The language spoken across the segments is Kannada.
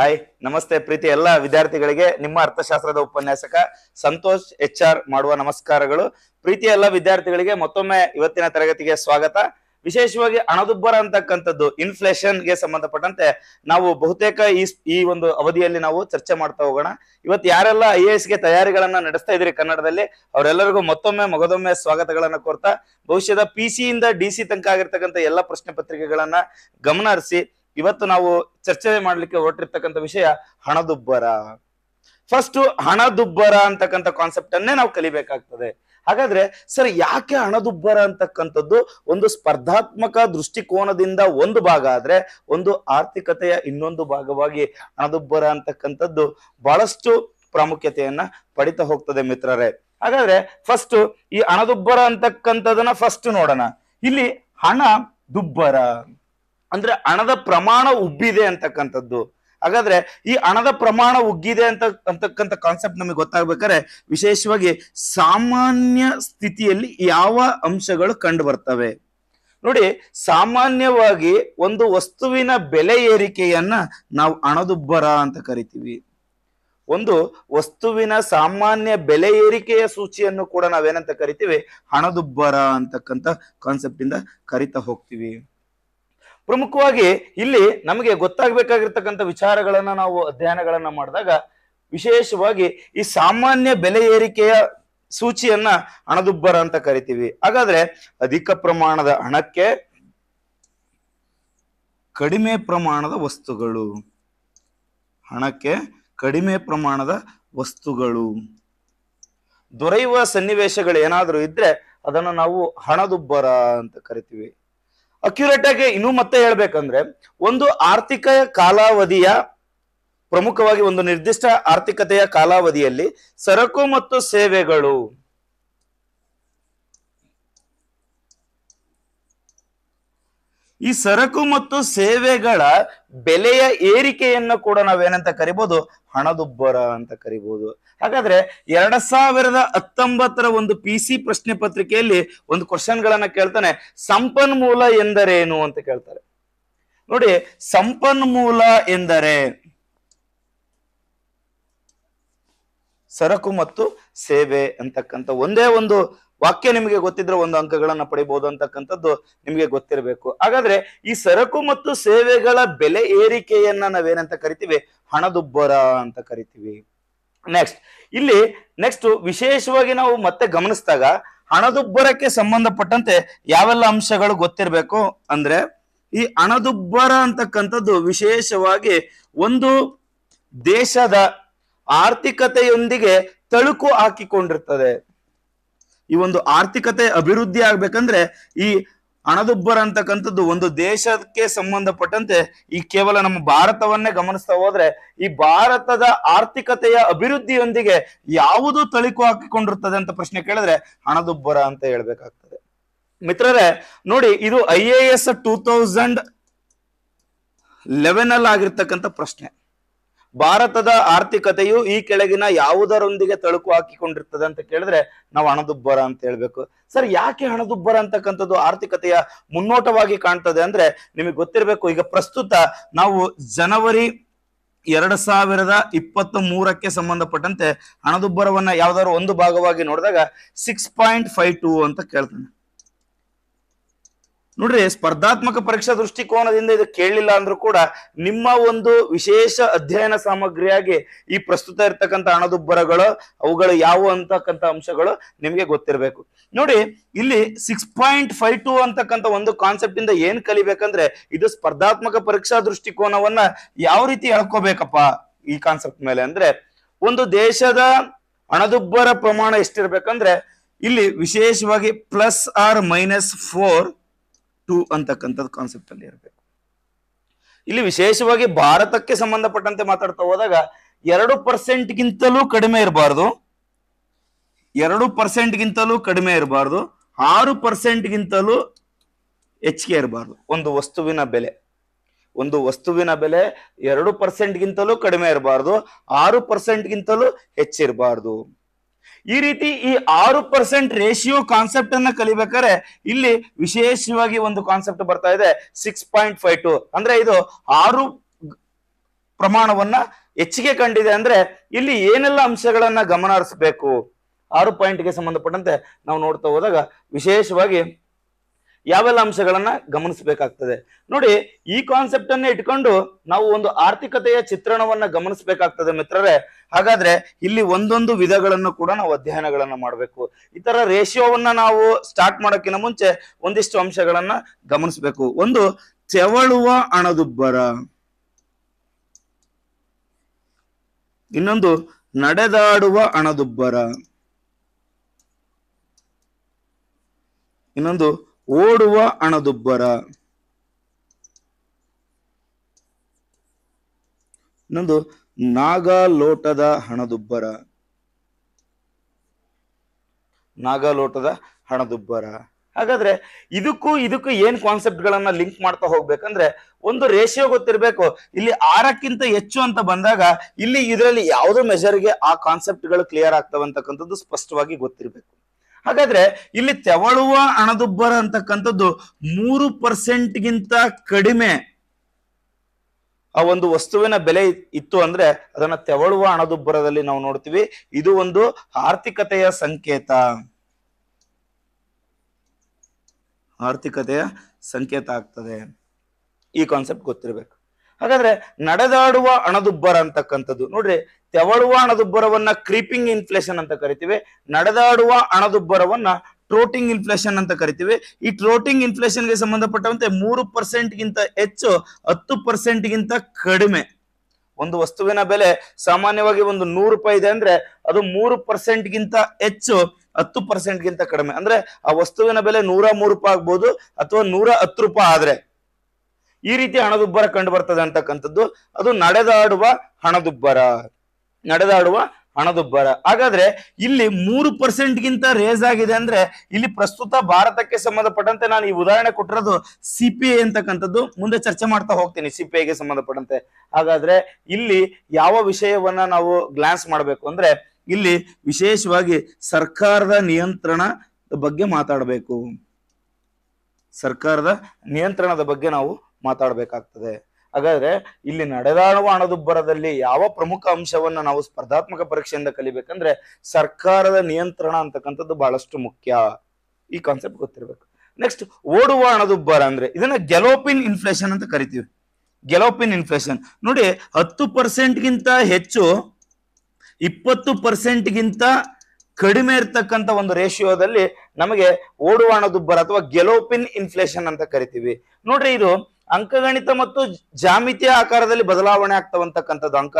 ಹಾಯ್ ನಮಸ್ತೆ ಪ್ರೀತಿ ಎಲ್ಲ ವಿದ್ಯಾರ್ಥಿಗಳಿಗೆ ನಿಮ್ಮ ಅರ್ಥಶಾಸ್ತ್ರದ ಉಪನ್ಯಾಸಕ ಸಂತೋಷ್ ಎಚ್ ಆರ್ ಮಾಡುವ ನಮಸ್ಕಾರಗಳು ಪ್ರೀತಿ ಎಲ್ಲ ವಿದ್ಯಾರ್ಥಿಗಳಿಗೆ ಮತ್ತೊಮ್ಮೆ ಇವತ್ತಿನ ತರಗತಿಗೆ ಸ್ವಾಗತ ವಿಶೇಷವಾಗಿ ಹಣದುಬ್ಬರ ಅಂತಕ್ಕಂಥದ್ದು ಗೆ ಸಂಬಂಧಪಟ್ಟಂತೆ ನಾವು ಬಹುತೇಕ ಈ ಈ ಒಂದು ಅವಧಿಯಲ್ಲಿ ನಾವು ಚರ್ಚೆ ಮಾಡ್ತಾ ಹೋಗೋಣ ಇವತ್ತು ಯಾರೆಲ್ಲ ಐ ಎ ಎಸ್ಗೆ ತಯಾರಿಗಳನ್ನ ನಡೆಸ್ತಾ ಇದ್ರಿ ಕನ್ನಡದಲ್ಲಿ ಅವರೆಲ್ಲರಿಗೂ ಮತ್ತೊಮ್ಮೆ ಮಗದೊಮ್ಮೆ ಸ್ವಾಗತಗಳನ್ನ ಕೊರ್ತಾ ಭವಿಷ್ಯದ ಪಿ ಸಿಯಿಂದ ಡಿ ಸಿ ತನಕ ಆಗಿರ್ತಕ್ಕಂಥ ಎಲ್ಲ ಪ್ರಶ್ನೆ ಪತ್ರಿಕೆಗಳನ್ನ ಗಮನ ಹರಿಸಿ ಇವತ್ತು ನಾವು ಚರ್ಚೆ ಮಾಡಲಿಕ್ಕೆ ಹೊರಟಿರ್ತಕ್ಕಂಥ ವಿಷಯ ಹಣದುಬ್ಬರ ಫಸ್ಟ್ ಹಣದುಬ್ಬರ ಅಂತಕ್ಕಂಥ ಕಾನ್ಸೆಪ್ಟ್ ಅನ್ನೇ ನಾವು ಕಲಿಬೇಕಾಗ್ತದೆ ಹಾಗಾದ್ರೆ ಸರ್ ಯಾಕೆ ಹಣದುಬ್ಬರ ಅಂತಕ್ಕಂಥದ್ದು ಒಂದು ಸ್ಪರ್ಧಾತ್ಮಕ ದೃಷ್ಟಿಕೋನದಿಂದ ಒಂದು ಭಾಗ ಆದ್ರೆ ಒಂದು ಆರ್ಥಿಕತೆಯ ಇನ್ನೊಂದು ಭಾಗವಾಗಿ ಹಣದುಬ್ಬರ ಅಂತಕ್ಕಂಥದ್ದು ಬಹಳಷ್ಟು ಪ್ರಾಮುಖ್ಯತೆಯನ್ನ ಪಡಿತಾ ಹೋಗ್ತದೆ ಮಿತ್ರರೇ ಹಾಗಾದ್ರೆ ಫಸ್ಟ್ ಈ ಹಣದುಬ್ಬರ ಅಂತಕ್ಕಂಥದನ್ನ ಫಸ್ಟ್ ನೋಡೋಣ ಇಲ್ಲಿ ಹಣ ದುಬ್ಬರ ಅಂದ್ರೆ ಹಣದ ಪ್ರಮಾಣ ಉಬ್ಬಿದೆ ಅಂತಕ್ಕಂಥದ್ದು ಹಾಗಾದ್ರೆ ಈ ಹಣದ ಪ್ರಮಾಣ ಉಗ್ಗಿದೆ ಅಂತ ಅಂತಕ್ಕಂಥ ಕಾನ್ಸೆಪ್ಟ್ ನಮಗೆ ಗೊತ್ತಾಗ್ಬೇಕಾದ್ರೆ ವಿಶೇಷವಾಗಿ ಸಾಮಾನ್ಯ ಸ್ಥಿತಿಯಲ್ಲಿ ಯಾವ ಅಂಶಗಳು ಕಂಡು ಬರ್ತವೆ ನೋಡಿ ಸಾಮಾನ್ಯವಾಗಿ ಒಂದು ವಸ್ತುವಿನ ಬೆಲೆ ಏರಿಕೆಯನ್ನ ನಾವು ಹಣದುಬ್ಬರ ಅಂತ ಕರಿತೀವಿ ಒಂದು ವಸ್ತುವಿನ ಸಾಮಾನ್ಯ ಬೆಲೆ ಏರಿಕೆಯ ಸೂಚಿಯನ್ನು ಕೂಡ ನಾವೇನಂತ ಕರಿತೀವಿ ಹಣದುಬ್ಬರ ಅಂತಕ್ಕಂಥ ಕಾನ್ಸೆಪ್ಟ್ ಇಂದ ಕರಿತಾ ಹೋಗ್ತೀವಿ ಪ್ರಮುಖವಾಗಿ ಇಲ್ಲಿ ನಮಗೆ ಗೊತ್ತಾಗಬೇಕಾಗಿರ್ತಕ್ಕಂಥ ವಿಚಾರಗಳನ್ನ ನಾವು ಅಧ್ಯಯನಗಳನ್ನ ಮಾಡಿದಾಗ ವಿಶೇಷವಾಗಿ ಈ ಸಾಮಾನ್ಯ ಬೆಲೆ ಏರಿಕೆಯ ಸೂಚಿಯನ್ನ ಹಣದುಬ್ಬರ ಅಂತ ಕರಿತೀವಿ ಹಾಗಾದ್ರೆ ಅಧಿಕ ಪ್ರಮಾಣದ ಹಣಕ್ಕೆ ಕಡಿಮೆ ಪ್ರಮಾಣದ ವಸ್ತುಗಳು ಹಣಕ್ಕೆ ಕಡಿಮೆ ಪ್ರಮಾಣದ ವಸ್ತುಗಳು ದೊರೆಯುವ ಸನ್ನಿವೇಶಗಳು ಏನಾದರೂ ಇದ್ರೆ ಅದನ್ನು ನಾವು ಹಣದುಬ್ಬರ ಅಂತ ಕರಿತೀವಿ ಅಕ್ಯುರೇಟ್ ಆಗಿ ಇನ್ನೂ ಮತ್ತೆ ಹೇಳ್ಬೇಕಂದ್ರೆ ಒಂದು ಆರ್ಥಿಕ ಕಾಲಾವಧಿಯ ಪ್ರಮುಖವಾಗಿ ಒಂದು ನಿರ್ದಿಷ್ಟ ಆರ್ಥಿಕತೆಯ ಕಾಲಾವಧಿಯಲ್ಲಿ ಸರಕು ಮತ್ತು ಸೇವೆಗಳು ಈ ಸರಕು ಮತ್ತು ಸೇವೆಗಳ ಬೆಲೆಯ ಏರಿಕೆಯನ್ನು ಕೂಡ ನಾವೇನಂತ ಕರಿಬಹುದು ಹಣದುಬ್ಬರ ಅಂತ ಕರಿಬಹುದು ಹಾಗಾದ್ರೆ ಎರಡ್ ಸಾವಿರದ ಹತ್ತೊಂಬತ್ತರ ಒಂದು ಪಿ ಸಿ ಪ್ರಶ್ನೆ ಪತ್ರಿಕೆಯಲ್ಲಿ ಒಂದು ಕ್ವಶನ್ ಗಳನ್ನ ಕೇಳ್ತಾನೆ ಸಂಪನ್ಮೂಲ ಎಂದರೇನು ಅಂತ ಕೇಳ್ತಾರೆ ನೋಡಿ ಸಂಪನ್ಮೂಲ ಎಂದರೆ ಸರಕು ಮತ್ತು ಸೇವೆ ಅಂತಕ್ಕಂಥ ಒಂದೇ ಒಂದು ವಾಕ್ಯ ನಿಮಗೆ ಗೊತ್ತಿದ್ರೆ ಒಂದು ಅಂಕಗಳನ್ನ ಪಡಿಬಹುದು ಅಂತಕ್ಕಂಥದ್ದು ನಿಮಗೆ ಗೊತ್ತಿರಬೇಕು ಹಾಗಾದ್ರೆ ಈ ಸರಕು ಮತ್ತು ಸೇವೆಗಳ ಬೆಲೆ ಏರಿಕೆಯನ್ನ ನಾವೇನಂತ ಕರಿತೀವಿ ಹಣದುಬ್ಬರ ಅಂತ ಕರಿತೀವಿ ನೆಕ್ಸ್ಟ್ ಇಲ್ಲಿ ನೆಕ್ಸ್ಟ್ ವಿಶೇಷವಾಗಿ ನಾವು ಮತ್ತೆ ಗಮನಿಸಿದಾಗ ಹಣದುಬ್ಬರಕ್ಕೆ ಸಂಬಂಧಪಟ್ಟಂತೆ ಯಾವೆಲ್ಲ ಅಂಶಗಳು ಗೊತ್ತಿರಬೇಕು ಅಂದ್ರೆ ಈ ಹಣದುಬ್ಬರ ಅಂತಕ್ಕಂಥದ್ದು ವಿಶೇಷವಾಗಿ ಒಂದು ದೇಶದ ಆರ್ಥಿಕತೆಯೊಂದಿಗೆ ತಳುಕು ಹಾಕಿಕೊಂಡಿರ್ತದೆ ಈ ಒಂದು ಆರ್ಥಿಕತೆ ಅಭಿವೃದ್ಧಿ ಆಗ್ಬೇಕಂದ್ರೆ ಈ ಹಣದುಬ್ಬರ ಅಂತಕ್ಕಂಥದ್ದು ಒಂದು ದೇಶಕ್ಕೆ ಸಂಬಂಧಪಟ್ಟಂತೆ ಈ ಕೇವಲ ನಮ್ಮ ಭಾರತವನ್ನೇ ಗಮನಿಸ್ತಾ ಹೋದ್ರೆ ಈ ಭಾರತದ ಆರ್ಥಿಕತೆಯ ಅಭಿವೃದ್ಧಿಯೊಂದಿಗೆ ಯಾವುದು ತಳಿಕು ಹಾಕಿಕೊಂಡಿರ್ತದೆ ಅಂತ ಪ್ರಶ್ನೆ ಕೇಳಿದ್ರೆ ಹಣದುಬ್ಬರ ಅಂತ ಹೇಳ್ಬೇಕಾಗ್ತದೆ ಮಿತ್ರರೇ ನೋಡಿ ಇದು I A S two thousand eleven ಅಲ್ಲಿ ಆಗಿರ್ತಕ್ಕಂಥ ಪ್ರಶ್ನೆ ಭಾರತದ ಆರ್ಥಿಕತೆಯು ಈ ಕೆಳಗಿನ ಯಾವುದರೊಂದಿಗೆ ತಳುಕು ಹಾಕಿಕೊಂಡಿರ್ತದೆ ಅಂತ ಕೇಳಿದ್ರೆ ನಾವು ಹಣದುಬ್ಬರ ಅಂತ ಹೇಳ್ಬೇಕು ಸರ್ ಯಾಕೆ ಹಣದುಬ್ಬರ ಅಂತಕ್ಕಂಥದ್ದು ಆರ್ಥಿಕತೆಯ ಮುನ್ನೋಟವಾಗಿ ಕಾಣ್ತದೆ ಅಂದ್ರೆ ನಿಮಗೆ ಗೊತ್ತಿರಬೇಕು ಈಗ ಪ್ರಸ್ತುತ ನಾವು ಜನವರಿ ಎರಡ್ ಸಾವಿರದ ಇಪ್ಪತ್ತ್ ಮೂರಕ್ಕೆ ಸಂಬಂಧಪಟ್ಟಂತೆ ಹಣದುಬ್ಬರವನ್ನ ಯಾವ್ದಾದ್ರು ಒಂದು ಭಾಗವಾಗಿ ನೋಡಿದಾಗ ಸಿಕ್ಸ್ ಪಾಯಿಂಟ್ ಫೈವ್ ಟೂ ಅಂತ ಕೇಳ್ತಾನೆ ನೋಡ್ರಿ ಸ್ಪರ್ಧಾತ್ಮಕ ಪರೀಕ್ಷಾ ದೃಷ್ಟಿಕೋನದಿಂದ ಇದು ಕೇಳಲಿಲ್ಲ ಅಂದ್ರೂ ಕೂಡ ನಿಮ್ಮ ಒಂದು ವಿಶೇಷ ಅಧ್ಯಯನ ಸಾಮಗ್ರಿಯಾಗಿ ಈ ಪ್ರಸ್ತುತ ಇರ್ತಕ್ಕಂಥ ಹಣದುಬ್ಬರಗಳು ಅವುಗಳು ಯಾವುವು ಅಂತಕ್ಕಂಥ ಅಂಶಗಳು ನಿಮಗೆ ಗೊತ್ತಿರಬೇಕು ನೋಡಿ ಇಲ್ಲಿ ಸಿಕ್ಸ್ ಪಾಯಿಂಟ್ ಫೈವ್ ಟು ಅಂತಕ್ಕಂಥ ಒಂದು ಕಾನ್ಸೆಪ್ಟ್ ಇಂದ ಏನ್ ಕಲಿಬೇಕಂದ್ರೆ ಇದು ಸ್ಪರ್ಧಾತ್ಮಕ ಪರೀಕ್ಷಾ ದೃಷ್ಟಿಕೋನವನ್ನ ಯಾವ ರೀತಿ ಹೇಳ್ಕೋಬೇಕಪ್ಪ ಈ ಕಾನ್ಸೆಪ್ಟ್ ಮೇಲೆ ಅಂದ್ರೆ ಒಂದು ದೇಶದ ಹಣದುಬ್ಬರ ಪ್ರಮಾಣ ಎಷ್ಟಿರ್ಬೇಕಂದ್ರೆ ಇಲ್ಲಿ ವಿಶೇಷವಾಗಿ plus or minus four to ಅಂತಕ್ಕಂಥದ್ದು ಕಾನ್ಸೆಪ್ಟ್ ಅಲ್ಲಿ ಇರಬೇಕು ಇಲ್ಲಿ ವಿಶೇಷವಾಗಿ ಭಾರತಕ್ಕೆ ಸಂಬಂಧಪಟ್ಟಂತೆ ಮಾತಾಡ್ತಾ ಹೋದಾಗ ಎರಡು ಪರ್ಸೆಂಟ್ಗಿಂತಲೂ ಕಡಿಮೆ ಇರಬಾರ್ದು ಎರಡು ಪರ್ಸೆಂಟ್ಗಿಂತಲೂ ಕಡಿಮೆ ಇರಬಾರ್ದು ಆರು ಪರ್ಸೆಂಟ್ಗಿಂತಲೂ ಹೆಚ್ಚಿಗೆ ಇರಬಾರ್ದು ಒಂದು ವಸ್ತುವಿನ ಬೆಲೆ ಒಂದು ವಸ್ತುವಿನ ಬೆಲೆ ಎರಡು ಪರ್ಸೆಂಟ್ಗಿಂತಲೂ ಕಡಿಮೆ ಇರಬಾರ್ದು ಆರು ಪರ್ಸೆಂಟ್ಗಿಂತಲೂ ಹೆಚ್ಚಿರಬಾರ್ದು ಈ ರೀತಿ ಈ ಆರು ಪರ್ಸೆಂಟ್ ರೇಷಿಯೋ ಕಾನ್ಸೆಪ್ಟ್ ಅನ್ನ ಕಲಿಬೇಕಾದ್ರೆ ಇಲ್ಲಿ ವಿಶೇಷವಾಗಿ ಒಂದು ಕಾನ್ಸೆಪ್ಟ್ ಬರ್ತಾ ಇದೆ ಸಿಕ್ಸ್ ಪಾಯಿಂಟ್ ಫೈವ್ ಟು ಅಂದ್ರೆ ಇದು ಆರು ಪ್ರಮಾಣವನ್ನ ಹೆಚ್ಚಿಗೆ ಕಂಡಿದೆ ಅಂದ್ರೆ ಇಲ್ಲಿ ಏನೆಲ್ಲ ಅಂಶಗಳನ್ನ ಗಮನ ಹರಿಸ್ಬೇಕು ಆರು ಪಾಯಿಂಟ್ಗೆ ಸಂಬಂಧಪಟ್ಟಂತೆ ನಾವು ನೋಡ್ತಾ ಹೋದಾಗ ವಿಶೇಷವಾಗಿ ಯಾವೆಲ್ಲ ಅಂಶಗಳನ್ನ ಗಮನಿಸಬೇಕಾಗ್ತದೆ ನೋಡಿ ಈ ಕಾನ್ಸೆಪ್ಟ್ ಅನ್ನ ಇಟ್ಕೊಂಡು ನಾವು ಒಂದು ಆರ್ಥಿಕತೆಯ ಚಿತ್ರಣವನ್ನ ಗಮನಿಸಬೇಕಾಗ್ತದೆ ಮಿತ್ರರೇ ಹಾಗಾದ್ರೆ ಇಲ್ಲಿ ಒಂದೊಂದು ವಿಧಗಳನ್ನು ಕೂಡ ನಾವು ಅಧ್ಯಯನಗಳನ್ನ ಮಾಡಬೇಕು ಈ ತರ ರೇಷಿಯೋವನ್ನ ನಾವು ಸ್ಟಾರ್ಟ್ ಮಾಡೋಕ್ಕಿಂತ ಮುಂಚೆ ಒಂದಿಷ್ಟು ಅಂಶಗಳನ್ನ ಗಮನಿಸಬೇಕು ಒಂದು ತೆವಳುವ ಹಣದುಬ್ಬರ ಇನ್ನೊಂದು ನಡೆದಾಡುವ ಹಣದುಬ್ಬರ ಇನ್ನೊಂದು ಓಡುವ ಹಣದುಬ್ಬರ ಇನ್ನೊಂದು ನಾಗಲೋಟದ ಹಣದುಬ್ಬರ ನಾಗಲೋಟದ ಹಣದುಬ್ಬರ ಹಾಗಾದ್ರೆ ಇದಕ್ಕೂ ಇದಕ್ಕೂ ಏನ್ ಕಾನ್ಸೆಪ್ಟ್ ಗಳನ್ನ ಲಿಂಕ್ ಮಾಡ್ತಾ ಹೋಗ್ಬೇಕಂದ್ರೆ ಒಂದು ರೇಷಿಯೋ ಗೊತ್ತಿರ್ಬೇಕು ಇಲ್ಲಿ ಆರಕ್ಕಿಂತ ಹೆಚ್ಚು ಅಂತ ಬಂದಾಗ ಇಲ್ಲಿ ಇದರಲ್ಲಿ ಯಾವುದೋ ಮೆಜರ್ಗೆ ಆ ಕಾನ್ಸೆಪ್ಟ್ ಗಳು ಕ್ಲಿಯರ್ ಆಗ್ತವೆ ಸ್ಪಷ್ಟವಾಗಿ ಗೊತ್ತಿರ್ಬೇಕು ಹಾಗಾದ್ರೆ ಇಲ್ಲಿ ತೆವಳುವ ಹಣದುಬ್ಬರ ಅಂತಕ್ಕಂಥದ್ದು ಮೂರು ಪರ್ಸೆಂಟ್ಗಿಂತ ಕಡಿಮೆ ಆ ಒಂದು ವಸ್ತುವಿನ ಬೆಲೆ ಇತ್ತು ಅಂದ್ರೆ ಅದನ್ನ ತೆವಳುವ ಹಣದುಬ್ಬರದಲ್ಲಿ ನಾವು ನೋಡ್ತೀವಿ ಇದು ಒಂದು ಆರ್ಥಿಕತೆಯ ಸಂಕೇತ ಆರ್ಥಿಕತೆಯ ಸಂಕೇತ ಆಗ್ತದೆ ಈ ಕಾನ್ಸೆಪ್ಟ್ ಗೊತ್ತಿರಬೇಕು ಹಾಗಾದ್ರೆ ನಡೆದಾಡುವ ಹಣದುಬ್ಬರ ಅಂತಕ್ಕಂಥದ್ದು ನೋಡ್ರಿ ತೆವಳುವ ಹಣದುಬ್ಬರವನ್ನ ಕ್ರೀಪಿಂಗ್ ಇನ್ಫ್ಲೇಷನ್ ಅಂತ ಕರಿತೀವಿ ನಡೆದಾಡುವ ಹಣದುಬ್ಬರವನ್ನ ಟ್ರೋಟಿಂಗ್ ಇನ್ಫ್ಲೇಷನ್ ಅಂತ ಕರಿತೀವಿ ಈ ಟ್ರೋಟಿಂಗ್ ಇನ್ಫ್ಲೇಷನ್ ಗೆ ಸಂಬಂಧಪಟ್ಟಂತೆ ಮೂರು ಪರ್ಸೆಂಟ್ ಗಿಂತ ಹೆಚ್ಚು ಹತ್ತು ಪರ್ಸೆಂಟ್ ಗಿಂತ ಕಡಿಮೆ ಒಂದು ವಸ್ತುವಿನ ಬೆಲೆ ಸಾಮಾನ್ಯವಾಗಿ ಒಂದು ನೂರು ರೂಪಾಯಿ ಇದೆ ಅಂದ್ರೆ ಅದು ಮೂರು ಪರ್ಸೆಂಟ್ ಗಿಂತ ಹೆಚ್ಚು ಹತ್ತು ಪರ್ಸೆಂಟ್ ಗಿಂತ ಕಡಿಮೆ ಅಂದ್ರೆ ಆ ವಸ್ತುವಿನ ಬೆಲೆ ನೂರ ಮೂರು ರೂಪಾಯಿ ಆಗ್ಬೋದು ಅಥವಾ ನೂರ ಹತ್ತು ರೂಪಾಯಿ ಆದ್ರೆ ಈ ರೀತಿ ಹಣದುಬ್ಬರ ಕಂಡು ಬರ್ತದೆ ಅಂತಕ್ಕಂಥದ್ದು ಅದು ನಡೆದಾಡುವ ಹಣದುಬ್ಬರ ನಡೆದಾಡುವ ಹಣದುಬ್ಬರ ಹಾಗಾದ್ರೆ ಇಲ್ಲಿ ಮೂರು ಪರ್ಸೆಂಟ್ ಗಿಂತ ರೇಸ್ ಆಗಿದೆ ಅಂದ್ರೆ ಇಲ್ಲಿ ಪ್ರಸ್ತುತ ಭಾರತಕ್ಕೆ ಸಂಬಂಧಪಟ್ಟಂತೆ ನಾನು ಈ ಉದಾಹರಣೆ ಕೊಟ್ಟಿರೋದು ಸಿ ಪಿ ಐ ಅಂತಕ್ಕಂಥದ್ದು ಮುಂದೆ ಚರ್ಚೆ ಮಾಡ್ತಾ ಹೋಗ್ತೀನಿ ಸಿ ಸಂಬಂಧಪಟ್ಟಂತೆ ಹಾಗಾದ್ರೆ ಇಲ್ಲಿ ಯಾವ ವಿಷಯವನ್ನ ನಾವು ಗ್ಲಾನ್ಸ್ ಮಾಡಬೇಕು ಅಂದ್ರೆ ಇಲ್ಲಿ ವಿಶೇಷವಾಗಿ ಸರ್ಕಾರದ ನಿಯಂತ್ರಣ ಬಗ್ಗೆ ಮಾತಾಡಬೇಕು ಸರ್ಕಾರದ ನಿಯಂತ್ರಣದ ಬಗ್ಗೆ ನಾವು ಮಾತಾಡಬೇಕಾಗ್ತದೆ ಹಾಗಾದ್ರೆ ಇಲ್ಲಿ ನಡೆದಾಡುವ ಹಣದುಬ್ಬರದಲ್ಲಿ ಯಾವ ಪ್ರಮುಖ ಅಂಶವನ್ನ ನಾವು ಸ್ಪರ್ಧಾತ್ಮಕ ಪರೀಕ್ಷೆಯಿಂದ ಕಲಿಬೇಕಂದ್ರೆ ಸರ್ಕಾರದ ನಿಯಂತ್ರಣ ಅಂತಕ್ಕಂಥದ್ದು ಬಹಳಷ್ಟು ಮುಖ್ಯ ಈ ಕಾನ್ಸೆಪ್ಟ್ ಗೊತ್ತಿರಬೇಕು ನೆಕ್ಸ್ಟ್ ಓಡುವ ಹಣದುಬ್ಬರ ಅಂದ್ರೆ ಇದನ್ನ ಗೆಲೋಪಿನ್ ಇನ್ಫ್ಲೇಷನ್ ಅಂತ ಕರಿತೀವಿ ಗೆಲೋಪಿನ್ ಇನ್ಫ್ಲೇಷನ್ ನೋಡಿ ಹತ್ತು ಪರ್ಸೆಂಟ್ಗಿಂತ ಹೆಚ್ಚು ಇಪ್ಪತ್ತು ಪರ್ಸೆಂಟ್ಗಿಂತ ಕಡಿಮೆ ಇರ್ತಕ್ಕಂಥ ಒಂದು ರೇಷಿಯೋದಲ್ಲಿ ನಮಗೆ ಓಡುವ ಹಣದುಬ್ಬರ ಅಥವಾ ಗೆಲೋಪಿನ್ ಇನ್ಫ್ಲೇಷನ್ ಅಂತ ಕರಿತೀವಿ ನೋಡ್ರಿ ಇದು ಅಂಕಗಣಿತ ಮತ್ತು ಜಾಮಿತಿಯ ಆಕಾರದಲ್ಲಿ ಬದಲಾವಣೆ ಆಗ್ತಾವಂತಕ್ಕಂಥದ್ದು ಅಂಕ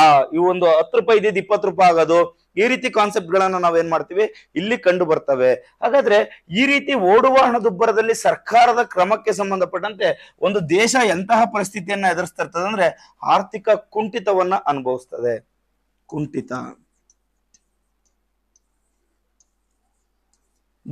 ಆ ಈ ಒಂದು ಹತ್ತು ರೂಪಾಯಿ ಇದ್ದಿದ್ದು ಇಪ್ಪತ್ತು ರೂಪಾಯಿ ಆಗೋದು ಈ ರೀತಿ ಕಾನ್ಸೆಪ್ಟ್ ಗಳನ್ನ ನಾವೇನ್ ಮಾಡ್ತೀವಿ ಇಲ್ಲಿ ಕಂಡು ಬರ್ತವೆ ಹಾಗಾದ್ರೆ ಈ ರೀತಿ ಓಡುವ ಹಣದುಬ್ಬರದಲ್ಲಿ ಸರ್ಕಾರದ ಕ್ರಮಕ್ಕೆ ಸಂಬಂಧಪಟ್ಟಂತೆ ಒಂದು ದೇಶ ಎಂತಹ ಪರಿಸ್ಥಿತಿಯನ್ನ ಎದುರಿಸ್ತಾ ಇರ್ತದೆ ಅಂದ್ರೆ ಆರ್ಥಿಕ ಕುಂಠಿತವನ್ನ ಅನುಭವಿಸ್ತದೆ ಕುಂಠಿತ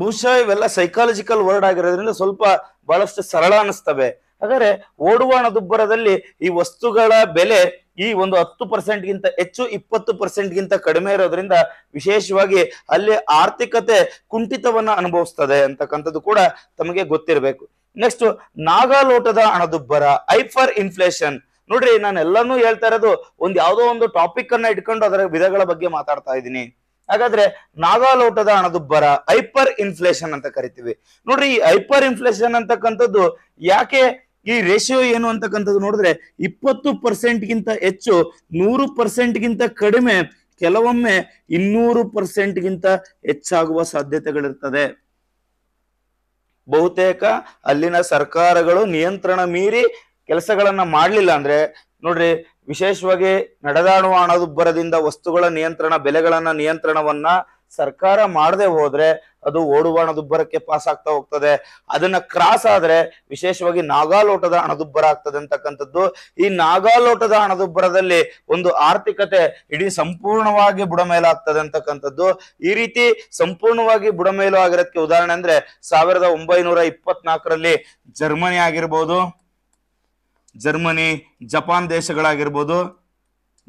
ಬಹುಶಃ ಇವೆಲ್ಲ ಸೈಕಾಲಜಿಕಲ್ ವರ್ಡ್ ಆಗಿರೋದ್ರಿಂದ ಸ್ವಲ್ಪ ಬಹಳಷ್ಟು ಸರಳ ಅನಿಸ್ತವೆ ಹಾಗಾದ್ರೆ ಓಡುವ ಹಣದುಬ್ಬರದಲ್ಲಿ ಈ ವಸ್ತುಗಳ ಬೆಲೆ ಈ ಒಂದು ಹತ್ತು ಪರ್ಸೆಂಟ್ ಗಿಂತ ಹೆಚ್ಚು ಇಪ್ಪತ್ತು ಪರ್ಸೆಂಟ್ ಗಿಂತ ಕಡಿಮೆ ಇರೋದ್ರಿಂದ ವಿಶೇಷವಾಗಿ ಅಲ್ಲಿ ಆರ್ಥಿಕತೆ ಕುಂಠಿತವನ್ನ ಅನುಭವಿಸ್ತದೆ ಅಂತಕ್ಕಂಥದ್ದು ಕೂಡ ತಮಗೆ ಗೊತ್ತಿರಬೇಕು ನೆಕ್ಸ್ಟ್ ನಾಗಾಲೋಟದ ಹಣದುಬ್ಬರ ಹೈಫರ್ ಇನ್ಫ್ಲೇಷನ್ ನೋಡ್ರಿ ನಾನು ಎಲ್ಲಾನು ಹೇಳ್ತಾ ಇರೋದು ಒಂದು ಯಾವ್ದೋ ಒಂದು ಟಾಪಿಕ್ ಅನ್ನ ಇಟ್ಕೊಂಡು ಅದರ ವಿಧಗಳ ಬಗ್ಗೆ ಮಾತಾಡ್ತಾ ಇದ್ದೀನಿ ಹಾಗಾದ್ರೆ ನಾಗಾಲೋಟದ ಹಣದುಬ್ಬರ ಹೈಪರ್ ಇನ್ಫ್ಲೇಷನ್ ಅಂತ ಕರಿತೀವಿ ನೋಡ್ರಿ ಈ ಹೈಪರ್ ಇನ್ಫ್ಲೇಷನ್ ಅಂತಕ್ಕಂಥದ್ದು ಯಾಕೆ ಈ ರೇಷಿಯೋ ಏನು ಅಂತಕ್ಕಂಥದ್ದು ನೋಡಿದ್ರೆ ಇಪ್ಪತ್ತು ಪರ್ಸೆಂಟ್ ಗಿಂತ ಹೆಚ್ಚು ನೂರು ಪರ್ಸೆಂಟ್ ಗಿಂತ ಕಡಿಮೆ ಕೆಲವೊಮ್ಮೆ ಇನ್ನೂರು ಪರ್ಸೆಂಟ್ಗಿಂತ ಗಿಂತ ಹೆಚ್ಚಾಗುವ ಸಾಧ್ಯತೆಗಳಿರ್ತದೆ ಬಹುತೇಕ ಅಲ್ಲಿನ ಸರ್ಕಾರಗಳು ನಿಯಂತ್ರಣ ಮೀರಿ ಕೆಲಸಗಳನ್ನ ಮಾಡಲಿಲ್ಲ ಅಂದ್ರೆ ನೋಡ್ರಿ ವಿಶೇಷವಾಗಿ ನಡೆದಾಡುವ ಹಣದುಬ್ಬರದಿಂದ ವಸ್ತುಗಳ ನಿಯಂತ್ರಣ ಬೆಲೆಗಳನ್ನ ನಿಯಂತ್ರಣವನ್ನ ಸರ್ಕಾರ ಮಾಡದೆ ಹೋದ್ರೆ ಅದು ಓಡುವ ಹಣದುಬ್ಬರಕ್ಕೆ ಪಾಸ್ ಆಗ್ತಾ ಹೋಗ್ತದೆ ಅದನ್ನ ಕ್ರಾಸ್ ಆದ್ರೆ ವಿಶೇಷವಾಗಿ ನಾಗಾಲೋಟದ ಹಣದುಬ್ಬರ ಆಗ್ತದೆ ಅಂತಕ್ಕಂಥದ್ದು ಈ ನಾಗಾಲೋಟದ ಹಣದುಬ್ಬರದಲ್ಲಿ ಒಂದು ಆರ್ಥಿಕತೆ ಇಡೀ ಸಂಪೂರ್ಣವಾಗಿ ಬುಡಮೈಲಾಗ್ತದೆ ಅಂತಕ್ಕಂಥದ್ದು ಈ ರೀತಿ ಸಂಪೂರ್ಣವಾಗಿ ಬುಡಮೇಲು ಆಗಿರೋದಕ್ಕೆ ಉದಾಹರಣೆ ಅಂದ್ರೆ ಸಾವಿರದ ಒಂಬೈನೂರ ಇಪ್ಪತ್ನಾಲ್ಕರಲ್ಲಿ ಜರ್ಮನಿ ಆಗಿರ್ಬೋದು ಜರ್ಮನಿ ಜಪಾನ್ ದೇಶಗಳಾಗಿರ್ಬೋದು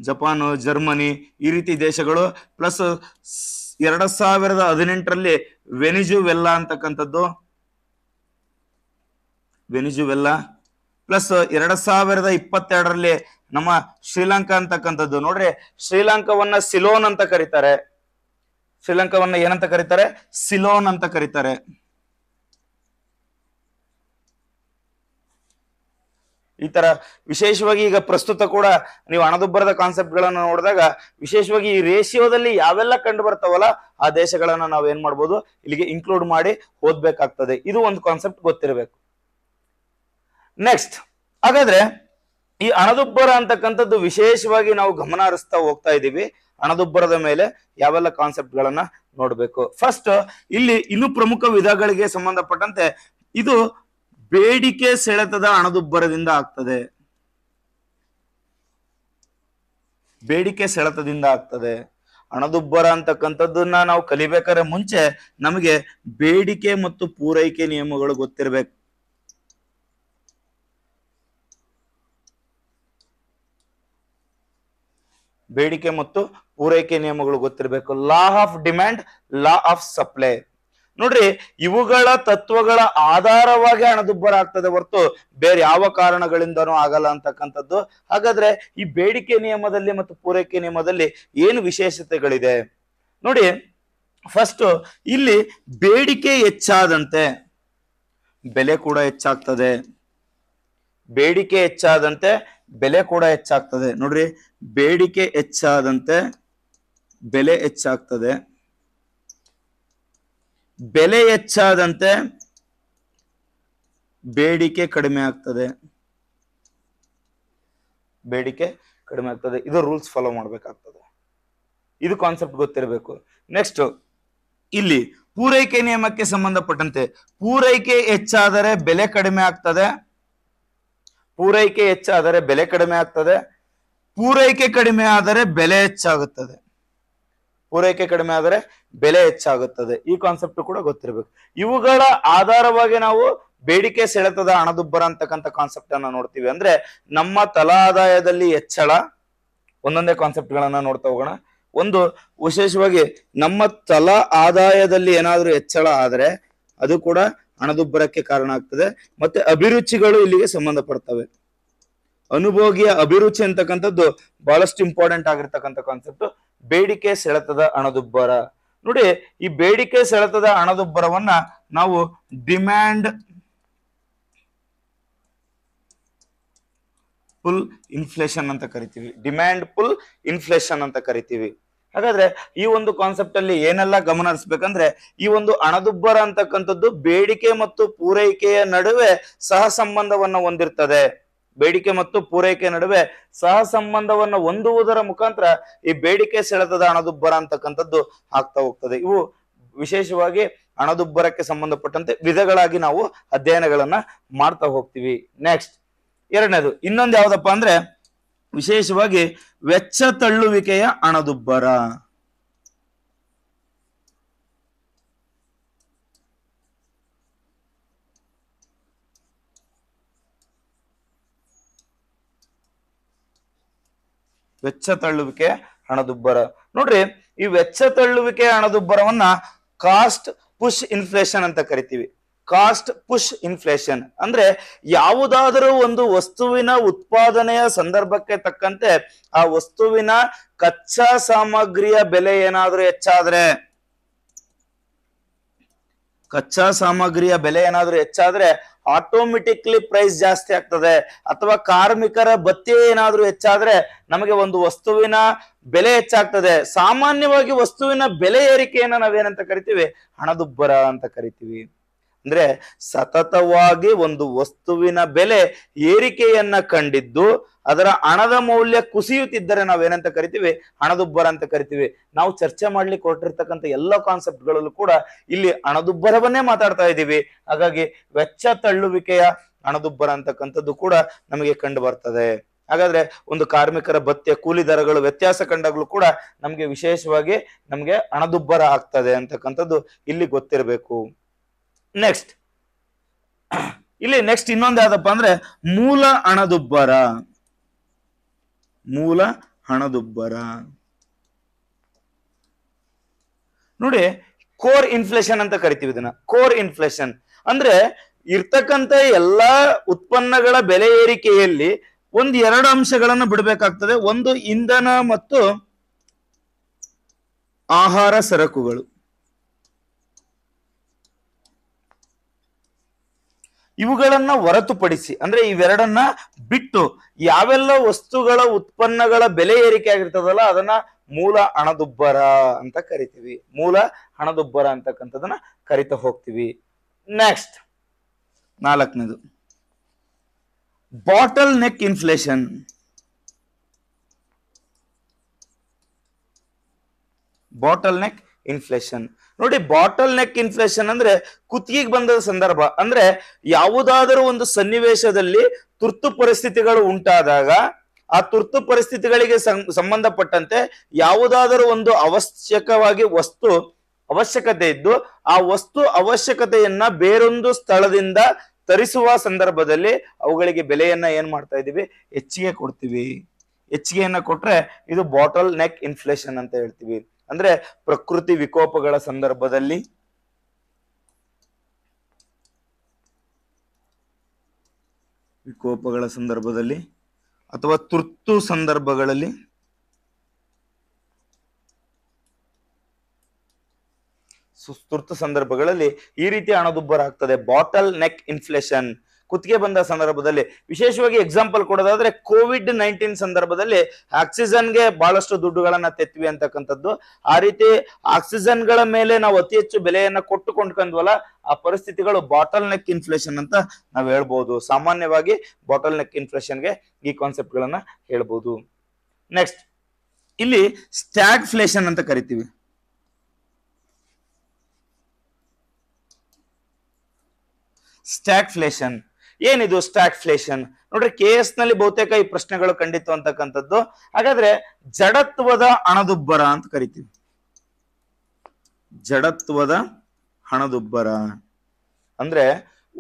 ಜಪಾನ್ ಜರ್ಮನಿ ಈ ರೀತಿ ದೇಶಗಳು ಪ್ಲಸ್ ಎರಡ್ ಸಾವಿರದ ಹದಿನೆಂಟರಲ್ಲಿ ವೆನಿಜುವೆಲ್ಲ ಅಂತಕ್ಕಂಥದ್ದು ವೆನಿಜುವೆಲ್ಲಾ ಪ್ಲಸ್ ಎರಡ್ ಸಾವಿರದ ಇಪ್ಪತ್ತೆರಡರಲ್ಲಿ ನಮ್ಮ ಶ್ರೀಲಂಕಾ ಅಂತಕ್ಕಂಥದ್ದು ನೋಡ್ರಿ ಶ್ರೀಲಂಕಾವನ್ನ ಸಿಲೋನ್ ಅಂತ ಕರೀತಾರೆ ಶ್ರೀಲಂಕಾವನ್ನ ಏನಂತ ಕರೀತಾರೆ ಸಿಲೋನ್ ಅಂತ ಕರೀತಾರೆ ಈ ತರ ವಿಶೇಷವಾಗಿ ಈಗ ಪ್ರಸ್ತುತ ಕೂಡ ನೀವು ಹಣದುಬ್ಬರದ ಕಾನ್ಸೆಪ್ಟ್ ಗಳನ್ನ ನೋಡಿದಾಗ ವಿಶೇಷವಾಗಿ ಈ ರೇಷಿಯೋದಲ್ಲಿ ಯಾವೆಲ್ಲ ಕಂಡು ಬರ್ತಾವಲ್ಲ ಆ ದೇಶಗಳನ್ನ ನಾವ್ ಏನ್ ಮಾಡ್ಬೋದು ಇಲ್ಲಿಗೆ ಇನ್ಕ್ಲೂಡ್ ಮಾಡಿ ಓದ್ಬೇಕಾಗ್ತದೆ ಇದು ಒಂದು ಕಾನ್ಸೆಪ್ಟ್ ಗೊತ್ತಿರಬೇಕು ನೆಕ್ಸ್ಟ್ ಹಾಗಾದ್ರೆ ಈ ಹಣದುಬ್ಬರ ಅಂತಕ್ಕಂಥದ್ದು ವಿಶೇಷವಾಗಿ ನಾವು ಗಮನ ಹರಿಸ್ತಾ ಹೋಗ್ತಾ ಇದೀವಿ ಹಣದುಬ್ಬರದ ಮೇಲೆ ಯಾವೆಲ್ಲ ಕಾನ್ಸೆಪ್ಟ್ ಗಳನ್ನ ನೋಡ್ಬೇಕು ಫಸ್ಟ್ ಇಲ್ಲಿ ಇನ್ನು ಪ್ರಮುಖ ವಿಧಗಳಿಗೆ ಸಂಬಂಧಪಟ್ಟಂತೆ ಇದು ಬೇಡಿಕೆ ಸೆಳೆತದ ಹಣದುಬ್ಬರದಿಂದ ಆಗ್ತದೆ ಬೇಡಿಕೆ ಸೆಳೆತದಿಂದ ಆಗ್ತದೆ ಹಣದುಬ್ಬರ ಅಂತಕ್ಕಂಥದ್ದನ್ನ ನಾವು ಕಲಿಬೇಕಾದ್ರೆ ಮುಂಚೆ ನಮಗೆ ಬೇಡಿಕೆ ಮತ್ತು ಪೂರೈಕೆ ನಿಯಮಗಳು ಗೊತ್ತಿರಬೇಕು ಬೇಡಿಕೆ ಮತ್ತು ಪೂರೈಕೆ ನಿಯಮಗಳು ಗೊತ್ತಿರಬೇಕು law of demand law of supply ನೋಡ್ರಿ ಇವುಗಳ ತತ್ವಗಳ ಆಧಾರವಾಗಿ ಹಣದುಬ್ಬರ ಆಗ್ತದೆ ಹೊರತು ಬೇರೆ ಯಾವ ಕಾರಣಗಳಿಂದನೂ ಆಗಲ್ಲ ಅಂತಕ್ಕಂಥದ್ದು ಹಾಗಾದ್ರೆ ಈ ಬೇಡಿಕೆ ನಿಯಮದಲ್ಲಿ ಮತ್ತು ಪೂರೈಕೆ ನಿಯಮದಲ್ಲಿ ಏನು ವಿಶೇಷತೆಗಳಿದೆ ನೋಡಿ ಫಸ್ಟ್ ಇಲ್ಲಿ ಬೇಡಿಕೆ ಹೆಚ್ಚಾದಂತೆ ಬೆಲೆ ಕೂಡ ಹೆಚ್ಚಾಗ್ತದೆ ಬೇಡಿಕೆ ಹೆಚ್ಚಾದಂತೆ ಬೆಲೆ ಕೂಡ ಹೆಚ್ಚಾಗ್ತದೆ ನೋಡ್ರಿ ಬೇಡಿಕೆ ಹೆಚ್ಚಾದಂತೆ ಬೆಲೆ ಹೆಚ್ಚಾಗ್ತದೆ ಬೆಲೆ ಹೆಚ್ಚಾದಂತೆ ಬೇಡಿಕೆ ಕಡಿಮೆ ಆಗ್ತದೆ ಬೇಡಿಕೆ ಕಡಿಮೆ ಆಗ್ತದೆ ಇದು ರೂಲ್ಸ್ ಫಾಲೋ ಮಾಡಬೇಕಾಗ್ತದೆ ಇದು ಕಾನ್ಸೆಪ್ಟ್ ಗೊತ್ತಿರಬೇಕು ನೆಕ್ಸ್ಟ್ ಇಲ್ಲಿ ಪೂರೈಕೆ ನಿಯಮಕ್ಕೆ ಸಂಬಂಧಪಟ್ಟಂತೆ ಪೂರೈಕೆ ಹೆಚ್ಚಾದರೆ ಬೆಲೆ ಕಡಿಮೆ ಆಗ್ತದೆ ಪೂರೈಕೆ ಹೆಚ್ಚಾದರೆ ಬೆಲೆ ಕಡಿಮೆ ಆಗ್ತದೆ ಪೂರೈಕೆ ಕಡಿಮೆ ಆದರೆ ಬೆಲೆ ಹೆಚ್ಚಾಗುತ್ತದೆ ಪೂರೈಕೆ ಕಡಿಮೆ ಆದರೆ ಬೆಲೆ ಹೆಚ್ಚಾಗುತ್ತದೆ ಈ ಕಾನ್ಸೆಪ್ಟ್ ಕೂಡ ಗೊತ್ತಿರಬೇಕು ಇವುಗಳ ಆಧಾರವಾಗಿ ನಾವು ಬೇಡಿಕೆ ಸೆಳೆತದ ಹಣದುಬ್ಬರ ಅಂತಕ್ಕಂಥ ಕಾನ್ಸೆಪ್ಟ್ ಅನ್ನ ನೋಡ್ತೀವಿ ಅಂದ್ರೆ ನಮ್ಮ ತಲಾ ಆದಾಯದಲ್ಲಿ ಹೆಚ್ಚಳ ಒಂದೊಂದೇ ಕಾನ್ಸೆಪ್ಟ್ ನೋಡ್ತಾ ಹೋಗೋಣ ಒಂದು ವಿಶೇಷವಾಗಿ ನಮ್ಮ ತಲಾ ಆದಾಯದಲ್ಲಿ ಏನಾದರೂ ಹೆಚ್ಚಳ ಆದರೆ ಅದು ಕೂಡ ಹಣದುಬ್ಬರಕ್ಕೆ ಕಾರಣ ಆಗ್ತದೆ ಮತ್ತೆ ಅಭಿರುಚಿಗಳು ಇಲ್ಲಿಗೆ ಸಂಬಂಧಪಡ್ತವೆ ಅನುಭೋಗಿಯ ಅಭಿರುಚಿ ಅಂತಕ್ಕಂಥದ್ದು ಬಹಳಷ್ಟು ಇಂಪಾರ್ಟೆಂಟ್ ಆಗಿರ್ತಕ್ಕಂಥ ಕಾನ್ಸೆಪ್ಟ್ ಬೇಡಿಕೆ ಸೆಳೆತದ ಹಣದುಬ್ಬರ ನೋಡಿ ಈ ಬೇಡಿಕೆ ಸೆಳೆತದ ಹಣದುಬ್ಬರವನ್ನ ನಾವು ಡಿಮ್ಯಾಂಡ್ ಪುಲ್ ಇನ್ಫ್ಲೇಷನ್ ಅಂತ ಕರಿತೀವಿ ಡಿಮ್ಯಾಂಡ್ ಪುಲ್ ಇನ್ಫ್ಲೇಷನ್ ಅಂತ ಕರಿತೀವಿ ಹಾಗಾದ್ರೆ ಈ ಒಂದು ಕಾನ್ಸೆಪ್ಟ್ ಅಲ್ಲಿ ಏನೆಲ್ಲ ಗಮನ ಹರಿಸ್ಬೇಕಂದ್ರೆ ಈ ಒಂದು ಹಣದುಬ್ಬರ ಅಂತಕ್ಕಂಥದ್ದು ಬೇಡಿಕೆ ಮತ್ತು ಪೂರೈಕೆಯ ನಡುವೆ ಸಹ ಸಂಬಂಧವನ್ನ ಹೊಂದಿರ್ತದೆ ಬೇಡಿಕೆ ಮತ್ತು ಪೂರೈಕೆ ನಡುವೆ ಸಹ ಸಂಬಂಧವನ್ನು ಹೊಂದುವುದರ ಮುಖಾಂತರ ಈ ಬೇಡಿಕೆ ಸೆಳೆತದ ಹಣದುಬ್ಬರ ಅಂತಕ್ಕಂಥದ್ದು ಆಗ್ತಾ ಹೋಗ್ತದೆ ಇವು ವಿಶೇಷವಾಗಿ ಹಣದುಬ್ಬರಕ್ಕೆ ಸಂಬಂಧಪಟ್ಟಂತೆ ವಿಧಗಳಾಗಿ ನಾವು ಅಧ್ಯಯನಗಳನ್ನ ಮಾಡ್ತಾ ಹೋಗ್ತೀವಿ ನೆಕ್ಸ್ಟ್ ಎರಡನೇದು ಇನ್ನೊಂದು ಯಾವ್ದಪ್ಪ ಅಂದ್ರೆ ವಿಶೇಷವಾಗಿ ವೆಚ್ಚ ತಳ್ಳುವಿಕೆಯ ಹಣದುಬ್ಬರ ವೆಚ್ಚ ತಳ್ಳುವಿಕೆ ಹಣದುಬ್ಬರ ನೋಡ್ರಿ ಈ ವೆಚ್ಚ ತಳ್ಳುವಿಕೆ ಹಣದುಬ್ಬರವನ್ನ ಕಾಸ್ಟ್ ಪುಷ್ ಇನ್ಫ್ಲೇಷನ್ ಅಂತ ಕರಿತೀವಿ ಕಾಸ್ಟ್ ಪುಷ್ ಇನ್ಫ್ಲೇಷನ್ ಅಂದ್ರೆ ಯಾವುದಾದರೂ ಒಂದು ವಸ್ತುವಿನ ಉತ್ಪಾದನೆಯ ಸಂದರ್ಭಕ್ಕೆ ತಕ್ಕಂತೆ ಆ ವಸ್ತುವಿನ ಕಚ್ಚಾ ಸಾಮಗ್ರಿಯ ಬೆಲೆ ಏನಾದ್ರೂ ಹೆಚ್ಚಾದ್ರೆ ಕಚ್ಚಾ ಸಾಮಗ್ರಿಯ ಬೆಲೆ ಏನಾದ್ರೂ ಹೆಚ್ಚಾದ್ರೆ ಆಟೋಮೆಟಿಕ್ಲಿ ಪ್ರೈಸ್ ಜಾಸ್ತಿ ಆಗ್ತದೆ ಅಥವಾ ಕಾರ್ಮಿಕರ ಬತ್ತೆ ಏನಾದರೂ ಹೆಚ್ಚಾದ್ರೆ ನಮಗೆ ಒಂದು ವಸ್ತುವಿನ ಬೆಲೆ ಹೆಚ್ಚಾಗ್ತದೆ ಸಾಮಾನ್ಯವಾಗಿ ವಸ್ತುವಿನ ಬೆಲೆ ಏರಿಕೆಯನ್ನು ನಾವೇನಂತ ಕರಿತೀವಿ ಹಣದುಬ್ಬರ ಅಂತ ಕರಿತೀವಿ ಅಂದ್ರೆ ಸತತವಾಗಿ ಒಂದು ವಸ್ತುವಿನ ಬೆಲೆ ಏರಿಕೆಯನ್ನ ಕಂಡಿದ್ದು ಅದರ ಹಣದ ಮೌಲ್ಯ ಕುಸಿಯುತ್ತಿದ್ದರೆ ನಾವೇನಂತ ಕರಿತೀವಿ ಹಣದುಬ್ಬರ ಅಂತ ಕರಿತೀವಿ ನಾವು ಚರ್ಚೆ ಮಾಡ್ಲಿಕ್ಕೆ ಹೊರಟಿರ್ತಕ್ಕಂಥ ಎಲ್ಲ ಕಾನ್ಸೆಪ್ಟ್ಗಳಲ್ಲೂ ಕೂಡ ಇಲ್ಲಿ ಹಣದುಬ್ಬರವನ್ನೇ ಮಾತಾಡ್ತಾ ಇದ್ದೀವಿ ಹಾಗಾಗಿ ವೆಚ್ಚ ತಳ್ಳುವಿಕೆಯ ಹಣದುಬ್ಬರ ಅಂತಕ್ಕಂಥದ್ದು ಕೂಡ ನಮಗೆ ಕಂಡು ಬರ್ತದೆ ಹಾಗಾದ್ರೆ ಒಂದು ಕಾರ್ಮಿಕರ ಭತ್ಯ ಕೂಲಿ ದರಗಳು ವ್ಯತ್ಯಾಸ ಕಂಡಾಗಲೂ ಕೂಡ ನಮಗೆ ವಿಶೇಷವಾಗಿ ನಮಗೆ ಹಣದುಬ್ಬರ ಆಗ್ತದೆ ಅಂತಕ್ಕಂಥದ್ದು ಇಲ್ಲಿ ಗೊತ್ತಿರಬೇಕು ನೆಕ್ಸ್ಟ್ ಇಲ್ಲಿ ನೆಕ್ಸ್ಟ್ ಇನ್ನೊಂದು ಯಾವ್ದಪ್ಪ ಅಂದ್ರೆ ಮೂಲ ಹಣದುಬ್ಬರ ಮೂಲ ಹಣದುಬ್ಬರ ನೋಡಿ ಕೋರ್ ಇನ್ಫ್ಲೇಷನ್ ಅಂತ ಕರಿತೀವಿ ಇದನ್ನ ಕೋರ್ ಇನ್ಫ್ಲೇಷನ್ ಅಂದ್ರೆ ಇರ್ತಕ್ಕಂತ ಎಲ್ಲಾ ಉತ್ಪನ್ನಗಳ ಬೆಲೆ ಏರಿಕೆಯಲ್ಲಿ ಒಂದ್ ಎರಡು ಅಂಶಗಳನ್ನು ಬಿಡಬೇಕಾಗ್ತದೆ ಒಂದು ಇಂಧನ ಮತ್ತು ಆಹಾರ ಸರಕುಗಳು ಇವುಗಳನ್ನ ಹೊರತುಪಡಿಸಿ ಅಂದ್ರೆ ಇವೆರಡನ್ನ ಬಿಟ್ಟು ಯಾವೆಲ್ಲ ವಸ್ತುಗಳ ಉತ್ಪನ್ನಗಳ ಬೆಲೆ ಏರಿಕೆ ಆಗಿರ್ತದಲ್ಲ ಅದನ್ನ ಮೂಲ ಹಣದುಬ್ಬರ ಅಂತ ಕರಿತೀವಿ ಮೂಲ ಹಣದುಬ್ಬರ ಅಂತಕ್ಕಂಥದನ್ನ ಕರಿತ ಹೋಗ್ತೀವಿ ನೆಕ್ಸ್ಟ್ ನಾಲ್ಕನೇದು bottleneck inflation bottleneck inflation ನೋಡಿ ಬಾಟಲ್ ನೆಕ್ ಇನ್ಫ್ಲೇಷನ್ ಅಂದ್ರೆ ಕುತ್ತಿಗೆಗೆ ಬಂದ ಸಂದರ್ಭ ಅಂದ್ರೆ ಯಾವುದಾದರೂ ಒಂದು ಸನ್ನಿವೇಶದಲ್ಲಿ ತುರ್ತು ಪರಿಸ್ಥಿತಿಗಳು ಉಂಟಾದಾಗ ಆ ತುರ್ತು ಪರಿಸ್ಥಿತಿಗಳಿಗೆ ಸಂಬಂಧಪಟ್ಟಂತೆ ಯಾವುದಾದರೂ ಒಂದು ಅವಶ್ಯಕವಾಗಿ ವಸ್ತು ಅವಶ್ಯಕತೆ ಇದ್ದು ಆ ವಸ್ತು ಅವಶ್ಯಕತೆಯನ್ನ ಬೇರೊಂದು ಸ್ಥಳದಿಂದ ತರಿಸುವ ಸಂದರ್ಭದಲ್ಲಿ ಅವುಗಳಿಗೆ ಬೆಲೆಯನ್ನ ಏನ್ ಮಾಡ್ತಾ ಇದೀವಿ ಹೆಚ್ಚಿಗೆ ಕೊಡ್ತೀವಿ ಹೆಚ್ಚಿಗೆಯನ್ನ ಕೊಟ್ರೆ ಇದು ಬಾಟಲ್ ನೆಕ್ ಇನ್ಫ್ಲೇಷನ್ ಅಂತ ಹೇಳ್ತೀವಿ ಅಂದ್ರೆ ಪ್ರಕೃತಿ ವಿಕೋಪಗಳ ಸಂದರ್ಭದಲ್ಲಿ ವಿಕೋಪಗಳ ಸಂದರ್ಭದಲ್ಲಿ ಅಥವಾ ತುರ್ತು ಸಂದರ್ಭಗಳಲ್ಲಿ ತುರ್ತು ಸಂದರ್ಭಗಳಲ್ಲಿ ಈ ರೀತಿ ಹಣದುಬ್ಬರ ಆಗ್ತದೆ ಬಾಟಲ್ ನೆಕ್ ಇನ್ಫ್ಲೇಷನ್ ಕುತ್ತಿಗೆ ಬಂದ ಸಂದರ್ಭದಲ್ಲಿ ವಿಶೇಷವಾಗಿ ಎಕ್ಸಾಂಪಲ್ ಕೊಡೋದಾದ್ರೆ ಕೋವಿಡ್ ನೈನ್ಟೀನ್ ಸಂದರ್ಭದಲ್ಲಿ ಆಕ್ಸಿಜನ್ಗೆ ಬಹಳಷ್ಟು ದುಡ್ಡುಗಳನ್ನ ತೆತ್ವಿ ಅಂತಕ್ಕಂಥದ್ದು ಆ ರೀತಿ ಆಕ್ಸಿಜನ್ಗಳ ಮೇಲೆ ನಾವು ಅತಿ ಹೆಚ್ಚು ಬೆಲೆಯನ್ನ ಕೊಟ್ಟು ಕೊಂಡ್ಕೊಂಡ್ವಲ್ಲ ಆ ಪರಿಸ್ಥಿತಿಗಳು ಬಾಟಲ್ ನೆಕ್ ಇನ್ಫ್ಲೇಷನ್ ಅಂತ ನಾವು ಹೇಳ್ಬಹುದು ಸಾಮಾನ್ಯವಾಗಿ ಬಾಟಲ್ ನೆಕ್ ಇನ್ಫ್ಲೇಷನ್ಗೆ ಈ ಕಾನ್ಸೆಪ್ಟ್ ಗಳನ್ನ ಹೇಳ್ಬಹುದು ನೆಕ್ಸ್ಟ್ ಇಲ್ಲಿ ಸ್ಟ್ಯಾಗ್ ಫ್ಲೇಷನ್ ಅಂತ ಕರಿತೀವಿ ಸ್ಟ್ಯಾಗ್ ಫ್ಲೇಷನ್ ಏನಿದು ಸ್ಟಾಕ್ ಫ್ಲೇಷನ್ ನೋಡ್ರಿ ಕೆ ಎಸ್ ನಲ್ಲಿ ಬಹುತೇಕ ಈ ಪ್ರಶ್ನೆಗಳು ಕಂಡಿತ್ತು ಅಂತಕ್ಕಂಥದ್ದು ಹಾಗಾದ್ರೆ ಜಡತ್ವದ ಹಣದುಬ್ಬರ ಅಂತ ಕರಿತೀವಿ ಜಡತ್ವದ ಹಣದುಬ್ಬರ ಅಂದ್ರೆ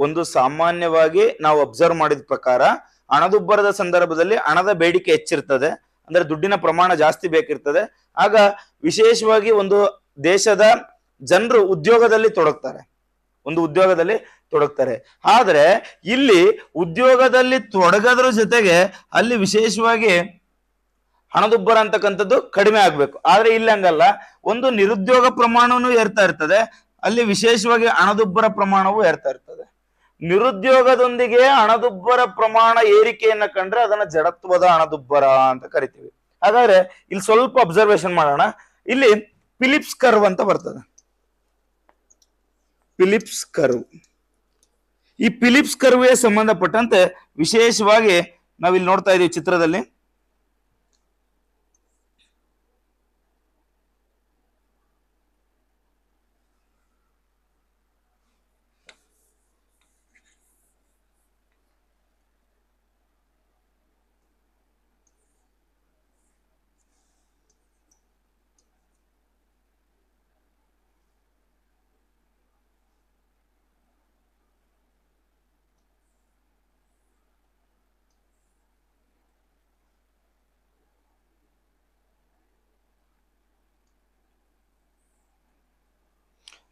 ಒಂದು ಸಾಮಾನ್ಯವಾಗಿ ನಾವು ಅಬ್ಸರ್ವ್ ಮಾಡಿದ ಪ್ರಕಾರ ಹಣದುಬ್ಬರದ ಸಂದರ್ಭದಲ್ಲಿ ಹಣದ ಬೇಡಿಕೆ ಹೆಚ್ಚಿರ್ತದೆ ಅಂದ್ರೆ ದುಡ್ಡಿನ ಪ್ರಮಾಣ ಜಾಸ್ತಿ ಬೇಕಿರ್ತದೆ ಆಗ ವಿಶೇಷವಾಗಿ ಒಂದು ದೇಶದ ಜನರು ಉದ್ಯೋಗದಲ್ಲಿ ತೊಡಗ್ತಾರೆ ಒಂದು ಉದ್ಯೋಗದಲ್ಲಿ ತೊಡಗ್ತಾರೆ ಆದರೆ ಇಲ್ಲಿ ಉದ್ಯೋಗದಲ್ಲಿ ತೊಡಗದ್ರ ಜೊತೆಗೆ ಅಲ್ಲಿ ವಿಶೇಷವಾಗಿ ಹಣದುಬ್ಬರ ಅಂತಕ್ಕಂಥದ್ದು ಕಡಿಮೆ ಆಗಬೇಕು ಆದರೆ ಇಲ್ಲಿ ಹಂಗಲ್ಲ ಒಂದು ನಿರುದ್ಯೋಗ ಪ್ರಮಾಣವೂ ಏರ್ತಾ ಇರ್ತದೆ ಅಲ್ಲಿ ವಿಶೇಷವಾಗಿ ಹಣದುಬ್ಬರ ಪ್ರಮಾಣವು ಏರ್ತಾ ಇರ್ತದೆ ನಿರುದ್ಯೋಗದೊಂದಿಗೆ ಹಣದುಬ್ಬರ ಪ್ರಮಾಣ ಏರಿಕೆಯನ್ನ ಕಂಡ್ರೆ ಅದನ್ನ ಜಡತ್ವದ ಹಣದುಬ್ಬರ ಅಂತ ಕರಿತೀವಿ ಹಾಗಾದ್ರೆ ಇಲ್ಲಿ ಸ್ವಲ್ಪ ಅಬ್ಸರ್ವೇಷನ್ ಮಾಡೋಣ ಇಲ್ಲಿ ಫಿಲಿಪ್ಸ್ ಕರ್ವ್ ಅಂತ ಬರ್ತದೆ ಫಿಲಿಪ್ಸ್ ಕರ್ವ್ ಈ ಫಿಲಿಪ್ಸ್ ಕರ್ವೆ ಸಂಬಂಧಪಟ್ಟಂತೆ ವಿಶೇಷವಾಗಿ ನಾವಿಲ್ಲಿ ನೋಡ್ತಾ ಇದೀವಿ ಚಿತ್ರದಲ್ಲಿ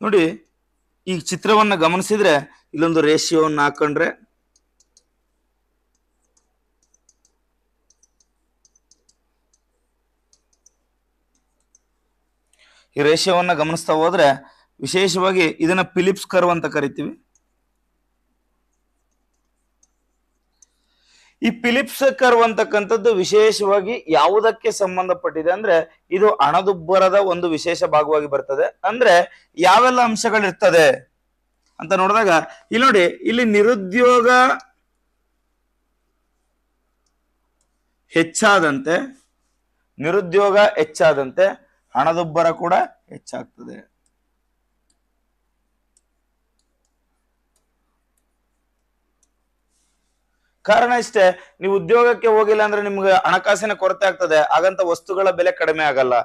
ನೋಡಿ ಈ ಚಿತ್ರವನ್ನ ಗಮನಿಸಿದ್ರೆ ಇಲ್ಲೊಂದು ರೇಷಿಯೋವನ್ನು ಹಾಕೊಂಡ್ರೆ ಈ ರೇಷಿಯೋವನ್ನ ಗಮನಿಸ್ತಾ ಹೋದ್ರೆ ವಿಶೇಷವಾಗಿ ಇದನ್ನ ಫಿಲಿಪ್ಸ್ ಕರ್ವ್ ಅಂತ ಕರಿತೀವಿ ಈ ಫಿಲಿಪ್ಸ್ ಕರ್ವ್ ಅಂತಕ್ಕಂಥದ್ದು ವಿಶೇಷವಾಗಿ ಯಾವುದಕ್ಕೆ ಸಂಬಂಧಪಟ್ಟಿದೆ ಅಂದ್ರೆ ಇದು ಹಣದುಬ್ಬರದ ಒಂದು ವಿಶೇಷ ಭಾಗವಾಗಿ ಬರ್ತದೆ ಅಂದ್ರೆ ಯಾವೆಲ್ಲ ಅಂಶಗಳಿರ್ತದೆ ಅಂತ ನೋಡಿದಾಗ ಇಲ್ಲಿ ನೋಡಿ ಇಲ್ಲಿ ನಿರುದ್ಯೋಗ ಹೆಚ್ಚಾದಂತೆ ನಿರುದ್ಯೋಗ ಹೆಚ್ಚಾದಂತೆ ಹಣದುಬ್ಬರ ಕೂಡ ಹೆಚ್ಚಾಗ್ತದೆ ಕಾರಣ ಇಷ್ಟೇ ನೀವು ಉದ್ಯೋಗಕ್ಕೆ ಹೋಗಿಲ್ಲ ಅಂದ್ರೆ ನಿಮ್ಗೆ ಹಣಕಾಸಿನ ಕೊರತೆ ಆಗ್ತದೆ ಹಾಗಂತ ವಸ್ತುಗಳ ಬೆಲೆ ಕಡಿಮೆ ಆಗಲ್ಲ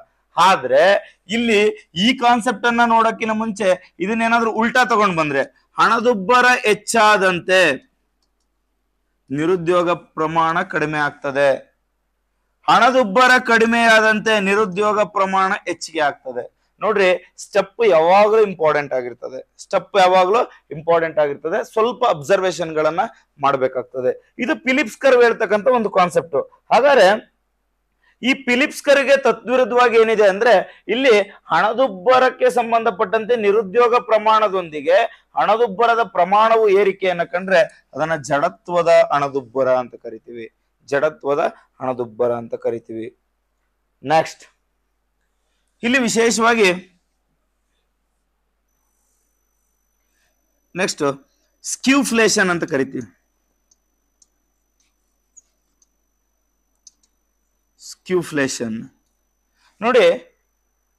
ಆದ್ರೆ ಇಲ್ಲಿ ಈ ಕಾನ್ಸೆಪ್ಟ್ ಅನ್ನ ನೋಡಕ್ಕಿಂತ ಮುಂಚೆ ಇದನ್ನೇನಾದ್ರೂ ಉಲ್ಟಾ ತಗೊಂಡ್ ಬಂದ್ರೆ ಹಣದುಬ್ಬರ ಹೆಚ್ಚಾದಂತೆ ನಿರುದ್ಯೋಗ ಪ್ರಮಾಣ ಕಡಿಮೆ ಆಗ್ತದೆ ಹಣದುಬ್ಬರ ಕಡಿಮೆಯಾದಂತೆ ನಿರುದ್ಯೋಗ ಪ್ರಮಾಣ ಹೆಚ್ಚಿಗೆ ಆಗ್ತದೆ ನೋಡ್ರಿ ಸ್ಟೆಪ್ ಯಾವಾಗಲೂ ಇಂಪಾರ್ಟೆಂಟ್ ಆಗಿರ್ತದೆ ಸ್ಟೆಪ್ ಯಾವಾಗಲೂ ಇಂಪಾರ್ಟೆಂಟ್ ಆಗಿರ್ತದೆ ಸ್ವಲ್ಪ ಅಬ್ಸರ್ವೇಷನ್ ಗಳನ್ನ ಮಾಡಬೇಕಾಗ್ತದೆ ಇದು ಫಿಲಿಪ್ಸ್ ಕರ್ವ್ ಹೇಳ್ತಕ್ಕಂಥ ಒಂದು ಕಾನ್ಸೆಪ್ಟ್ ಹಾಗಾದ್ರೆ ಈ ಫಿಲಿಪ್ಸ್ ಕರ್ಗೆ ತದ್ವಿರುದ್ಧವಾಗಿ ಏನಿದೆ ಅಂದ್ರೆ ಇಲ್ಲಿ ಹಣದುಬ್ಬರಕ್ಕೆ ಸಂಬಂಧಪಟ್ಟಂತೆ ನಿರುದ್ಯೋಗ ಪ್ರಮಾಣದೊಂದಿಗೆ ಹಣದುಬ್ಬರದ ಪ್ರಮಾಣವು ಏರಿಕೆಯನ್ನು ಕಂಡ್ರೆ ಅದನ್ನ ಜಡತ್ವದ ಹಣದುಬ್ಬರ ಅಂತ ಕರಿತೀವಿ ಜಡತ್ವದ ಹಣದುಬ್ಬರ ಅಂತ ಕರಿತೀವಿ ನೆಕ್ಸ್ಟ್ ಇಲ್ಲಿ ವಿಶೇಷವಾಗಿ ನೆಕ್ಸ್ಟ್ ಸ್ಕ್ಯೂಫ್ಲೇಷನ್ ಅಂತ ಕರಿತೀವಿ ಸ್ಕ್ಯೂಫ್ಲೇಷನ್ ನೋಡಿ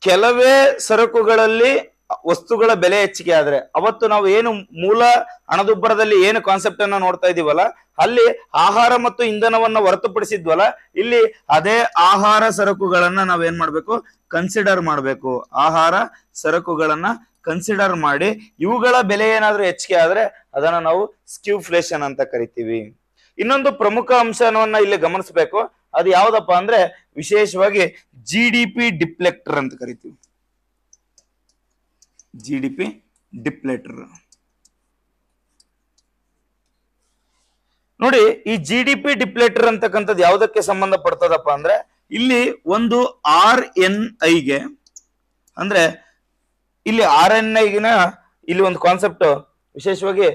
ಕೆಲವೇ ಸರಕುಗಳಲ್ಲಿ ವಸ್ತುಗಳ ಬೆಲೆ ಹೆಚ್ಚಿಗೆ ಆದ್ರೆ ಅವತ್ತು ನಾವು ಏನು ಮೂಲ ಹಣದುಬ್ಬರದಲ್ಲಿ ಏನು ಕಾನ್ಸೆಪ್ಟ್ ಅನ್ನ ನೋಡ್ತಾ ಇದೀವಲ್ಲ ಅಲ್ಲಿ ಆಹಾರ ಮತ್ತು ಇಂಧನವನ್ನ ಹೊರತುಪಡಿಸಿದ್ವಲ್ಲ ಇಲ್ಲಿ ಅದೇ ಆಹಾರ ಸರಕುಗಳನ್ನ ನಾವೇನ್ ಮಾಡ್ಬೇಕು ಕನ್ಸಿಡರ್ ಮಾಡ್ಬೇಕು ಆಹಾರ ಸರಕುಗಳನ್ನ ಕನ್ಸಿಡರ್ ಮಾಡಿ ಇವುಗಳ ಬೆಲೆ ಏನಾದ್ರೂ ಹೆಚ್ಚಿಗೆ ಆದ್ರೆ ಅದನ್ನ ನಾವು ಸ್ಕ್ಯೂಫ್ಲೇಷನ್ ಅಂತ ಕರಿತೀವಿ ಇನ್ನೊಂದು ಪ್ರಮುಖ ಅಂಶವನ್ನ ಇಲ್ಲಿ ಗಮನಿಸ್ಬೇಕು ಅದು ಯಾವ್ದಪ್ಪ ಅಂದ್ರೆ ವಿಶೇಷವಾಗಿ ಜಿ ಡಿ ಪಿ ಡಿಪ್ಲೆಕ್ಟರ್ ಅಂತ ಕರಿತೀವಿ ಜಿಡಿಪಿ ಡಿಪ್ಲೇಟರ್ ನೋಡಿ ಈ ಜಿಡಿಪಿ ಡಿಪ್ಲೇಟರ್ ಅಂತಕ್ಕಂಥದ್ದು ಯಾವುದಕ್ಕೆ ಸಂಬಂಧ ಪಡ್ತದಪ್ಪ ಅಂದ್ರೆ ಇಲ್ಲಿ ಒಂದು ಆರ್ ಎನ್ ಐಗೆ ಅಂದ್ರೆ ಇಲ್ಲಿ ಆರ್ ಎನ್ ಐಗಿನ ಇಲ್ಲಿ ಒಂದು ಕಾನ್ಸೆಪ್ಟ್ ವಿಶೇಷವಾಗಿ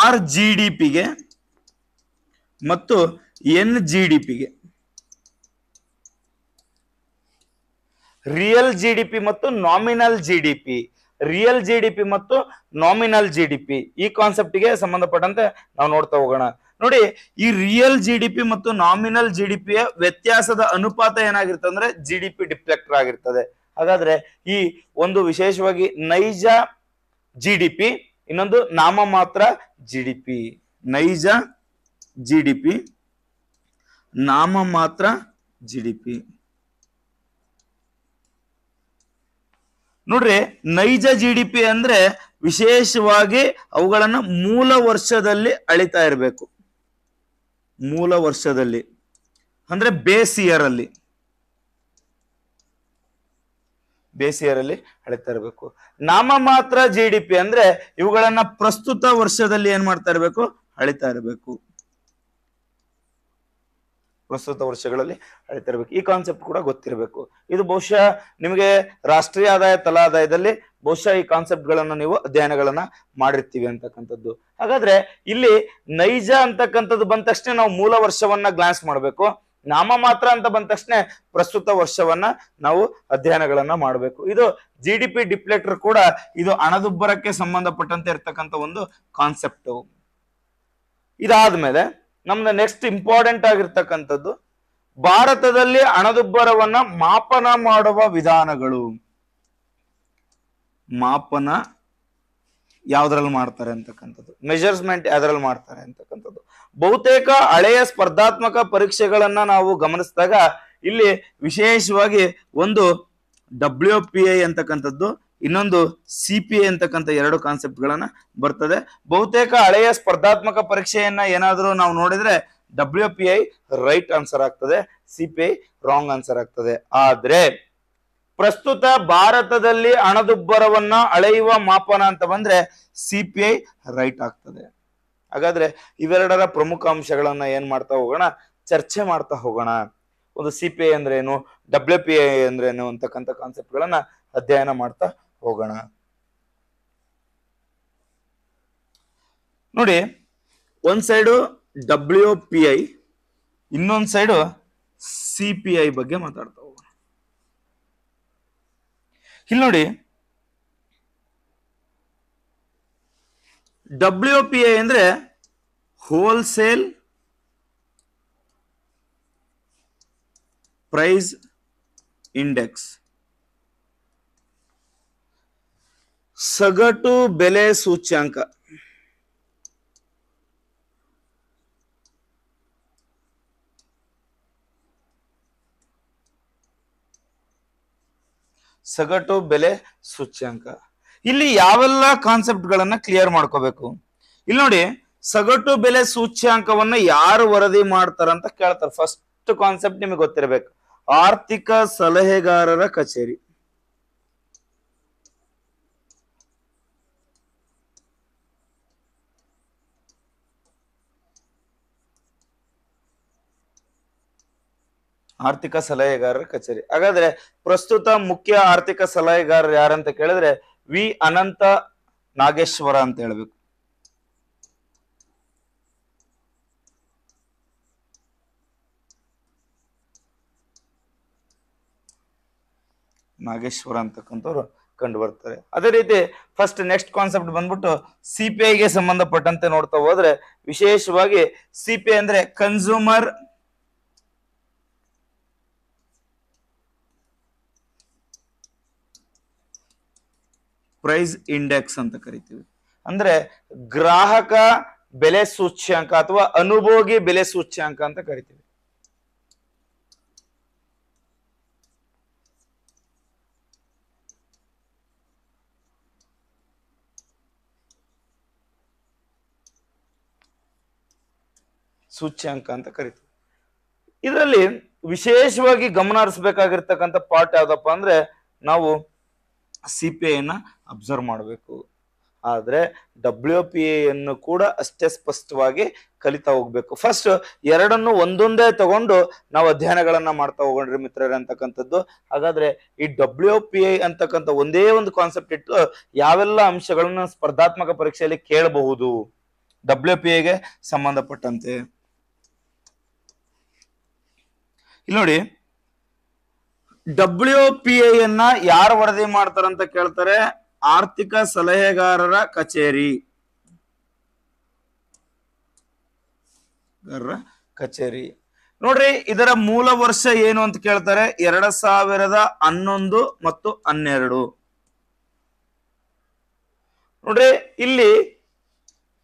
ಆರ್ ಜಿ ಡಿ ಪಿಗೆ ಮತ್ತು ಎನ್ ಜಿ ಡಿ ಪಿಗೆ ರಿಯಲ್ ಜಿ ಡಿ ಪಿ ಮತ್ತು nominal G D P real G D P ಮತ್ತು ನಾಮಿನಲ್ ಜಿ ಡಿ ಪಿ ಈ ಕಾನ್ಸೆಪ್ಟ್ಗೆ ಸಂಬಂಧಪಟ್ಟಂತೆ ನಾವು ನೋಡ್ತಾ ಹೋಗೋಣ ನೋಡಿ ಈ ರಿಯಲ್ ಜಿ ಡಿ ಪಿ ಮತ್ತು ನಾಮಿನಲ್ ಜಿ ಡಿ ಪಿಯ ವ್ಯತ್ಯಾಸದ ಅನುಪಾತ ಏನಾಗಿರುತ್ತೆ ಅಂದ್ರೆ ಜಿ ಡಿ ಪಿ ಡಿಫ್ಲೆಕ್ಟರ್ ಆಗಿರ್ತದೆ ಹಾಗಾದ್ರೆ ಈ ಒಂದು ವಿಶೇಷವಾಗಿ ನೈಜ ಜಿ ಡಿ ಪಿ ಇನ್ನೊಂದು ನಾಮ ಮಾತ್ರ ಜಿ ಡಿ ಪಿ ನೈಜ ಜಿ ಡಿ ಪಿ ನಾಮ ಮಾತ್ರ ಜಿ ಡಿ ಪಿ ನೋಡ್ರಿ ನೈಜ ಜಿ ಡಿ ಪಿ ಅಂದ್ರೆ ವಿಶೇಷವಾಗಿ ಅವುಗಳನ್ನ ಮೂಲ ವರ್ಷದಲ್ಲಿ ಅಳಿತಾ ಇರಬೇಕು ಮೂಲ ವರ್ಷದಲ್ಲಿ ಅಂದ್ರೆ ಬೇಸ್ ಇಯರ್ ಅಲ್ಲಿ ಬೇಸ್ ಅಲ್ಲಿ ಅಳಿತಾ ಇರಬೇಕು ನಾಮ ಮಾತ್ರ ಜಿ ಡಿ ಪಿ ಅಂದ್ರೆ ಇವುಗಳನ್ನ ಪ್ರಸ್ತುತ ವರ್ಷದಲ್ಲಿ ಏನ್ ಮಾಡ್ತಾ ಇರಬೇಕು ಅಳಿತಾ ಇರಬೇಕು ಪ್ರಸ್ತುತ ವರ್ಷಗಳಲ್ಲಿ ಅಳಿತಿರ್ಬೇಕು ಈ ಕಾನ್ಸೆಪ್ಟ್ ಕೂಡ ಗೊತ್ತಿರಬೇಕು ಇದು ಬಹುಶಃ ನಿಮಗೆ ರಾಷ್ಟ್ರೀಯ ಆದಾಯ ತಲಾ ಆದಾಯದಲ್ಲಿ ಬಹುಶಃ ಈ ಕಾನ್ಸೆಪ್ಟ್ ಗಳನ್ನ ನೀವು ಅಧ್ಯಯನಗಳನ್ನ ಮಾಡಿರ್ತೀವಿ ಅಂತಕ್ಕಂಥದ್ದು ಹಾಗಾದ್ರೆ ಇಲ್ಲಿ ನೈಜ ಅಂತಕ್ಕಂಥದ್ದು ಬಂದ ತಕ್ಷಣ ನಾವು ಮೂಲ ವರ್ಷವನ್ನ ಗ್ಲಾನ್ಸ್ ಮಾಡಬೇಕು ನಾಮ ಮಾತ್ರ ಅಂತ ಬಂದ ತಕ್ಷಣ ಪ್ರಸ್ತುತ ವರ್ಷವನ್ನ ನಾವು ಅಧ್ಯಯನಗಳನ್ನ ಮಾಡಬೇಕು ಇದು ಜಿ ಡಿ ಪಿ ಡಿಪ್ಲೇಟರ್ ಕೂಡ ಇದು ಹಣದುಬ್ಬರಕ್ಕೆ ಸಂಬಂಧಪಟ್ಟಂತೆ ಇರ್ತಕ್ಕಂಥ ಒಂದು ಕಾನ್ಸೆಪ್ಟು ಇದಾದ್ಮೇಲೆ ನಮ್ದು ನೆಕ್ಸ್ಟ್ ಇಂಪಾರ್ಟೆಂಟ್ ಆಗಿರ್ತಕ್ಕಂಥದ್ದು ಭಾರತದಲ್ಲಿ ಹಣದುಬ್ಬರವನ್ನ ಮಾಪನ ಮಾಡುವ ವಿಧಾನಗಳು ಮಾಪನ ಯಾವ್ದ್ರಲ್ಲಿ ಮಾಡ್ತಾರೆ ಅಂತಕ್ಕಂಥದ್ದು ಮೆಜರ್ಸ್ಮೆಂಟ್ ಯಾವ್ದ್ರಲ್ಲಿ ಮಾಡ್ತಾರೆ ಅಂತಕ್ಕಂಥದ್ದು ಬಹುತೇಕ ಹಳೆಯ ಸ್ಪರ್ಧಾತ್ಮಕ ಪರೀಕ್ಷೆಗಳನ್ನ ನಾವು ಗಮನಿಸಿದಾಗ ಇಲ್ಲಿ ವಿಶೇಷವಾಗಿ ಒಂದು ಡಬ್ಲ್ಯೂ ಪಿ ಐ ಅಂತಕ್ಕಂಥದ್ದು ಇನ್ನೊಂದು ಸಿ ಪಿ ಎ ಅಂತಕ್ಕಂಥ ಎರಡು ಕಾನ್ಸೆಪ್ಟ್ ಗಳನ್ನ ಬರ್ತದೆ ಬಹುತೇಕ ಹಳೆಯ ಸ್ಪರ್ಧಾತ್ಮಕ ಪರೀಕ್ಷೆಯನ್ನ ಏನಾದರೂ ನಾವು ನೋಡಿದ್ರೆ W P I right answer ಆಗ್ತದೆ C P I wrong answer ಆಗ್ತದೆ ಆದ್ರೆ ಪ್ರಸ್ತುತ ಭಾರತದಲ್ಲಿ ಹಣದುಬ್ಬರವನ್ನ ಅಳೆಯುವ ಮಾಪನ ಅಂತ ಬಂದ್ರೆ ಸಿ ಪಿ ಐ ರೈಟ್ ಆಗ್ತದೆ ಹಾಗಾದ್ರೆ ಇವೆರಡರ ಪ್ರಮುಖ ಅಂಶಗಳನ್ನ ಏನ್ ಮಾಡ್ತಾ ಹೋಗೋಣ ಚರ್ಚೆ ಮಾಡ್ತಾ ಹೋಗೋಣ ಒಂದು ಸಿ ಪಿ ಐ ಅಂದ್ರೆ ಏನು ಡಬ್ಲ್ಯೂ ಪಿ ಐ ಅಂದ್ರೆ ಏನು ಅಂತಕ್ಕಂಥ ಕಾನ್ಸೆಪ್ಟ್ ಗಳನ್ನ ಅಧ್ಯಯನ ಮಾಡ್ತಾ ಹೋಗೋಣ ನೋಡಿ ಒಂದ್ ಸೈಡು ಡಬ್ಲ್ಯೂ ಪಿ ಐ ಇನ್ನೊಂದು ಸೈಡು ಸಿ ಪಿ ಐ ಬಗ್ಗೆ ಮಾತಾಡ್ತಾ ಹೋಗೋಣ ಇಲ್ಲಿ ನೋಡಿ ಡಬ್ಲ್ಯೂ ಪಿ ಐ ಅಂದ್ರೆ ಹೋಲ್ಸೇಲ್ ಪ್ರೈಸ್ ಇಂಡೆಕ್ಸ್ ಸಗಟು ಬೆಲೆ ಸೂಚ್ಯಾಂಕ ಸಗಟು ಬೆಲೆ ಸೂಚ್ಯಾಂಕ ಇಲ್ಲಿ ಯಾವೆಲ್ಲ ಕಾನ್ಸೆಪ್ಟ್ ಗಳನ್ನ ಕ್ಲಿಯರ್ ಮಾಡ್ಕೋಬೇಕು ಇಲ್ಲಿ ನೋಡಿ ಸಗಟು ಬೆಲೆ ಸೂಚ್ಯಾಂಕವನ್ನ ಯಾರು ವರದಿ ಮಾಡ್ತಾರಂತ ಅಂತ ಕೇಳ್ತಾರೆ ಫಸ್ಟ್ ಕಾನ್ಸೆಪ್ಟ್ ನಿಮಗೆ ಗೊತ್ತಿರಬೇಕು ಆರ್ಥಿಕ ಸಲಹೆಗಾರರ ಕಚೇರಿ ಆರ್ಥಿಕ ಸಲಹೆಗಾರರ ಕಚೇರಿ ಹಾಗಾದ್ರೆ ಪ್ರಸ್ತುತ ಮುಖ್ಯ ಆರ್ಥಿಕ ಸಲಹೆಗಾರರು ಯಾರಂತ ಕೇಳಿದ್ರೆ ವಿ ಅನಂತ ನಾಗೇಶ್ವರ ಅಂತ ಹೇಳ್ಬೇಕು ನಾಗೇಶ್ವರ ಅಂತಕ್ಕಂಥವ್ರು ಕಂಡು ಬರ್ತಾರೆ ಅದೇ ರೀತಿ ಫಸ್ಟ್ ನೆಕ್ಸ್ಟ್ ಕಾನ್ಸೆಪ್ಟ್ ಬಂದ್ಬಿಟ್ಟು ಸಿಪಿಐಗೆ ಸಂಬಂಧಪಟ್ಟಂತೆ ನೋಡ್ತಾ ಹೋದ್ರೆ ವಿಶೇಷವಾಗಿ ಸಿಪಿಐ ಅಂದ್ರೆ ಕನ್ಸ್ಯೂಮರ್ ಪ್ರೈಸ್ ಇಂಡೆಕ್ಸ್ ಅಂತ ಕರಿತೀವಿ ಅಂದ್ರೆ ಗ್ರಾಹಕ ಬೆಲೆ ಸೂಚ್ಯಾಂಕ ಅಥವಾ ಅನುಭೋಗಿ ಬೆಲೆ ಸೂಚ್ಯಾಂಕ ಅಂತ ಕರಿತೀವಿ ಸೂಚ್ಯಾಂಕ ಅಂತ ಕರಿತೀವಿ ಇದರಲ್ಲಿ ವಿಶೇಷವಾಗಿ ಗಮನ ಹರಿಸಬೇಕಾಗಿರ್ತಕ್ಕಂಥ ಪಾಠ ಯಾವ್ದಪ್ಪ ಅಂದ್ರೆ ನಾವು ಸಿ ಪಿ ಐನ ಅಬ್ಸರ್ವ್ ಮಾಡಬೇಕು ಆದರೆ ಡಬ್ಲ್ಯೂ ಪಿ ಎನ್ನು ಕೂಡ ಅಷ್ಟೇ ಸ್ಪಷ್ಟವಾಗಿ ಕಲಿತಾ ಹೋಗ್ಬೇಕು ಫಸ್ಟ್ ಎರಡನ್ನು ಒಂದೊಂದೇ ತಗೊಂಡು ನಾವು ಅಧ್ಯಯನಗಳನ್ನ ಮಾಡ್ತಾ ಹೋಗೋಣ್ರಿ ಮಿತ್ರರೇ ಅಂತಕ್ಕಂಥದ್ದು ಹಾಗಾದ್ರೆ ಈ ಡಬ್ಲ್ಯೂ ಪಿ ಐ ಅಂತಕ್ಕಂಥ ಒಂದೇ ಒಂದು ಕಾನ್ಸೆಪ್ಟ್ ಇಟ್ಟು ಯಾವೆಲ್ಲ ಅಂಶಗಳನ್ನ ಸ್ಪರ್ಧಾತ್ಮಕ ಪರೀಕ್ಷೆಯಲ್ಲಿ ಕೇಳಬಹುದು ಡಬ್ಲ್ಯೂ ಪಿ ಐಗೆ ಸಂಬಂಧಪಟ್ಟಂತೆ ಇಲ್ಲಿ ನೋಡಿ ಡಬ್ಲ್ಯೂ ಪಿ ಅನ್ನ ಯಾರು ವರದಿ ಮಾಡ್ತಾರಂತ ಕೇಳ್ತಾರೆ ಆರ್ಥಿಕ ಸಲಹೆಗಾರರ ಕಚೇರಿ ಕಚೇರಿ ನೋಡ್ರಿ ಇದರ ಮೂಲ ವರ್ಷ ಏನು ಅಂತ ಕೇಳ್ತಾರೆ ಎರಡ್ ಸಾವಿರದ ಹನ್ನೊಂದು ಮತ್ತು ಹನ್ನೆರಡು ನೋಡ್ರಿ ಇಲ್ಲಿ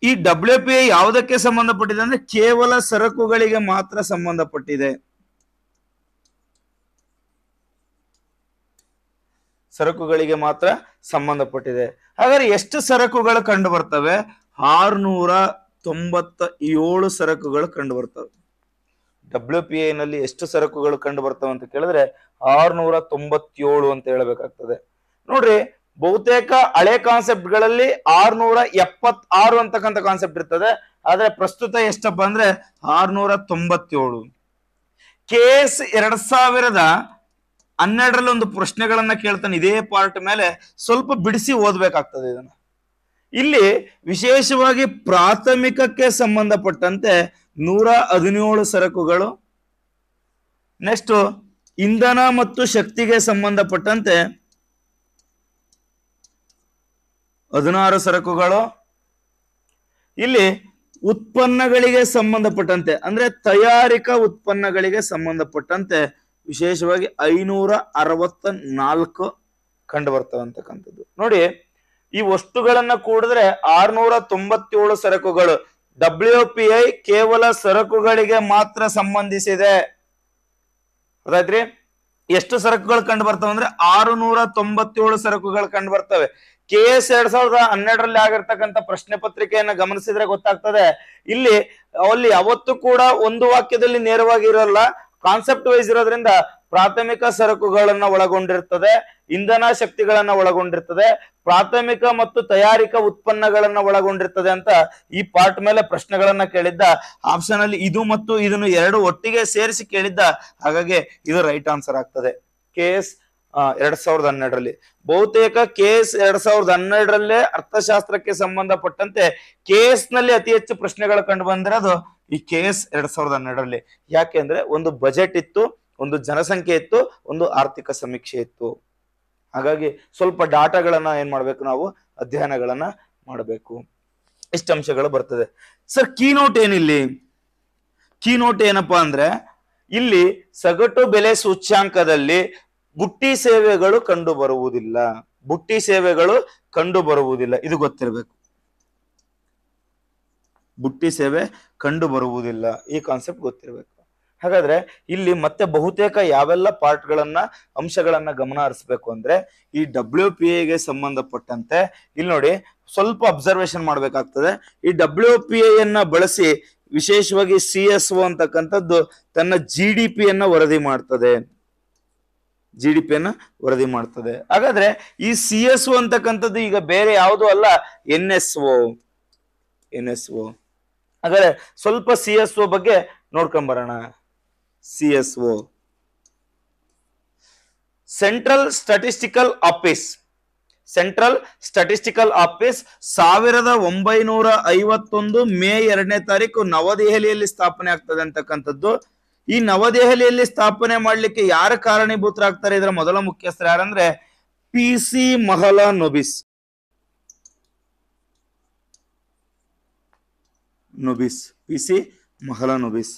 ಈ ಡಬ್ಲ್ಯೂ ಪಿ ಐ ಯಾವುದಕ್ಕೆ ಸಂಬಂಧಪಟ್ಟಿದೆ ಅಂದ್ರೆ ಕೇವಲ ಸರಕುಗಳಿಗೆ ಮಾತ್ರ ಸಂಬಂಧಪಟ್ಟಿದೆ ಸರಕುಗಳಿಗೆ ಮಾತ್ರ ಸಂಬಂಧಪಟ್ಟಿದೆ ಹಾಗಾದ್ರೆ ಎಷ್ಟು ಸರಕುಗಳು ಕಂಡು ಬರ್ತವೆ ಆರ್ನೂರ ತೊಂಬತ್ತ ಏಳು ಸರಕುಗಳು ಕಂಡು ಬರ್ತವೆ ಡಬ್ಲ್ಯೂ ಪಿ ನಲ್ಲಿ ಎಷ್ಟು ಸರಕುಗಳು ಕಂಡು ಬರ್ತವೆ ಅಂತ ಕೇಳಿದ್ರೆ ಆರ್ನೂರ ತೊಂಬತ್ತೇಳು ಅಂತ ಹೇಳಬೇಕಾಗ್ತದೆ ನೋಡ್ರಿ ಬಹುತೇಕ ಹಳೆ ಕಾನ್ಸೆಪ್ಟ್ಗಳಲ್ಲಿ ಆರ್ನೂರ ಆರು ಅಂತಕ್ಕಂಥ ಕಾನ್ಸೆಪ್ಟ್ ಇರ್ತದೆ ಆದ್ರೆ ಪ್ರಸ್ತುತ ಎಷ್ಟಪ್ಪ ಅಂದ್ರೆ ಆರ್ನೂರ ತೊಂಬತ್ತೇಳು ಕೆ ಎಸ್ ಎರಡ್ ಸಾವಿರದ ಹನ್ನೆರಡರಲ್ಲಿ ಒಂದು ಪ್ರಶ್ನೆಗಳನ್ನ ಕೇಳ್ತಾನೆ ಇದೇ ಪಾರ್ಟ್ ಮೇಲೆ ಸ್ವಲ್ಪ ಬಿಡಿಸಿ ಓದ್ಬೇಕಾಗ್ತದೆ ಇದನ್ನ ಇಲ್ಲಿ ವಿಶೇಷವಾಗಿ ಪ್ರಾಥಮಿಕಕ್ಕೆ ಸಂಬಂಧಪಟ್ಟಂತೆ ನೂರ ಹದಿನೇಳು ಸರಕುಗಳು ನೆಕ್ಸ್ಟ್ ಇಂಧನ ಮತ್ತು ಶಕ್ತಿಗೆ ಸಂಬಂಧಪಟ್ಟಂತೆ ಹದಿನಾರು ಸರಕುಗಳು ಇಲ್ಲಿ ಉತ್ಪನ್ನಗಳಿಗೆ ಸಂಬಂಧಪಟ್ಟಂತೆ ಅಂದ್ರೆ ತಯಾರಿಕಾ ಉತ್ಪನ್ನಗಳಿಗೆ ಸಂಬಂಧಪಟ್ಟಂತೆ ವಿಶೇಷವಾಗಿ ಐನೂರ ಅರವತ್ತ ನಾಲ್ಕು ಕಂಡು ಬರ್ತವಂತಕ್ಕಂಥದ್ದು ನೋಡಿ ಈ ವಸ್ತುಗಳನ್ನ ಕೂಡಿದ್ರೆ ಆರ್ನೂರ ತೊಂಬತ್ತೇಳು ಸರಕುಗಳು ಡಬ್ಲ್ಯೂ ಪಿ ಐ ಕೇವಲ ಸರಕುಗಳಿಗೆ ಮಾತ್ರ ಸಂಬಂಧಿಸಿದೆ ಅದಾಯ್ತ್ರಿ ಎಷ್ಟು ಸರಕುಗಳು ಕಂಡು ಬರ್ತವೆ ಅಂದ್ರೆ ಆರುನೂರ ತೊಂಬತ್ತೇಳು ಸರಕುಗಳು ಕಂಡು ಬರ್ತವೆ ಕೆ ಎಸ್ ಎರಡ್ ಸಾವಿರದ ಹನ್ನೆರಡರಲ್ಲಿ ಆಗಿರ್ತಕ್ಕಂಥ ಪ್ರಶ್ನೆ ಪತ್ರಿಕೆಯನ್ನು ಗಮನಿಸಿದ್ರೆ ಗೊತ್ತಾಗ್ತದೆ ಇಲ್ಲಿ ಅಲ್ಲಿ ಯಾವತ್ತೂ ಕೂಡ ಒಂದು ವಾಕ್ಯದಲ್ಲಿ ನೇರವಾಗಿ ಇರಲ್ಲ ಕಾನ್ಸೆಪ್ಟ್ ವೈಸ್ ಇರೋದ್ರಿಂದ ಪ್ರಾಥಮಿಕ ಸರಕುಗಳನ್ನ ಒಳಗೊಂಡಿರ್ತದೆ ಇಂಧನ ಶಕ್ತಿಗಳನ್ನ ಒಳಗೊಂಡಿರ್ತದೆ ಪ್ರಾಥಮಿಕ ಮತ್ತು ತಯಾರಿಕಾ ಉತ್ಪನ್ನಗಳನ್ನ ಒಳಗೊಂಡಿರ್ತದೆ ಅಂತ ಈ ಪಾರ್ಟ್ ಮೇಲೆ ಪ್ರಶ್ನೆಗಳನ್ನ ಕೇಳಿದ್ದ ಆಪ್ಷನ್ ಅಲ್ಲಿ ಇದು ಮತ್ತು ಇದನ್ನು ಎರಡು ಒಟ್ಟಿಗೆ ಸೇರಿಸಿ ಕೇಳಿದ್ದ ಹಾಗಾಗಿ ಇದು ರೈಟ್ ಆನ್ಸರ್ ಆಗ್ತದೆ ಕೆಎಸ್ ಎರಡ್ ಸಾವಿರದ ಹನ್ನೆರಡರಲ್ಲಿ ಬಹುತೇಕ ಕೆಎಸ್ ಎರಡ್ ಸಾವಿರದ ಹನ್ನೆರಡರಲ್ಲೇ ಅರ್ಥಶಾಸ್ತ್ರಕ್ಕೆ ಸಂಬಂಧಪಟ್ಟಂತೆ ಕೆಎಸ್ ನಲ್ಲಿ ಅತಿ ಹೆಚ್ಚು ಪ್ರಶ್ನೆಗಳು ಕಂಡು ಬಂದಿರೋದು ಈ ಕೆ ಎಸ್ ಎರಡ್ ಸಾವಿರದ ಹನ್ನೆರಡರಲ್ಲಿ ಯಾಕೆ ಅಂದ್ರೆ ಒಂದು ಬಜೆಟ್ ಇತ್ತು ಒಂದು ಜನಸಂಖ್ಯೆ ಇತ್ತು ಒಂದು ಆರ್ಥಿಕ ಸಮೀಕ್ಷೆ ಇತ್ತು ಹಾಗಾಗಿ ಸ್ವಲ್ಪ ಡಾಟಾಗಳನ್ನ ಏನ್ ಮಾಡ್ಬೇಕು ನಾವು ಅಧ್ಯಯನಗಳನ್ನ ಮಾಡಬೇಕು ಇಷ್ಟ ಅಂಶಗಳು ಬರ್ತದೆ ಸರ್ ಕೀನೋಟ್ ಏನಿಲ್ಲಿ ಕೀನೋಟ್ ಏನಪ್ಪಾ ಅಂದ್ರೆ ಇಲ್ಲಿ ಸಗಟು ಬೆಲೆ ಸೂಚ್ಯಾಂಕದಲ್ಲಿ ಬುಟ್ಟಿ ಸೇವೆಗಳು ಕಂಡು ಬರುವುದಿಲ್ಲ ಬುಟ್ಟಿ ಸೇವೆಗಳು ಕಂಡು ಬರುವುದಿಲ್ಲ ಇದು ಗೊತ್ತಿರಬೇಕು ಬುಟ್ಟಿ ಸೇವೆ ಕಂಡು ಬರುವುದಿಲ್ಲ ಈ ಕಾನ್ಸೆಪ್ಟ್ ಗೊತ್ತಿರಬೇಕು ಹಾಗಾದ್ರೆ ಇಲ್ಲಿ ಮತ್ತೆ ಬಹುತೇಕ ಯಾವೆಲ್ಲ ಪಾರ್ಟ್ಗಳನ್ನ ಅಂಶಗಳನ್ನ ಗಮನ ಹರಿಸ್ಬೇಕು ಅಂದ್ರೆ ಈ ಡಬ್ಲ್ಯೂ ಪಿ ಎಗೆ ಸಂಬಂಧಪಟ್ಟಂತೆ ಇಲ್ಲಿ ನೋಡಿ ಸ್ವಲ್ಪ ಅಬ್ಸರ್ವೇಶನ್ ಮಾಡಬೇಕಾಗ್ತದೆ ಈ ಡಬ್ಲ್ಯೂ ಪಿ ಎನ್ನ ಬಳಸಿ ವಿಶೇಷವಾಗಿ ಸಿ ಎಸ್ ಒ ಅಂತಕ್ಕಂಥದ್ದು ತನ್ನ ಜಿ ಡಿ ಪಿ ಪಿಯನ್ನು ವರದಿ ಮಾಡ್ತದೆ ಜಿ ಡಿ ಪಿ ಅನ್ನ ವರದಿ ಮಾಡ್ತದೆ ಹಾಗಾದ್ರೆ ಈ ಸಿ ಎಸ್ ಒ ಅಂತಕ್ಕಂಥದ್ದು ಈಗ ಬೇರೆ ಯಾವುದು ಅಲ್ಲ N S O N S O ಹಾಗಾದ್ರೆ ಸ್ವಲ್ಪ ಸಿ ಎಸ್ ಒ ಬಗ್ಗೆ ನೋಡ್ಕೊಂಬರೋಣ C S O central statistical office central statistical office ಸಾವಿರದ ಒಂಬೈನೂರ ಐವತ್ತೊಂದು ಮೇ ಎರಡನೇ ತಾರೀಕು ನವದೆಹಲಿಯಲ್ಲಿ ಸ್ಥಾಪನೆ ಆಗ್ತದೆ ಅಂತಕ್ಕಂಥದ್ದು ಈ ನವದೆಹಲಿಯಲ್ಲಿ ಸ್ಥಾಪನೆ ಮಾಡಲಿಕ್ಕೆ ಯಾರು ಕಾರಣೀಭೂತರಾಗ್ತಾರೆ ಇದರ ಮೊದಲ ಮುಖ್ಯಸ್ಥರು ಯಾರಂದ್ರೆ ಪಿ ಸಿ ಮಹಲಾ ನೊಬಿಸ್ ನುಬಿಸ್ ಪಿ ಸಿ ನುಬಿಸ್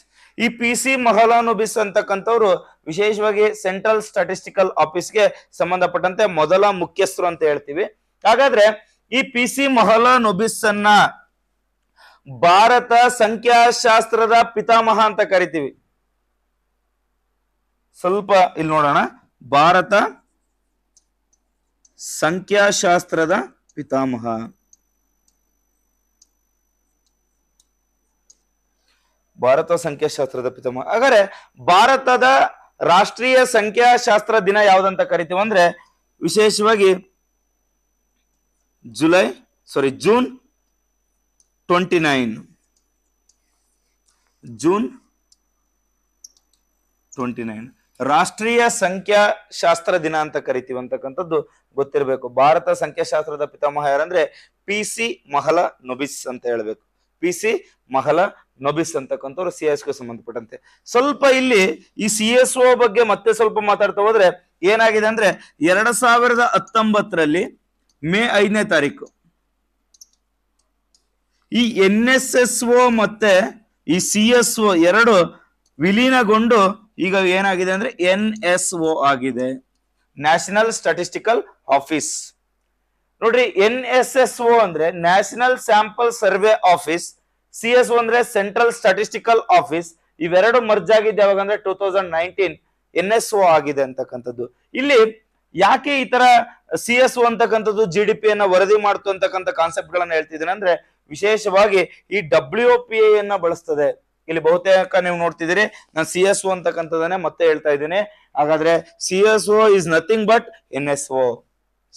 ಈ ಪಿ ಸಿ ಮಹಲಾ ನುಬಿಸ್ ಅಂತಕ್ಕಂಥವ್ರು ವಿಶೇಷವಾಗಿ ಸೆಂಟ್ರಲ್ ಸ್ಟಾಟಿಸ್ಟಿಕಲ್ ಆಫೀಸ್ಗೆ ಸಂಬಂಧಪಟ್ಟಂತೆ ಮೊದಲ ಮುಖ್ಯಸ್ಥರು ಅಂತ ಹೇಳ್ತೀವಿ ಹಾಗಾದ್ರೆ ಈ ಪಿ ಸಿ ಅನ್ನ ಭಾರತ ಸಂಖ್ಯಾಶಾಸ್ತ್ರದ ಪಿತಾಮಹ ಅಂತ ಕರಿತೀವಿ ಸ್ವಲ್ಪ ಇಲ್ಲಿ ನೋಡೋಣ ಭಾರತ ಸಂಖ್ಯಾಶಾಸ್ತ್ರದ ಪಿತಾಮಹ ಭಾರತ ಸಂಖ್ಯಾಶಾಸ್ತ್ರದ ಪಿತಾಮಹ ಹಾಗಾದ್ರೆ ಭಾರತದ ರಾಷ್ಟ್ರೀಯ ಸಂಖ್ಯಾಶಾಸ್ತ್ರ ದಿನ ಯಾವ್ದಂತ ಕರಿತೀವ ಅಂದ್ರೆ ವಿಶೇಷವಾಗಿ July sorry June twenty nine June twenty nine ರಾಷ್ಟ್ರೀಯ ಸಂಖ್ಯಾಶಾಸ್ತ್ರ ದಿನ ಅಂತ ಕರಿತೀವಿ ಅಂತಕ್ಕಂಥದ್ದು ಗೊತ್ತಿರಬೇಕು ಭಾರತ ಸಂಖ್ಯಾಶಾಸ್ತ್ರದ ಪಿತಾಮಹ ಯಾರಂದ್ರೆ ಪಿ ಸಿ ಮಹಲ ನೊಬಿಸ್ ಅಂತ ಹೇಳ್ಬೇಕು ಪಿ ಸಿ ಮಹಲ ನೊಬಿಸ್ ಅಂತಕ್ಕಂಥವ್ರು ಸಿ ಎಸ್ ಸಂಬಂಧಪಟ್ಟಂತೆ ಸ್ವಲ್ಪ ಇಲ್ಲಿ ಈ ಸಿ ಎಸ್ ಬಗ್ಗೆ ಮತ್ತೆ ಸ್ವಲ್ಪ ಮಾತಾಡ್ತಾ ಹೋದ್ರೆ ಏನಾಗಿದೆ ಅಂದ್ರೆ ಎರಡ್ ಸಾವಿರದ ಹತ್ತೊಂಬತ್ತರಲ್ಲಿ ಮೇ ಐದನೇ ತಾರೀಕು ಈ ಎನ್ ಎಸ್ ಎಸ್ ಒ ಮತ್ತೆ ಈ ಸಿ ಎಸ್ ಒ ಎರಡು ವಿಲೀನಗೊಂಡು ಈಗ ಏನಾಗಿದೆ ಅಂದ್ರೆ ಎನ್ ಎಸ್ ಒ ಆಗಿದೆ ನ್ಯಾಷನಲ್ ಸ್ಟಾಟಿಸ್ಟಿಕಲ್ ಆಫೀಸ್ ನೋಡ್ರಿ ಎನ್ ಎಸ್ ಎಸ್ ಒ ಅಂದ್ರೆ national sample survey office C S ಅಂದ್ರೆ ಸೆಂಟ್ರಲ್ ಸ್ಟಾಟಿಸ್ಟಿಕಲ್ ಆಫೀಸ್ ಇವೆರಡು ಮರ್ಜ್ ಯಾವಾಗ ಅಂದ್ರೆ two thousand nineteen N S O ಆಗಿದೆ ಅಂತಕ್ಕಂಥದ್ದು ಇಲ್ಲಿ ಯಾಕೆ ಈ ತರ ಸಿ ಎಸ್ ಒ ಅಂತಕ್ಕಂಥದ್ದು ಜಿ ಡಿ ಪಿ ಅನ್ನ ವರದಿ ಮಾಡ್ತು ಅಂತಕ್ಕಂಥ ಕಾನ್ಸೆಪ್ಟ್ ಗಳನ್ನ ಹೇಳ್ತಿದ್ದೀನಿ ಅಂದ್ರೆ ವಿಶೇಷವಾಗಿ ಈ ಡಬ್ಲ್ಯೂ ಪಿ ಅನ್ನ ಬಳಸ್ತದೆ ಇಲ್ಲಿ ಬಹುತೇಕ ನೀವು ನೋಡ್ತಿದ್ದೀರಿ ನಾನು ಸಿ ಎಸ್ ಒ ಅಂತಕ್ಕಂಥದ್ದನ್ನೇ ಮತ್ತೆ ಹೇಳ್ತಾ ಇದ್ದೀನಿ ಹಾಗಾದ್ರೆ C S O is nothing but N S O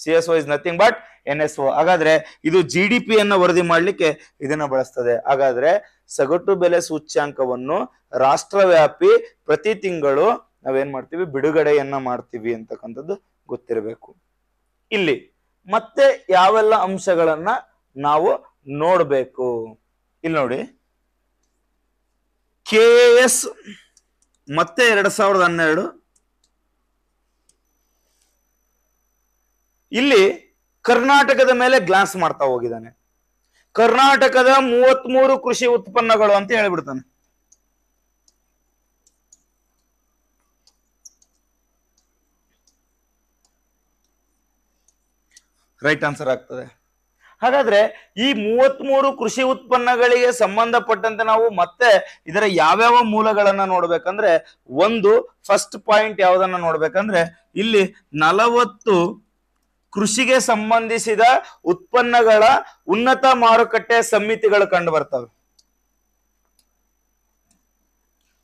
C S is nothing but N S O ಹಾಗಾದ್ರೆ ಇದು ಜಿ ಡಿ ಪಿ ಅನ್ನ ವರದಿ ಮಾಡಲಿಕ್ಕೆ ಇದನ್ನ ಬಳಸ್ತದೆ ಹಾಗಾದ್ರೆ ಸಗಟು ಬೆಲೆ ಸೂಚ್ಯಾಂಕವನ್ನು ರಾಷ್ಟ್ರವ್ಯಾಪಿ ಪ್ರತಿ ತಿಂಗಳು ನಾವೇನ್ ಮಾಡ್ತೀವಿ ಬಿಡುಗಡೆಯನ್ನ ಮಾಡ್ತೀವಿ ಅಂತಕ್ಕಂಥದ್ದು ಗೊತ್ತಿರಬೇಕು ಇಲ್ಲಿ ಮತ್ತೆ ಯಾವೆಲ್ಲ ಅಂಶಗಳನ್ನ ನಾವು ನೋಡಬೇಕು ಇಲ್ಲಿ ನೋಡಿ ಕೆ ಎಸ್ ಮತ್ತೆ ಎರಡ್ ಸಾವಿರದ ಹನ್ನೆರಡು ಇಲ್ಲಿ ಕರ್ನಾಟಕದ ಮೇಲೆ ಗ್ಲಾಸ್ ಮಾಡ್ತಾ ಹೋಗಿದ್ದಾನೆ ಕರ್ನಾಟಕದ ಮೂವತ್ಮೂರು ಕೃಷಿ ಉತ್ಪನ್ನಗಳು ಅಂತ ಹೇಳ್ಬಿಡ್ತಾನೆ ರೈಟ್ ಆನ್ಸರ್ ಆಗ್ತದೆ ಹಾಗಾದ್ರೆ ಈ ಮೂವತ್ಮೂರು ಕೃಷಿ ಉತ್ಪನ್ನಗಳಿಗೆ ಸಂಬಂಧಪಟ್ಟಂತೆ ನಾವು ಮತ್ತೆ ಇದರ ಯಾವ್ಯಾವ ಮೂಲಗಳನ್ನ ನೋಡ್ಬೇಕಂದ್ರೆ ಒಂದು ಫಸ್ಟ್ ಪಾಯಿಂಟ್ ಯಾವ್ದನ್ನ ನೋಡ್ಬೇಕಂದ್ರೆ ಇಲ್ಲಿ ನಲವತ್ತು ಕೃಷಿಗೆ ಸಂಬಂಧಿಸಿದ ಉತ್ಪನ್ನಗಳ ಉನ್ನತ ಮಾರುಕಟ್ಟೆ ಸಮಿತಿಗಳು ಕಂಡು ಬರ್ತವೆ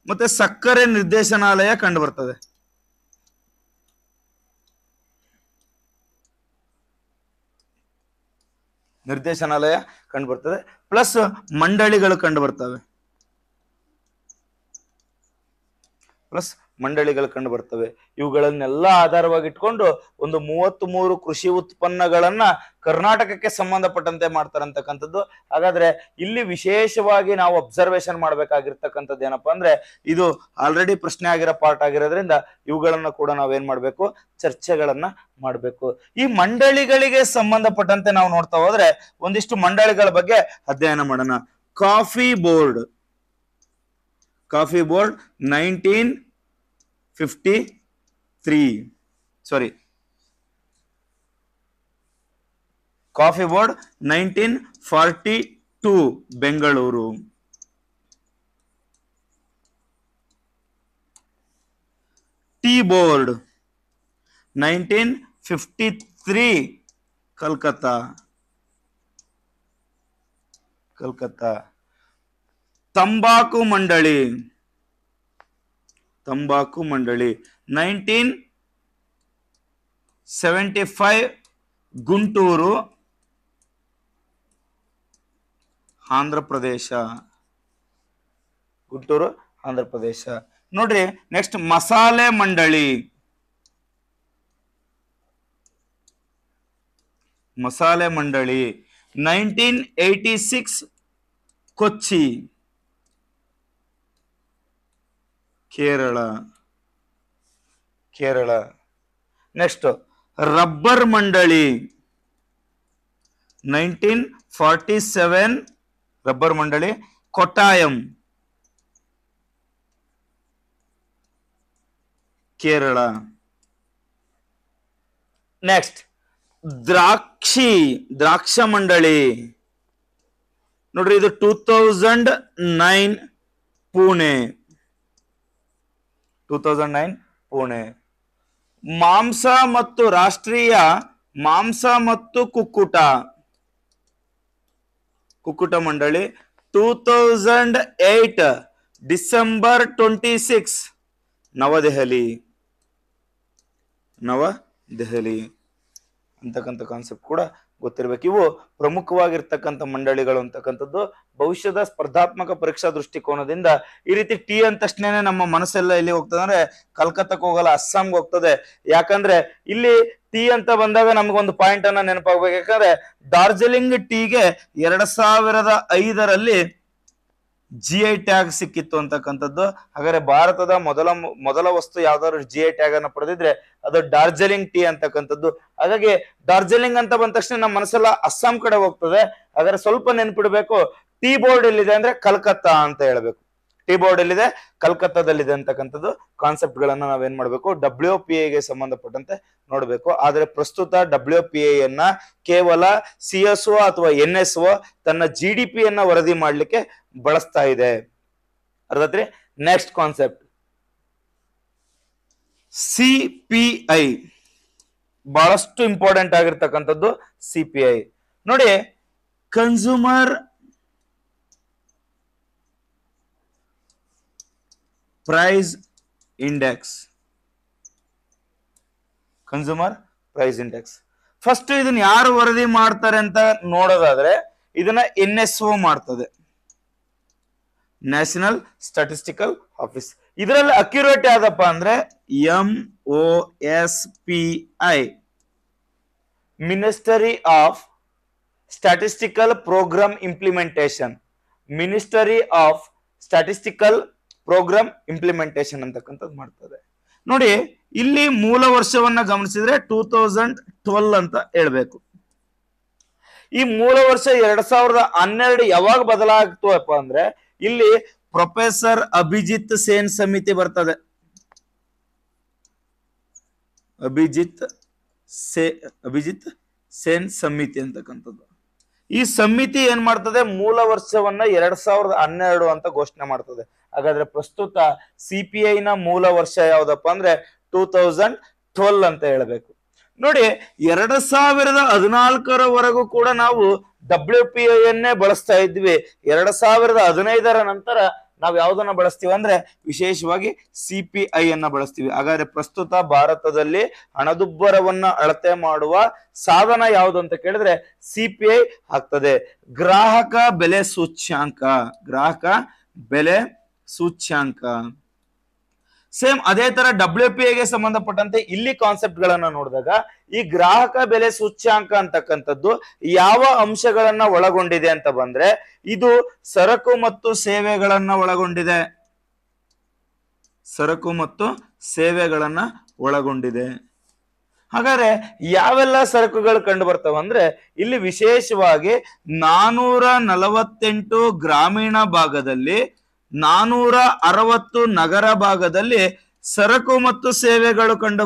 ಮತ್ತೆ ಸಕ್ಕರೆ ನಿರ್ದೇಶನಾಲಯ ಕಂಡು ಬರ್ತದೆ ನಿರ್ದೇಶನಾಲಯ ಕಂಡು ಬರ್ತದೆ ಪ್ಲಸ್ ಮಂಡಳಿಗಳು ಕಂಡು ಬರ್ತವೆ ಪ್ಲಸ್ ಮಂಡಳಿಗಳು ಕಂಡು ಬರ್ತವೆ ಇವುಗಳನ್ನೆಲ್ಲ ಆಧಾರವಾಗಿಟ್ಕೊಂಡು ಒಂದು ಮೂವತ್ತ್ ಮೂರು ಕೃಷಿ ಉತ್ಪನ್ನಗಳನ್ನ ಕರ್ನಾಟಕಕ್ಕೆ ಸಂಬಂಧಪಟ್ಟಂತೆ ಮಾಡ್ತಾರೆ ಹಾಗಾದ್ರೆ ಇಲ್ಲಿ ವಿಶೇಷವಾಗಿ ನಾವು ಅಬ್ಸರ್ವೇಷನ್ ಮಾಡ್ಬೇಕಾಗಿರ್ತಕ್ಕಂಥದ್ದು ಏನಪ್ಪ ಅಂದ್ರೆ ಇದು ಆಲ್ರೆಡಿ ಪ್ರಶ್ನೆ ಆಗಿರೋ ಪಾರ್ಟ್ ಆಗಿರೋದ್ರಿಂದ ಇವುಗಳನ್ನ ಕೂಡ ನಾವೇನ್ ಮಾಡ್ಬೇಕು ಚರ್ಚೆಗಳನ್ನ ಮಾಡಬೇಕು ಈ ಮಂಡಳಿಗಳಿಗೆ ಸಂಬಂಧಪಟ್ಟಂತೆ ನಾವು ನೋಡ್ತಾ ಹೋದ್ರೆ ಒಂದಿಷ್ಟು ಮಂಡಳಿಗಳ ಬಗ್ಗೆ ಅಧ್ಯಯನ ಮಾಡೋಣ coffee board coffee board nineteen fifty three sorry coffee board nineteen forty two Bengaluru tea board nineteen fifty three Calcutta Calcutta ತಂಬಾಕು ಮಂಡಳಿ ತಂಬಾಕು ಮಂಡಳಿ nineteen seventy five Guntur Andhra Pradesh Guntur Andhra ಪ್ರದೇಶ ನೋಡ್ರಿ ನೆಕ್ಸ್ಟ್ ಮಸಾಲೆ ಮಂಡಳಿ ಮಸಾಲೆ ಮಂಡಳಿ nineteen eighty six Kochi Kerala Kerala next rubber ಮಂಡಳಿ ನೈನ್ಟೀನ್ ಫಾರ್ಟಿ ಸೆವೆನ್ ರಬ್ಬರ್ ಮಂಡಳಿ ಕೊಟ್ಟಾಯಂ ಕೇರಳ ನೆಕ್ಸ್ಟ್ ದ್ರಾಕ್ಷಿ ದ್ರಾಕ್ಷ ಮಂಡಳಿ ನೋಡ್ರಿ ಇದು two thousand nine Pune two thousand nine Pune ಮಾಂಸ ಮತ್ತು ರಾಷ್ಟ್ರೀಯ ಮಾಂಸ ಮತ್ತು ಕುಕ್ಕುಟ ಕುಕ್ಕುಟ ಮಂಡಳಿ two thousand eight December twenty six New Delhi New Delhi ಅಂತಕ್ಕಂಥ ಕಾನ್ಸೆಪ್ಟ್ ಕೂಡ ಗೊತ್ತಿರ್ಬೇಕು ಇವು ಪ್ರಮುಖವಾಗಿರ್ತಕ್ಕಂಥ ಮಂಡಳಿಗಳು ಅಂತಕ್ಕಂಥದ್ದು ಭವಿಷ್ಯದ ಸ್ಪರ್ಧಾತ್ಮಕ ಪರೀಕ್ಷಾ ದೃಷ್ಟಿಕೋನದಿಂದ ಈ ರೀತಿ ಟಿ ಅಂದ ತಕ್ಷಣ ನಮ್ಮ ಮನಸ್ಸೆಲ್ಲ ಎಲ್ಲಿ ಹೋಗ್ತದೆ ಅಂದ್ರೆ ಕಲ್ಕತ್ತಕ್ಕೆ ಹೋಗಲ್ಲ ಅಸ್ಸಾಂಗೆ ಹೋಗ್ತದೆ ಯಾಕಂದ್ರೆ ಇಲ್ಲಿ ಟೀ ಅಂತ ಬಂದಾಗ ಒಂದು ಪಾಯಿಂಟ್ ಅನ್ನ ನೆನಪಾಗ್ಬೇಕು ಯಾಕಂದ್ರೆ ಡಾರ್ಜಿಲಿಂಗ್ ಟೀಗೆ ಎರಡ್ ಸಾವಿರದ ಐದರಲ್ಲಿ ಜಿ ಐ ಟ್ಯಾಗ್ ಸಿಕ್ಕಿತ್ತು ಅಂತಕ್ಕಂಥದ್ದು ಹಾಗಾದ್ರೆ ಭಾರತದ ಮೊದಲ ಮೊದಲ ವಸ್ತು ಯಾವ್ದಾದ್ರು ಜಿ ಐ ಟ್ಯಾಗ್ ಅನ್ನು ಪಡೆದಿದ್ರೆ ಅದು ಡಾರ್ಜಿಲಿಂಗ್ ಟೀ ಅಂತಕ್ಕಂಥದ್ದು ಹಾಗಾಗಿ ಡಾರ್ಜಿಲಿಂಗ್ ಅಂತ ಬಂದ ತಕ್ಷಣ ನಮ್ಮ ಮನಸ್ಸೆಲ್ಲ ಅಸ್ಸಾಂ ಕಡೆ ಹೋಗ್ತದೆ ಹಾಗಾದ್ರೆ ಸ್ವಲ್ಪ ನೆನ್ಪಿಡ್ಬೇಕು ಟೀ ಬೋರ್ಡ್ ಎಲ್ಲಿದೆ ಅಂದ್ರೆ ಕಲ್ಕತ್ತಾ ಅಂತ ಹೇಳ್ಬೇಕು ಟಿ ಬೋರ್ಡ್ ಎಲ್ಲಿದೆ ಕಲ್ಕತ್ತಾದಲ್ಲಿದೆ ಅಂತಕ್ಕಂಥದ್ದು ಕಾನ್ಸೆಪ್ಟ್ ಗಳನ್ನ ನಾವೇನ್ ಮಾಡ್ಬೇಕು ಡಬ್ಲ್ಯೂ ಪಿ ಎಗೆ ಸಂಬಂಧಪಟ್ಟಂತೆ ನೋಡ್ಬೇಕು ಆದ್ರೆ ಪ್ರಸ್ತುತ ಡಬ್ಲ್ಯೂ ಪಿ ಎನ್ನ ಕೇವಲ ಸಿ ಎಸ್ ಒ ಅಥವಾ ಎನ್ ಎಸ್ ಒ ತನ್ನ ಜಿ ಡಿ ಪಿ ಅನ್ನ ವರದಿ ಮಾಡ್ಲಿಕ್ಕೆ ಬಳಸ್ತಾ ಇದೆ ಅರ್ಧತ್ರಿ ನೆಕ್ಸ್ಟ್ ಕಾನ್ಸೆಪ್ಟ್ ಸಿ ಬಹಳಷ್ಟು ಇಂಪಾರ್ಟೆಂಟ್ ಆಗಿರ್ತಕ್ಕಂಥದ್ದು ಸಿ ನೋಡಿ consumer price index consumer price index first ಇದನ್ನ ಯಾರು ವರದಿ ಮಾಡ್ತಾರೆ ಅಂತ ನೋಡೋದಾದ್ರೆ ಇದನ್ನ ಎನ್ ಎಸ್ ಒ ಮಾಡ್ತದೆ ನ್ಯಾಷನಲ್ ಸ್ಟಾಟಿಸ್ಟಿಕಲ್ ಆಫೀಸ್ ಇದರಲ್ಲಿ ಅಕ್ಯುರೇಟ್ ಯಾವ್ದಪ್ಪ ಅಂದ್ರೆ M O S P I ministry of statistical programme implementation ministry of statistical programme implementation ಅಂತಕ್ಕಂಥದ್ದು ಮಾಡ್ತದೆ ನೋಡಿ ಇಲ್ಲಿ ಮೂಲ ವರ್ಷವನ್ನ ಗಮನಿಸಿದ್ರೆ ಟೂ ತೌಸಂಡ್ ಟ್ವೆಲ್ ಅಂತ ಹೇಳ್ಬೇಕು ಈ ಮೂಲ ವರ್ಷ ಎರಡ್ ಸಾವಿರದ ಹನ್ನೆರಡು ಯಾವಾಗ ಅಪ್ಪ ಅಂದ್ರೆ ಇಲ್ಲಿ ಪ್ರೊಫೆಸರ್ ಅಭಿಜಿತ್ ಸೇನ್ ಸಮಿತಿ ಬರ್ತದೆ ಅಭಿಜಿತ್ ಸೇ ಅಭಿಜಿತ್ ಸೇನ್ ಸಮಿತಿ ಅಂತಕ್ಕಂಥದ್ದು ಈ ಸಮಿತಿ ಏನ್ ಮಾಡ್ತದೆ ಮೂಲ ವರ್ಷವನ್ನ ಎರಡ್ ಸಾವಿರದ ಹನ್ನೆರಡು ಅಂತ ಘೋಷಣೆ ಮಾಡ್ತದೆ ಹಾಗಾದ್ರೆ ಪ್ರಸ್ತುತ ಸಿ ಪಿ ನ ಮೂಲ ವರ್ಷ ಯಾವ್ದಪ್ಪ ಅಂದ್ರೆ ಟೂ ತೌಸಂಡ್ ಟ್ವೆಲ್ ಅಂತ ಹೇಳ್ಬೇಕು ನೋಡಿ ಎರಡ್ ಸಾವಿರದ ಹದಿನಾಲ್ಕರವರೆಗೂ ಕೂಡ ನಾವು ಡಬ್ಲ್ಯೂ ಪಿ ಐ ಅನ್ನೇ ಬಳಸ್ತಾ ಇದ್ವಿ ಎರಡ್ ಸಾವಿರದ ಹದಿನೈದರ ನಂತರ ನಾವು ಯಾವ್ದನ್ನ ಬಳಸ್ತೀವಿ ಅಂದ್ರೆ ವಿಶೇಷವಾಗಿ ಸಿ ಪಿ ಐ ಅನ್ನ ಬಳಸ್ತೀವಿ ಹಾಗಾದ್ರೆ ಪ್ರಸ್ತುತ ಭಾರತದಲ್ಲಿ ಹಣದುಬ್ಬರವನ್ನ ಅಳತೆ ಮಾಡುವ ಸಾಧನ ಯಾವುದು ಅಂತ ಕೇಳಿದ್ರೆ ಸಿ ಪಿ ಐ ಆಗ್ತದೆ ಗ್ರಾಹಕ ಬೆಲೆ ಸೂಚ್ಯಾಂಕ ಗ್ರಾಹಕ ಬೆಲೆ ಸೂಚ್ಯಾಂಕ ಸೇಮ್ ಅದೇ ತರ ಡಬ್ಲ್ಯೂ ಪಿ ಎಗೆ ಸಂಬಂಧಪಟ್ಟಂತೆ ಇಲ್ಲಿ ಕಾನ್ಸೆಪ್ಟ್ ಗಳನ್ನ ನೋಡಿದಾಗ ಈ ಗ್ರಾಹಕ ಬೆಲೆ ಸೂಚ್ಯಾಂಕ ಅಂತಕ್ಕಂಥದ್ದು ಯಾವ ಅಂಶಗಳನ್ನ ಒಳಗೊಂಡಿದೆ ಅಂತ ಬಂದ್ರೆ ಇದು ಸರಕು ಮತ್ತು ಸೇವೆಗಳನ್ನ ಒಳಗೊಂಡಿದೆ ಸರಕು ಮತ್ತು ಸೇವೆಗಳನ್ನ ಒಳಗೊಂಡಿದೆ ಹಾಗಾದ್ರೆ ಯಾವೆಲ್ಲ ಸರಕುಗಳು ಕಂಡು ಅಂದ್ರೆ ಇಲ್ಲಿ ವಿಶೇಷವಾಗಿ ನಾನೂರ ನಲವತ್ತೆಂಟು ಗ್ರಾಮೀಣ ಭಾಗದಲ್ಲಿ ನಾನೂರ ಅರವತ್ತು ನಗರ ಭಾಗದಲ್ಲಿ ಸರಕು ಮತ್ತು ಸೇವೆಗಳು ಕಂಡು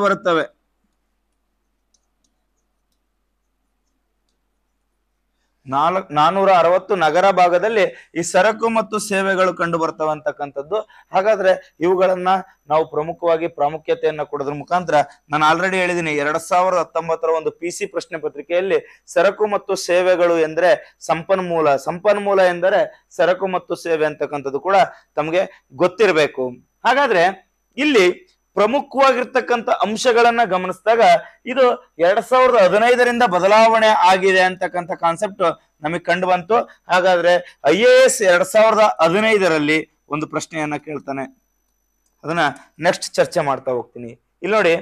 ನಾಲ್ಕು ನಾನೂರ ಅರವತ್ತು ನಗರ ಭಾಗದಲ್ಲಿ ಈ ಸರಕು ಮತ್ತು ಸೇವೆಗಳು ಕಂಡು ಅಂತಕ್ಕಂಥದ್ದು ಹಾಗಾದ್ರೆ ಇವುಗಳನ್ನ ನಾವು ಪ್ರಮುಖವಾಗಿ ಪ್ರಾಮುಖ್ಯತೆಯನ್ನ ಕೊಡೋದ್ರ ಮುಖಾಂತರ ನಾನು ಆಲ್ರೆಡಿ ಹೇಳಿದ್ದೀನಿ ಎರಡ್ ಸಾವಿರದ ಹತ್ತೊಂಬತ್ತರ ಒಂದು ಪಿ ಸಿ ಪ್ರಶ್ನೆ ಪತ್ರಿಕೆಯಲ್ಲಿ ಸರಕು ಮತ್ತು ಸೇವೆಗಳು ಎಂದ್ರೆ ಸಂಪನ್ಮೂಲ ಸಂಪನ್ಮೂಲ ಎಂದರೆ ಸರಕು ಮತ್ತು ಸೇವೆ ಅಂತಕ್ಕಂಥದ್ದು ಕೂಡ ತಮಗೆ ಗೊತ್ತಿರಬೇಕು ಹಾಗಾದ್ರೆ ಇಲ್ಲಿ ಪ್ರಮುಖವಾಗಿರ್ತಕ್ಕಂಥ ಅಂಶಗಳನ್ನ ಗಮನಿಸಿದಾಗ ಇದು ಎರಡ್ ಸಾವಿರದ ಹದಿನೈದರಿಂದ ಬದಲಾವಣೆ ಆಗಿದೆ ಅಂತಕ್ಕಂಥ ಕಾನ್ಸೆಪ್ಟ್ ನಮಗೆ ಕಂಡು ಬಂತು ಹಾಗಾದ್ರೆ ಐ ಎ ಎಸ್ ಎರಡ್ ಸಾವಿರದ ಹದಿನೈದರಲ್ಲಿ ಒಂದು ಪ್ರಶ್ನೆಯನ್ನ ಕೇಳ್ತಾನೆ ಅದನ್ನ ನೆಕ್ಸ್ಟ್ ಚರ್ಚೆ ಮಾಡ್ತಾ ಹೋಗ್ತೀನಿ ಇಲ್ಲಿ ನೋಡಿ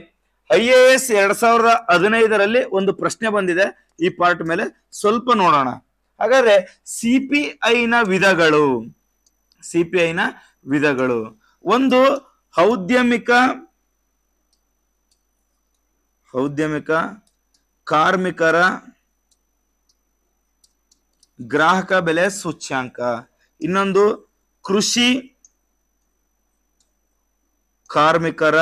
ಐ ಎ ಎಸ್ ಎರಡ್ ಸಾವಿರದ ಹದಿನೈದರಲ್ಲಿ ಒಂದು ಪ್ರಶ್ನೆ ಬಂದಿದೆ ಈ ಪಾರ್ಟ್ ಮೇಲೆ ಸ್ವಲ್ಪ ನೋಡೋಣ ಹಾಗಾದ್ರೆ ಸಿ ಪಿ ಐನ ವಿಧಗಳು ಸಿ ಪಿ ಐನ ವಿಧಗಳು ಒಂದು ಔದ್ಯಮಿಕ ಔದ್ಯಮಿಕ ಕಾರ್ಮಿಕರ ಗ್ರಾಹಕ ಬೆಲೆ ಸೂಚ್ಯಾಂಕ ಇನ್ನೊಂದು ಕೃಷಿ ಕಾರ್ಮಿಕರ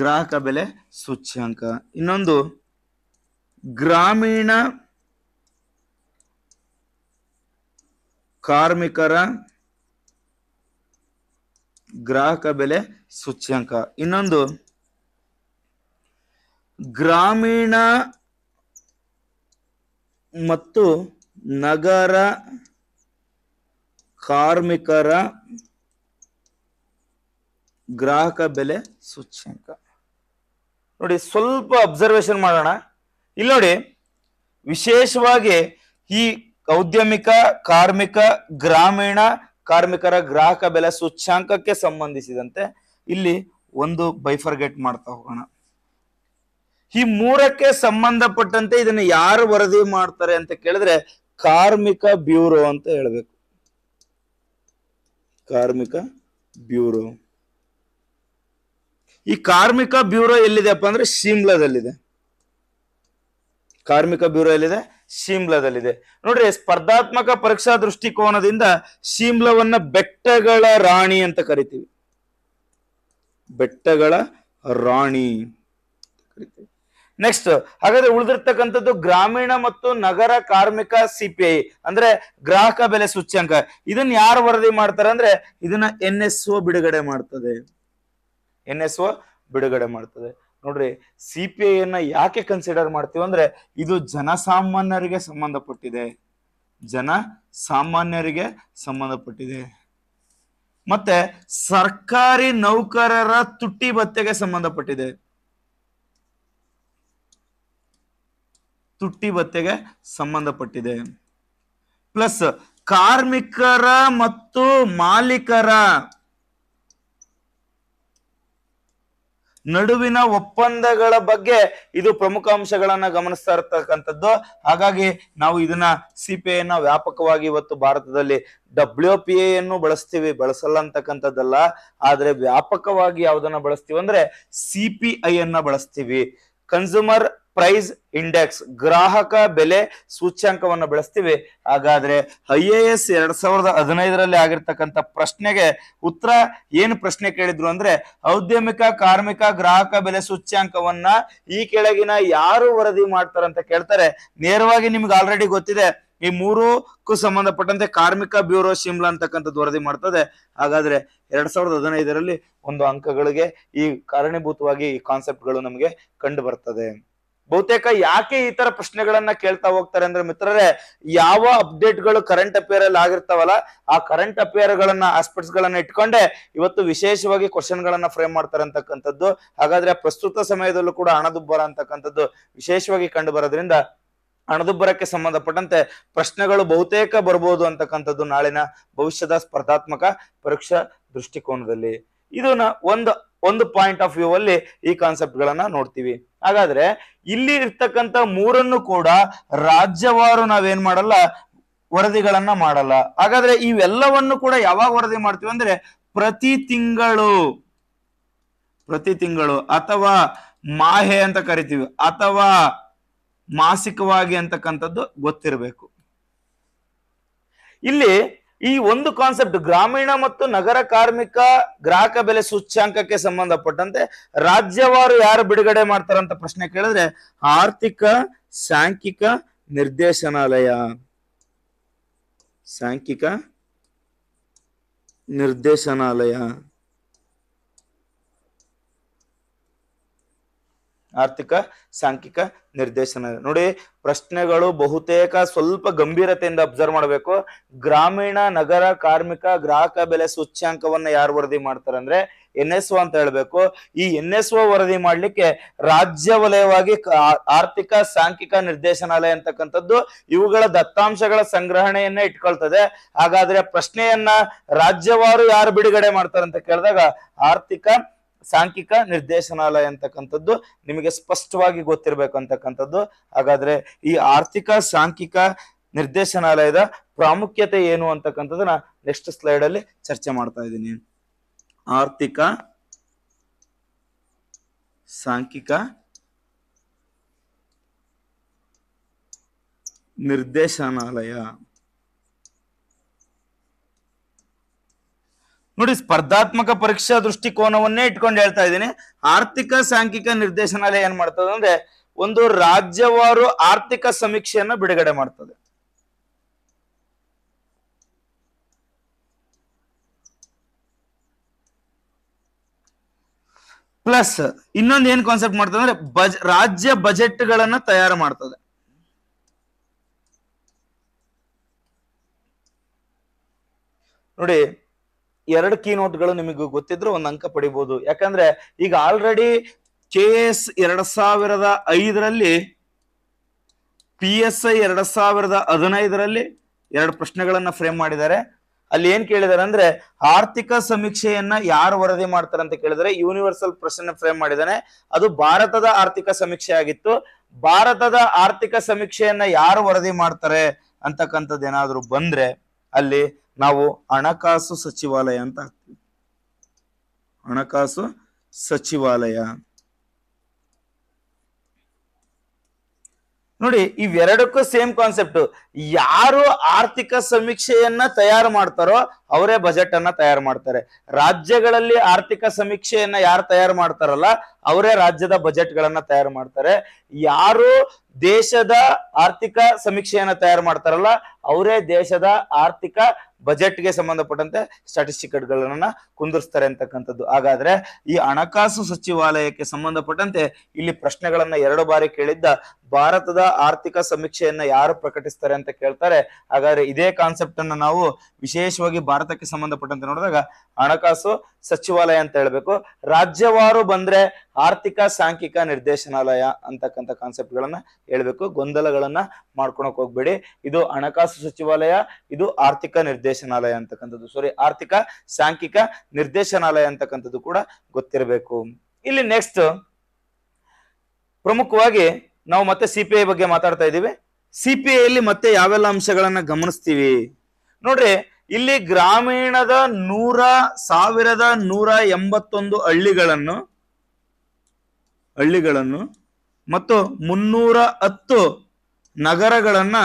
ಗ್ರಾಹಕ ಬೆಲೆ ಸೂಚ್ಯಾಂಕ ಇನ್ನೊಂದು ಗ್ರಾಮೀಣ ಕಾರ್ಮಿಕರ ಗ್ರಾಹಕ ಬೆಲೆ ಸೂಚ್ಯಂಕ ಇನ್ನೊಂದು ಗ್ರಾಮೀಣ ಮತ್ತು ನಗರ ಕಾರ್ಮಿಕರ ಗ್ರಾಹಕ ಬೆಲೆ ಸೂಚ್ಯಂಕ ನೋಡಿ ಸ್ವಲ್ಪ ಅಬ್ಸರ್ವೇಷನ್ ಮಾಡೋಣ ಇಲ್ಲಿ ನೋಡಿ ವಿಶೇಷವಾಗಿ ಈ ಔದ್ಯಮಿಕ ಕಾರ್ಮಿಕ ಗ್ರಾಮೀಣ ಕಾರ್ಮಿಕರ ಗ್ರಾಹಕ ಬೆಲೆ ಸೂಚ್ಯಾಂಕಕ್ಕೆ ಸಂಬಂಧಿಸಿದಂತೆ ಇಲ್ಲಿ ಒಂದು ಬೈಫರ್ಗೆಟ್ ಮಾಡ್ತಾ ಹೋಗೋಣ ಈ ಮೂರಕ್ಕೆ ಸಂಬಂಧಪಟ್ಟಂತೆ ಇದನ್ನ ಯಾರು ವರದಿ ಮಾಡ್ತಾರೆ ಅಂತ ಕೇಳಿದ್ರೆ ಕಾರ್ಮಿಕ ಬ್ಯೂರೋ ಅಂತ ಹೇಳ್ಬೇಕು ಕಾರ್ಮಿಕ ಬ್ಯೂರೋ ಈ ಕಾರ್ಮಿಕ ಬ್ಯೂರೋ ಅಪ್ಪ ಅಂದ್ರೆ ಶಿಮ್ಲಾದಲ್ಲಿದೆ ಕಾರ್ಮಿಕ ಬ್ಯೂರೋ ಎಲ್ಲಿದೆ ಶಿಮ್ಲಾದಲ್ಲಿದೆ ನೋಡ್ರಿ ಸ್ಪರ್ಧಾತ್ಮಕ ಪರೀಕ್ಷಾ ದೃಷ್ಟಿಕೋನದಿಂದ ಶಿಮ್ಲವನ್ನ ಬೆಟ್ಟಗಳ ರಾಣಿ ಅಂತ ಕರಿತೀವಿ ಬೆಟ್ಟಗಳ ರಾಣಿ ಕರಿತೀವಿ ನೆಕ್ಸ್ಟ್ ಹಾಗಾದ್ರೆ ಉಳಿದಿರ್ತಕ್ಕಂಥದ್ದು ಗ್ರಾಮೀಣ ಮತ್ತು ನಗರ ಕಾರ್ಮಿಕ ಸಿಪಿಐ ಅಂದ್ರೆ ಗ್ರಾಹಕ ಬೆಲೆ ಸೂಚ್ಯಂಕ ಇದನ್ನ ಯಾರು ವರದಿ ಮಾಡ್ತಾರೆ ಅಂದ್ರೆ ಇದನ್ನ ಎನ್ ಎಸ್ ಬಿಡುಗಡೆ ಮಾಡ್ತದೆ ಎನ್ ಎಸ್ ಬಿಡುಗಡೆ ಮಾಡ್ತದೆ ನೋಡ್ರಿ ಸಿ ಪಿ ಐನ ಯಾಕೆ ಕನ್ಸಿಡರ್ ಮಾಡ್ತೀವಿ ಅಂದ್ರೆ ಇದು ಜನಸಾಮಾನ್ಯರಿಗೆ ಸಂಬಂಧಪಟ್ಟಿದೆ ಜನ ಸಾಮಾನ್ಯರಿಗೆ ಸಂಬಂಧಪಟ್ಟಿದೆ ಮತ್ತೆ ಸರ್ಕಾರಿ ನೌಕರರ ತುಟ್ಟಿ ಭತ್ತೆಗೆ ಸಂಬಂಧಪಟ್ಟಿದೆ ತುಟ್ಟಿ ಭತ್ಯೆಗೆ ಸಂಬಂಧಪಟ್ಟಿದೆ ಪ್ಲಸ್ ಕಾರ್ಮಿಕರ ಮತ್ತು ಮಾಲೀಕರ ನಡುವಿನ ಒಪ್ಪಂದಗಳ ಬಗ್ಗೆ ಇದು ಪ್ರಮುಖ ಅಂಶಗಳನ್ನ ಗಮನಿಸ್ತಾ ಇರ್ತಕ್ಕಂಥದ್ದು ಹಾಗಾಗಿ ನಾವು ಇದನ್ನ ಸಿ ಪಿ ಐನ ವ್ಯಾಪಕವಾಗಿ ಇವತ್ತು ಭಾರತದಲ್ಲಿ ಡಬ್ಲ್ಯೂ ಪಿ ಎನ್ನು ಬಳಸ್ತೀವಿ ಬಳಸಲ್ಲ ಅಂತಕ್ಕಂಥದ್ದಲ್ಲ ಆದ್ರೆ ವ್ಯಾಪಕವಾಗಿ ಯಾವ್ದನ್ನ ಬಳಸ್ತೀವಿ ಅಂದ್ರೆ ಸಿ ಪಿ ಐ ಅನ್ನ ಬಳಸ್ತೀವಿ ಕನ್ಸ್ಯೂಮರ್ ಪ್ರೈಸ್ ಇಂಡೆಕ್ಸ್ ಗ್ರಾಹಕ ಬೆಲೆ ಸೂಚ್ಯಂಕವನ್ನು ಬೆಳೆಸ್ತೀವಿ ಹಾಗಾದ್ರೆ ಐ ಎ ಎಸ್ ಎರಡ್ ಸಾವಿರದ ಹದಿನೈದರಲ್ಲಿ ಆಗಿರ್ತಕ್ಕಂಥ ಪ್ರಶ್ನೆಗೆ ಉತ್ತರ ಏನು ಪ್ರಶ್ನೆ ಕೇಳಿದ್ರು ಅಂದ್ರೆ ಔದ್ಯಮಿಕ ಕಾರ್ಮಿಕ ಗ್ರಾಹಕ ಬೆಲೆ ಸೂಚ್ಯಾಂಕವನ್ನ ಈ ಕೆಳಗಿನ ಯಾರು ವರದಿ ಮಾಡ್ತಾರಂತ ಕೇಳ್ತಾರೆ ನೇರವಾಗಿ ನಿಮ್ಗೆ ಆಲ್ರೆಡಿ ಗೊತ್ತಿದೆ ಈ ಮೂರಕ್ಕೂ ಸಂಬಂಧಪಟ್ಟಂತೆ ಕಾರ್ಮಿಕ ಬ್ಯೂರೋ ಶಿಮ್ಲಾ ಅಂತಕ್ಕಂಥದ್ದು ವರದಿ ಮಾಡ್ತದೆ ಹಾಗಾದ್ರೆ ಎರಡ್ ಸಾವಿರದ ಹದಿನೈದರಲ್ಲಿ ಒಂದು ಅಂಕಗಳಿಗೆ ಈ ಕಾರಣೀಭೂತವಾಗಿ ಈ ಕಾನ್ಸೆಪ್ಟ್ಗಳು ನಮಗೆ ಕಂಡು ಬರ್ತದೆ ಬಹುತೇಕ ಯಾಕೆ ಈ ತರ ಪ್ರಶ್ನೆಗಳನ್ನ ಕೇಳ್ತಾ ಹೋಗ್ತಾರೆ ಅಂದ್ರೆ ಮಿತ್ರರೇ ಯಾವ ಅಪ್ಡೇಟ್ಗಳು ಕರೆಂಟ್ ಅಫೇರ್ ಅಲ್ಲಿ ಆಗಿರ್ತಾವಲ್ಲ ಆ ಕರೆಂಟ್ ಅಫೇರ್ ಗಳನ್ನ ಆಸ್ಪೆಕ್ಟ್ಸ್ ಗಳನ್ನ ಇಟ್ಕೊಂಡೆ ಇವತ್ತು ವಿಶೇಷವಾಗಿ ಕ್ವಶನ್ ಗಳನ್ನ ಫ್ರೇಮ್ ಮಾಡ್ತಾರೆ ಅಂತಕ್ಕಂಥದ್ದು ಹಾಗಾದ್ರೆ ಪ್ರಸ್ತುತ ಸಮಯದಲ್ಲೂ ಕೂಡ ಹಣದುಬ್ಬರ ಅಂತಕ್ಕಂಥದ್ದು ವಿಶೇಷವಾಗಿ ಕಂಡು ಬರೋದ್ರಿಂದ ಹಣದುಬ್ಬರಕ್ಕೆ ಸಂಬಂಧಪಟ್ಟಂತೆ ಪ್ರಶ್ನೆಗಳು ಬಹುತೇಕ ಬರಬಹುದು ಅಂತಕ್ಕಂಥದ್ದು ನಾಳಿನ ಭವಿಷ್ಯದ ಸ್ಪರ್ಧಾತ್ಮಕ ಪರೀಕ್ಷಾ ದೃಷ್ಟಿಕೋನದಲ್ಲಿ ಇದನ್ನ ಒಂದು ಒಂದು ಪಾಯಿಂಟ್ ಆಫ್ ವ್ಯೂ ಅಲ್ಲಿ ಈ ಕಾನ್ಸೆಪ್ಟ್ ಗಳನ್ನ ನೋಡ್ತೀವಿ ಹಾಗಾದ್ರೆ ಇಲ್ಲಿ ಇರ್ತಕ್ಕಂಥ ಮೂರನ್ನು ಕೂಡ ರಾಜ್ಯವಾರು ನಾವೇನ್ ಮಾಡಲ್ಲ ವರದಿಗಳನ್ನ ಮಾಡಲ್ಲ ಹಾಗಾದ್ರೆ ಇವೆಲ್ಲವನ್ನು ಕೂಡ ಯಾವಾಗ ವರದಿ ಮಾಡ್ತೀವಿ ಅಂದ್ರೆ ಪ್ರತಿ ತಿಂಗಳು ಪ್ರತಿ ತಿಂಗಳು ಅಥವಾ ಮಾಹೆ ಅಂತ ಕರಿತೀವಿ ಅಥವಾ ಮಾಸಿಕವಾಗಿ ಅಂತಕ್ಕಂಥದ್ದು ಗೊತ್ತಿರಬೇಕು ಇಲ್ಲಿ ಈ ಒಂದು ಕಾನ್ಸೆಪ್ಟ್ ಗ್ರಾಮೀಣ ಮತ್ತು ನಗರ ಕಾರ್ಮಿಕ ಗ್ರಾಹಕ ಬೆಲೆ ಸೂಚ್ಯಾಂಕಕ್ಕೆ ಸಂಬಂಧಪಟ್ಟಂತೆ ರಾಜ್ಯವಾರು ಯಾರು ಬಿಡುಗಡೆ ಮಾಡ್ತಾರಂತ ಪ್ರಶ್ನೆ ಕೇಳಿದ್ರೆ ಆರ್ಥಿಕ ಸಾಂಖ್ಯಿಕ ನಿರ್ದೇಶನಾಲಯ ಸಾಂಖ್ಯಿಕ ನಿರ್ದೇಶನಾಲಯ ಆರ್ಥಿಕ ಸಾಂಖ್ಯಿಕ ನಿರ್ದೇಶನ ನೋಡಿ ಪ್ರಶ್ನೆಗಳು ಬಹುತೇಕ ಸ್ವಲ್ಪ ಗಂಭೀರತೆಯಿಂದ ಅಬ್ಸರ್ವ್ ಮಾಡಬೇಕು ಗ್ರಾಮೀಣ ನಗರ ಕಾರ್ಮಿಕ ಗ್ರಾಹಕ ಬೆಲೆ ಸೂಚ್ಯಾಂಕವನ್ನ ಯಾರು ವರದಿ ಮಾಡ್ತಾರೆ ಅಂದ್ರೆ ಎನ್ ಎಸ್ ಒ ಅಂತ ಹೇಳ್ಬೇಕು ಈ ಎನ್ ಎಸ್ ಒ ವರದಿ ಮಾಡಲಿಕ್ಕೆ ರಾಜ್ಯ ವಲಯವಾಗಿ ಆರ್ಥಿಕ ಸಾಂಖ್ಯಿಕ ನಿರ್ದೇಶನಾಲಯ ಅಂತಕ್ಕಂಥದ್ದು ಇವುಗಳ ದತ್ತಾಂಶಗಳ ಸಂಗ್ರಹಣೆಯನ್ನೇ ಇಟ್ಕೊಳ್ತದೆ ಹಾಗಾದ್ರೆ ಪ್ರಶ್ನೆಯನ್ನ ರಾಜ್ಯವಾರು ಯಾರು ಬಿಡುಗಡೆ ಮಾಡ್ತಾರೆ ಅಂತ ಕೇಳಿದಾಗ ಆರ್ಥಿಕ ಸಾಂಖ್ಯಿಕ ನಿರ್ದೇಶನಾಲಯ ಅಂತಕ್ಕಂಥದ್ದು ನಿಮಗೆ ಸ್ಪಷ್ಟವಾಗಿ ಗೊತ್ತಿರಬೇಕಂತಕ್ಕಂಥದ್ದು ಹಾಗಾದ್ರೆ ಈ ಆರ್ಥಿಕ ಸಾಂಖ್ಯಿಕ ನಿರ್ದೇಶನಾಲಯದ ಪ್ರಾಮುಖ್ಯತೆ ಏನು ಅಂತಕ್ಕಂಥದ್ದನ್ನ ನೆಕ್ಸ್ಟ್ ಸ್ಲೈಡ್ ಅಲ್ಲಿ ಚರ್ಚೆ ಮಾಡ್ತಾ ಇದ್ದೀನಿ ಆರ್ಥಿಕ ಸಾಂಖ್ಯಿಕ ನಿರ್ದೇಶನಾಲಯ ನೋಡಿ ಸ್ಪರ್ಧಾತ್ಮಕ ಪರೀಕ್ಷಾ ದೃಷ್ಟಿಕೋನವನ್ನೇ ಇಟ್ಕೊಂಡು ಹೇಳ್ತಾ ಇದ್ದೀನಿ ಆರ್ಥಿಕ ಸಾಂಖ್ಯಿಕ ನಿರ್ದೇಶನಾಲಯ ಏನ್ ಮಾಡ್ತದೆ ಅಂದ್ರೆ ಒಂದು ರಾಜ್ಯವಾರು ಆರ್ಥಿಕ ಸಮೀಕ್ಷೆಯನ್ನ ಬಿಡುಗಡೆ ಮಾಡ್ತದೆ ಪ್ಲಸ್ ಇನ್ನೊಂದು ಏನ್ ಕಾನ್ಸೆಪ್ಟ್ ಮಾಡ್ತದೆ ಅಂದ್ರೆ ರಾಜ್ಯ ಬಜೆಟ್ ಗಳನ್ನ ತಯಾರು ಮಾಡ್ತದೆ ನೋಡಿ ಎರಡು ಕೀ ನೋಟ್ಗಳು ನಿಮಗೆ ಗೊತ್ತಿದ್ರು ಒಂದು ಅಂಕ ಪಡಿಬಹುದು ಯಾಕಂದ್ರೆ ಈಗ ಆಲ್ರೆಡಿ ಕೆ ಎಸ್ ಎರಡ್ ಸಾವಿರದ ಐದರಲ್ಲಿ ಪಿ ಎಸ್ ಐ ಎರಡ್ ಸಾವಿರದ ಹದಿನೈದರಲ್ಲಿ ಎರಡು ಪ್ರಶ್ನೆಗಳನ್ನ ಫ್ರೇಮ್ ಮಾಡಿದ್ದಾರೆ ಅಲ್ಲಿ ಏನ್ ಕೇಳಿದಾರೆ ಅಂದ್ರೆ ಆರ್ಥಿಕ ಸಮೀಕ್ಷೆಯನ್ನ ಯಾರು ವರದಿ ಮಾಡ್ತಾರೆ ಅಂತ ಕೇಳಿದ್ರೆ ಯೂನಿವರ್ಸಲ್ ಪ್ರಶ್ನೆ ಫ್ರೇಮ್ ಮಾಡಿದಾನೆ ಅದು ಭಾರತದ ಆರ್ಥಿಕ ಸಮೀಕ್ಷೆ ಆಗಿತ್ತು ಭಾರತದ ಆರ್ಥಿಕ ಸಮೀಕ್ಷೆಯನ್ನ ಯಾರು ವರದಿ ಮಾಡ್ತಾರೆ ಅಂತಕ್ಕಂಥದ್ದು ಏನಾದ್ರು ಬಂದ್ರೆ ಅಲ್ಲಿ ನಾವು ಹಣಕಾಸು ಸಚಿವಾಲಯ ಅಂತ ಹಾಕ್ತೀವಿ ಹಣಕಾಸು ಸಚಿವಾಲಯ ನೋಡಿ ಇವೆರಡಕ್ಕೂ ಸೇಮ್ ಕಾನ್ಸೆಪ್ಟ್ ಯಾರು ಆರ್ಥಿಕ ಸಮೀಕ್ಷೆಯನ್ನ ತಯಾರು ಮಾಡ್ತಾರೋ ಅವರೇ ಬಜೆಟ್ ಅನ್ನ ತಯಾರು ಮಾಡ್ತಾರೆ ರಾಜ್ಯಗಳಲ್ಲಿ ಆರ್ಥಿಕ ಸಮೀಕ್ಷೆಯನ್ನ ಯಾರು ತಯಾರು ಮಾಡ್ತಾರಲ್ಲ ಅವರೇ ರಾಜ್ಯದ ಬಜೆಟ್ ಗಳನ್ನ ತಯಾರು ಮಾಡ್ತಾರೆ ಯಾರು ದೇಶದ ಆರ್ಥಿಕ ಸಮೀಕ್ಷೆಯನ್ನ ತಯಾರು ಮಾಡ್ತಾರಲ್ಲ ಅವರೇ ದೇಶದ ಆರ್ಥಿಕ ಬಜೆಟ್ಗೆ ಸಂಬಂಧಪಟ್ಟಂತೆ ಗಳನ್ನ ಕುಂದಿರ್ಸ್ತಾರೆ ಅಂತಕ್ಕಂಥದ್ದು ಹಾಗಾದ್ರೆ ಈ ಹಣಕಾಸು ಸಚಿವಾಲಯಕ್ಕೆ ಸಂಬಂಧಪಟ್ಟಂತೆ ಇಲ್ಲಿ ಪ್ರಶ್ನೆಗಳನ್ನ ಎರಡು ಬಾರಿ ಕೇಳಿದ್ದ ಭಾರತದ ಆರ್ಥಿಕ ಸಮೀಕ್ಷೆಯನ್ನ ಯಾರು ಪ್ರಕಟಿಸ್ತಾರೆ ಅಂತ ಕೇಳ್ತಾರೆ ಹಾಗಾದ್ರೆ ಇದೇ ಕಾನ್ಸೆಪ್ಟ್ ಅನ್ನ ನಾವು ವಿಶೇಷವಾಗಿ ಭಾರತಕ್ಕೆ ಸಂಬಂಧಪಟ್ಟಂತೆ ನೋಡಿದಾಗ ಹಣಕಾಸು ಸಚಿವಾಲಯ ಅಂತ ಹೇಳ್ಬೇಕು ರಾಜ್ಯವಾರು ಬಂದ್ರೆ ಆರ್ಥಿಕ ಸಾಂಖ್ಯಿಕ ನಿರ್ದೇಶನಾಲಯ ಅಂತಕ್ಕಂಥ ಕಾನ್ಸೆಪ್ಟ್ ಗಳನ್ನ ಹೇಳ್ಬೇಕು ಗೊಂದಲಗಳನ್ನ ಮಾಡ್ಕೊಳಕ್ ಹೋಗ್ಬೇಡಿ ಇದು ಹಣಕಾಸು ಸಚಿವಾಲಯ ಇದು ಆರ್ಥಿಕ ನಿರ್ದೇಶನಾಲಯ ಅಂತಕ್ಕಂಥದ್ದು ಸಾರಿ ಆರ್ಥಿಕ ಸಾಂಖ್ಯಿಕ ನಿರ್ದೇಶನಾಲಯ ಅಂತಕ್ಕಂಥದ್ದು ಕೂಡ ಗೊತ್ತಿರಬೇಕು ಇಲ್ಲಿ ನೆಕ್ಸ್ಟ್ ಪ್ರಮುಖವಾಗಿ ನಾವು ಮತ್ತೆ ಸಿ ಪಿ ಐ ಬಗ್ಗೆ ಮಾತಾಡ್ತಾ ಇದ್ದೀವಿ ಸಿ ಪಿ ಮತ್ತೆ ಯಾವೆಲ್ಲ ಅಂಶಗಳನ್ನ ಗಮನಿಸ್ತೀವಿ ನೋಡ್ರಿ ಇಲ್ಲಿ ಗ್ರಾಮೀಣದ ನೂರ ಸಾವಿರದ ನೂರ ಎಂಬತ್ತೊಂದು ಹಳ್ಳಿಗಳನ್ನು ಹಳ್ಳಿಗಳನ್ನು ಮತ್ತು ಮುನ್ನೂರ ಹತ್ತು ನಗರಗಳನ್ನ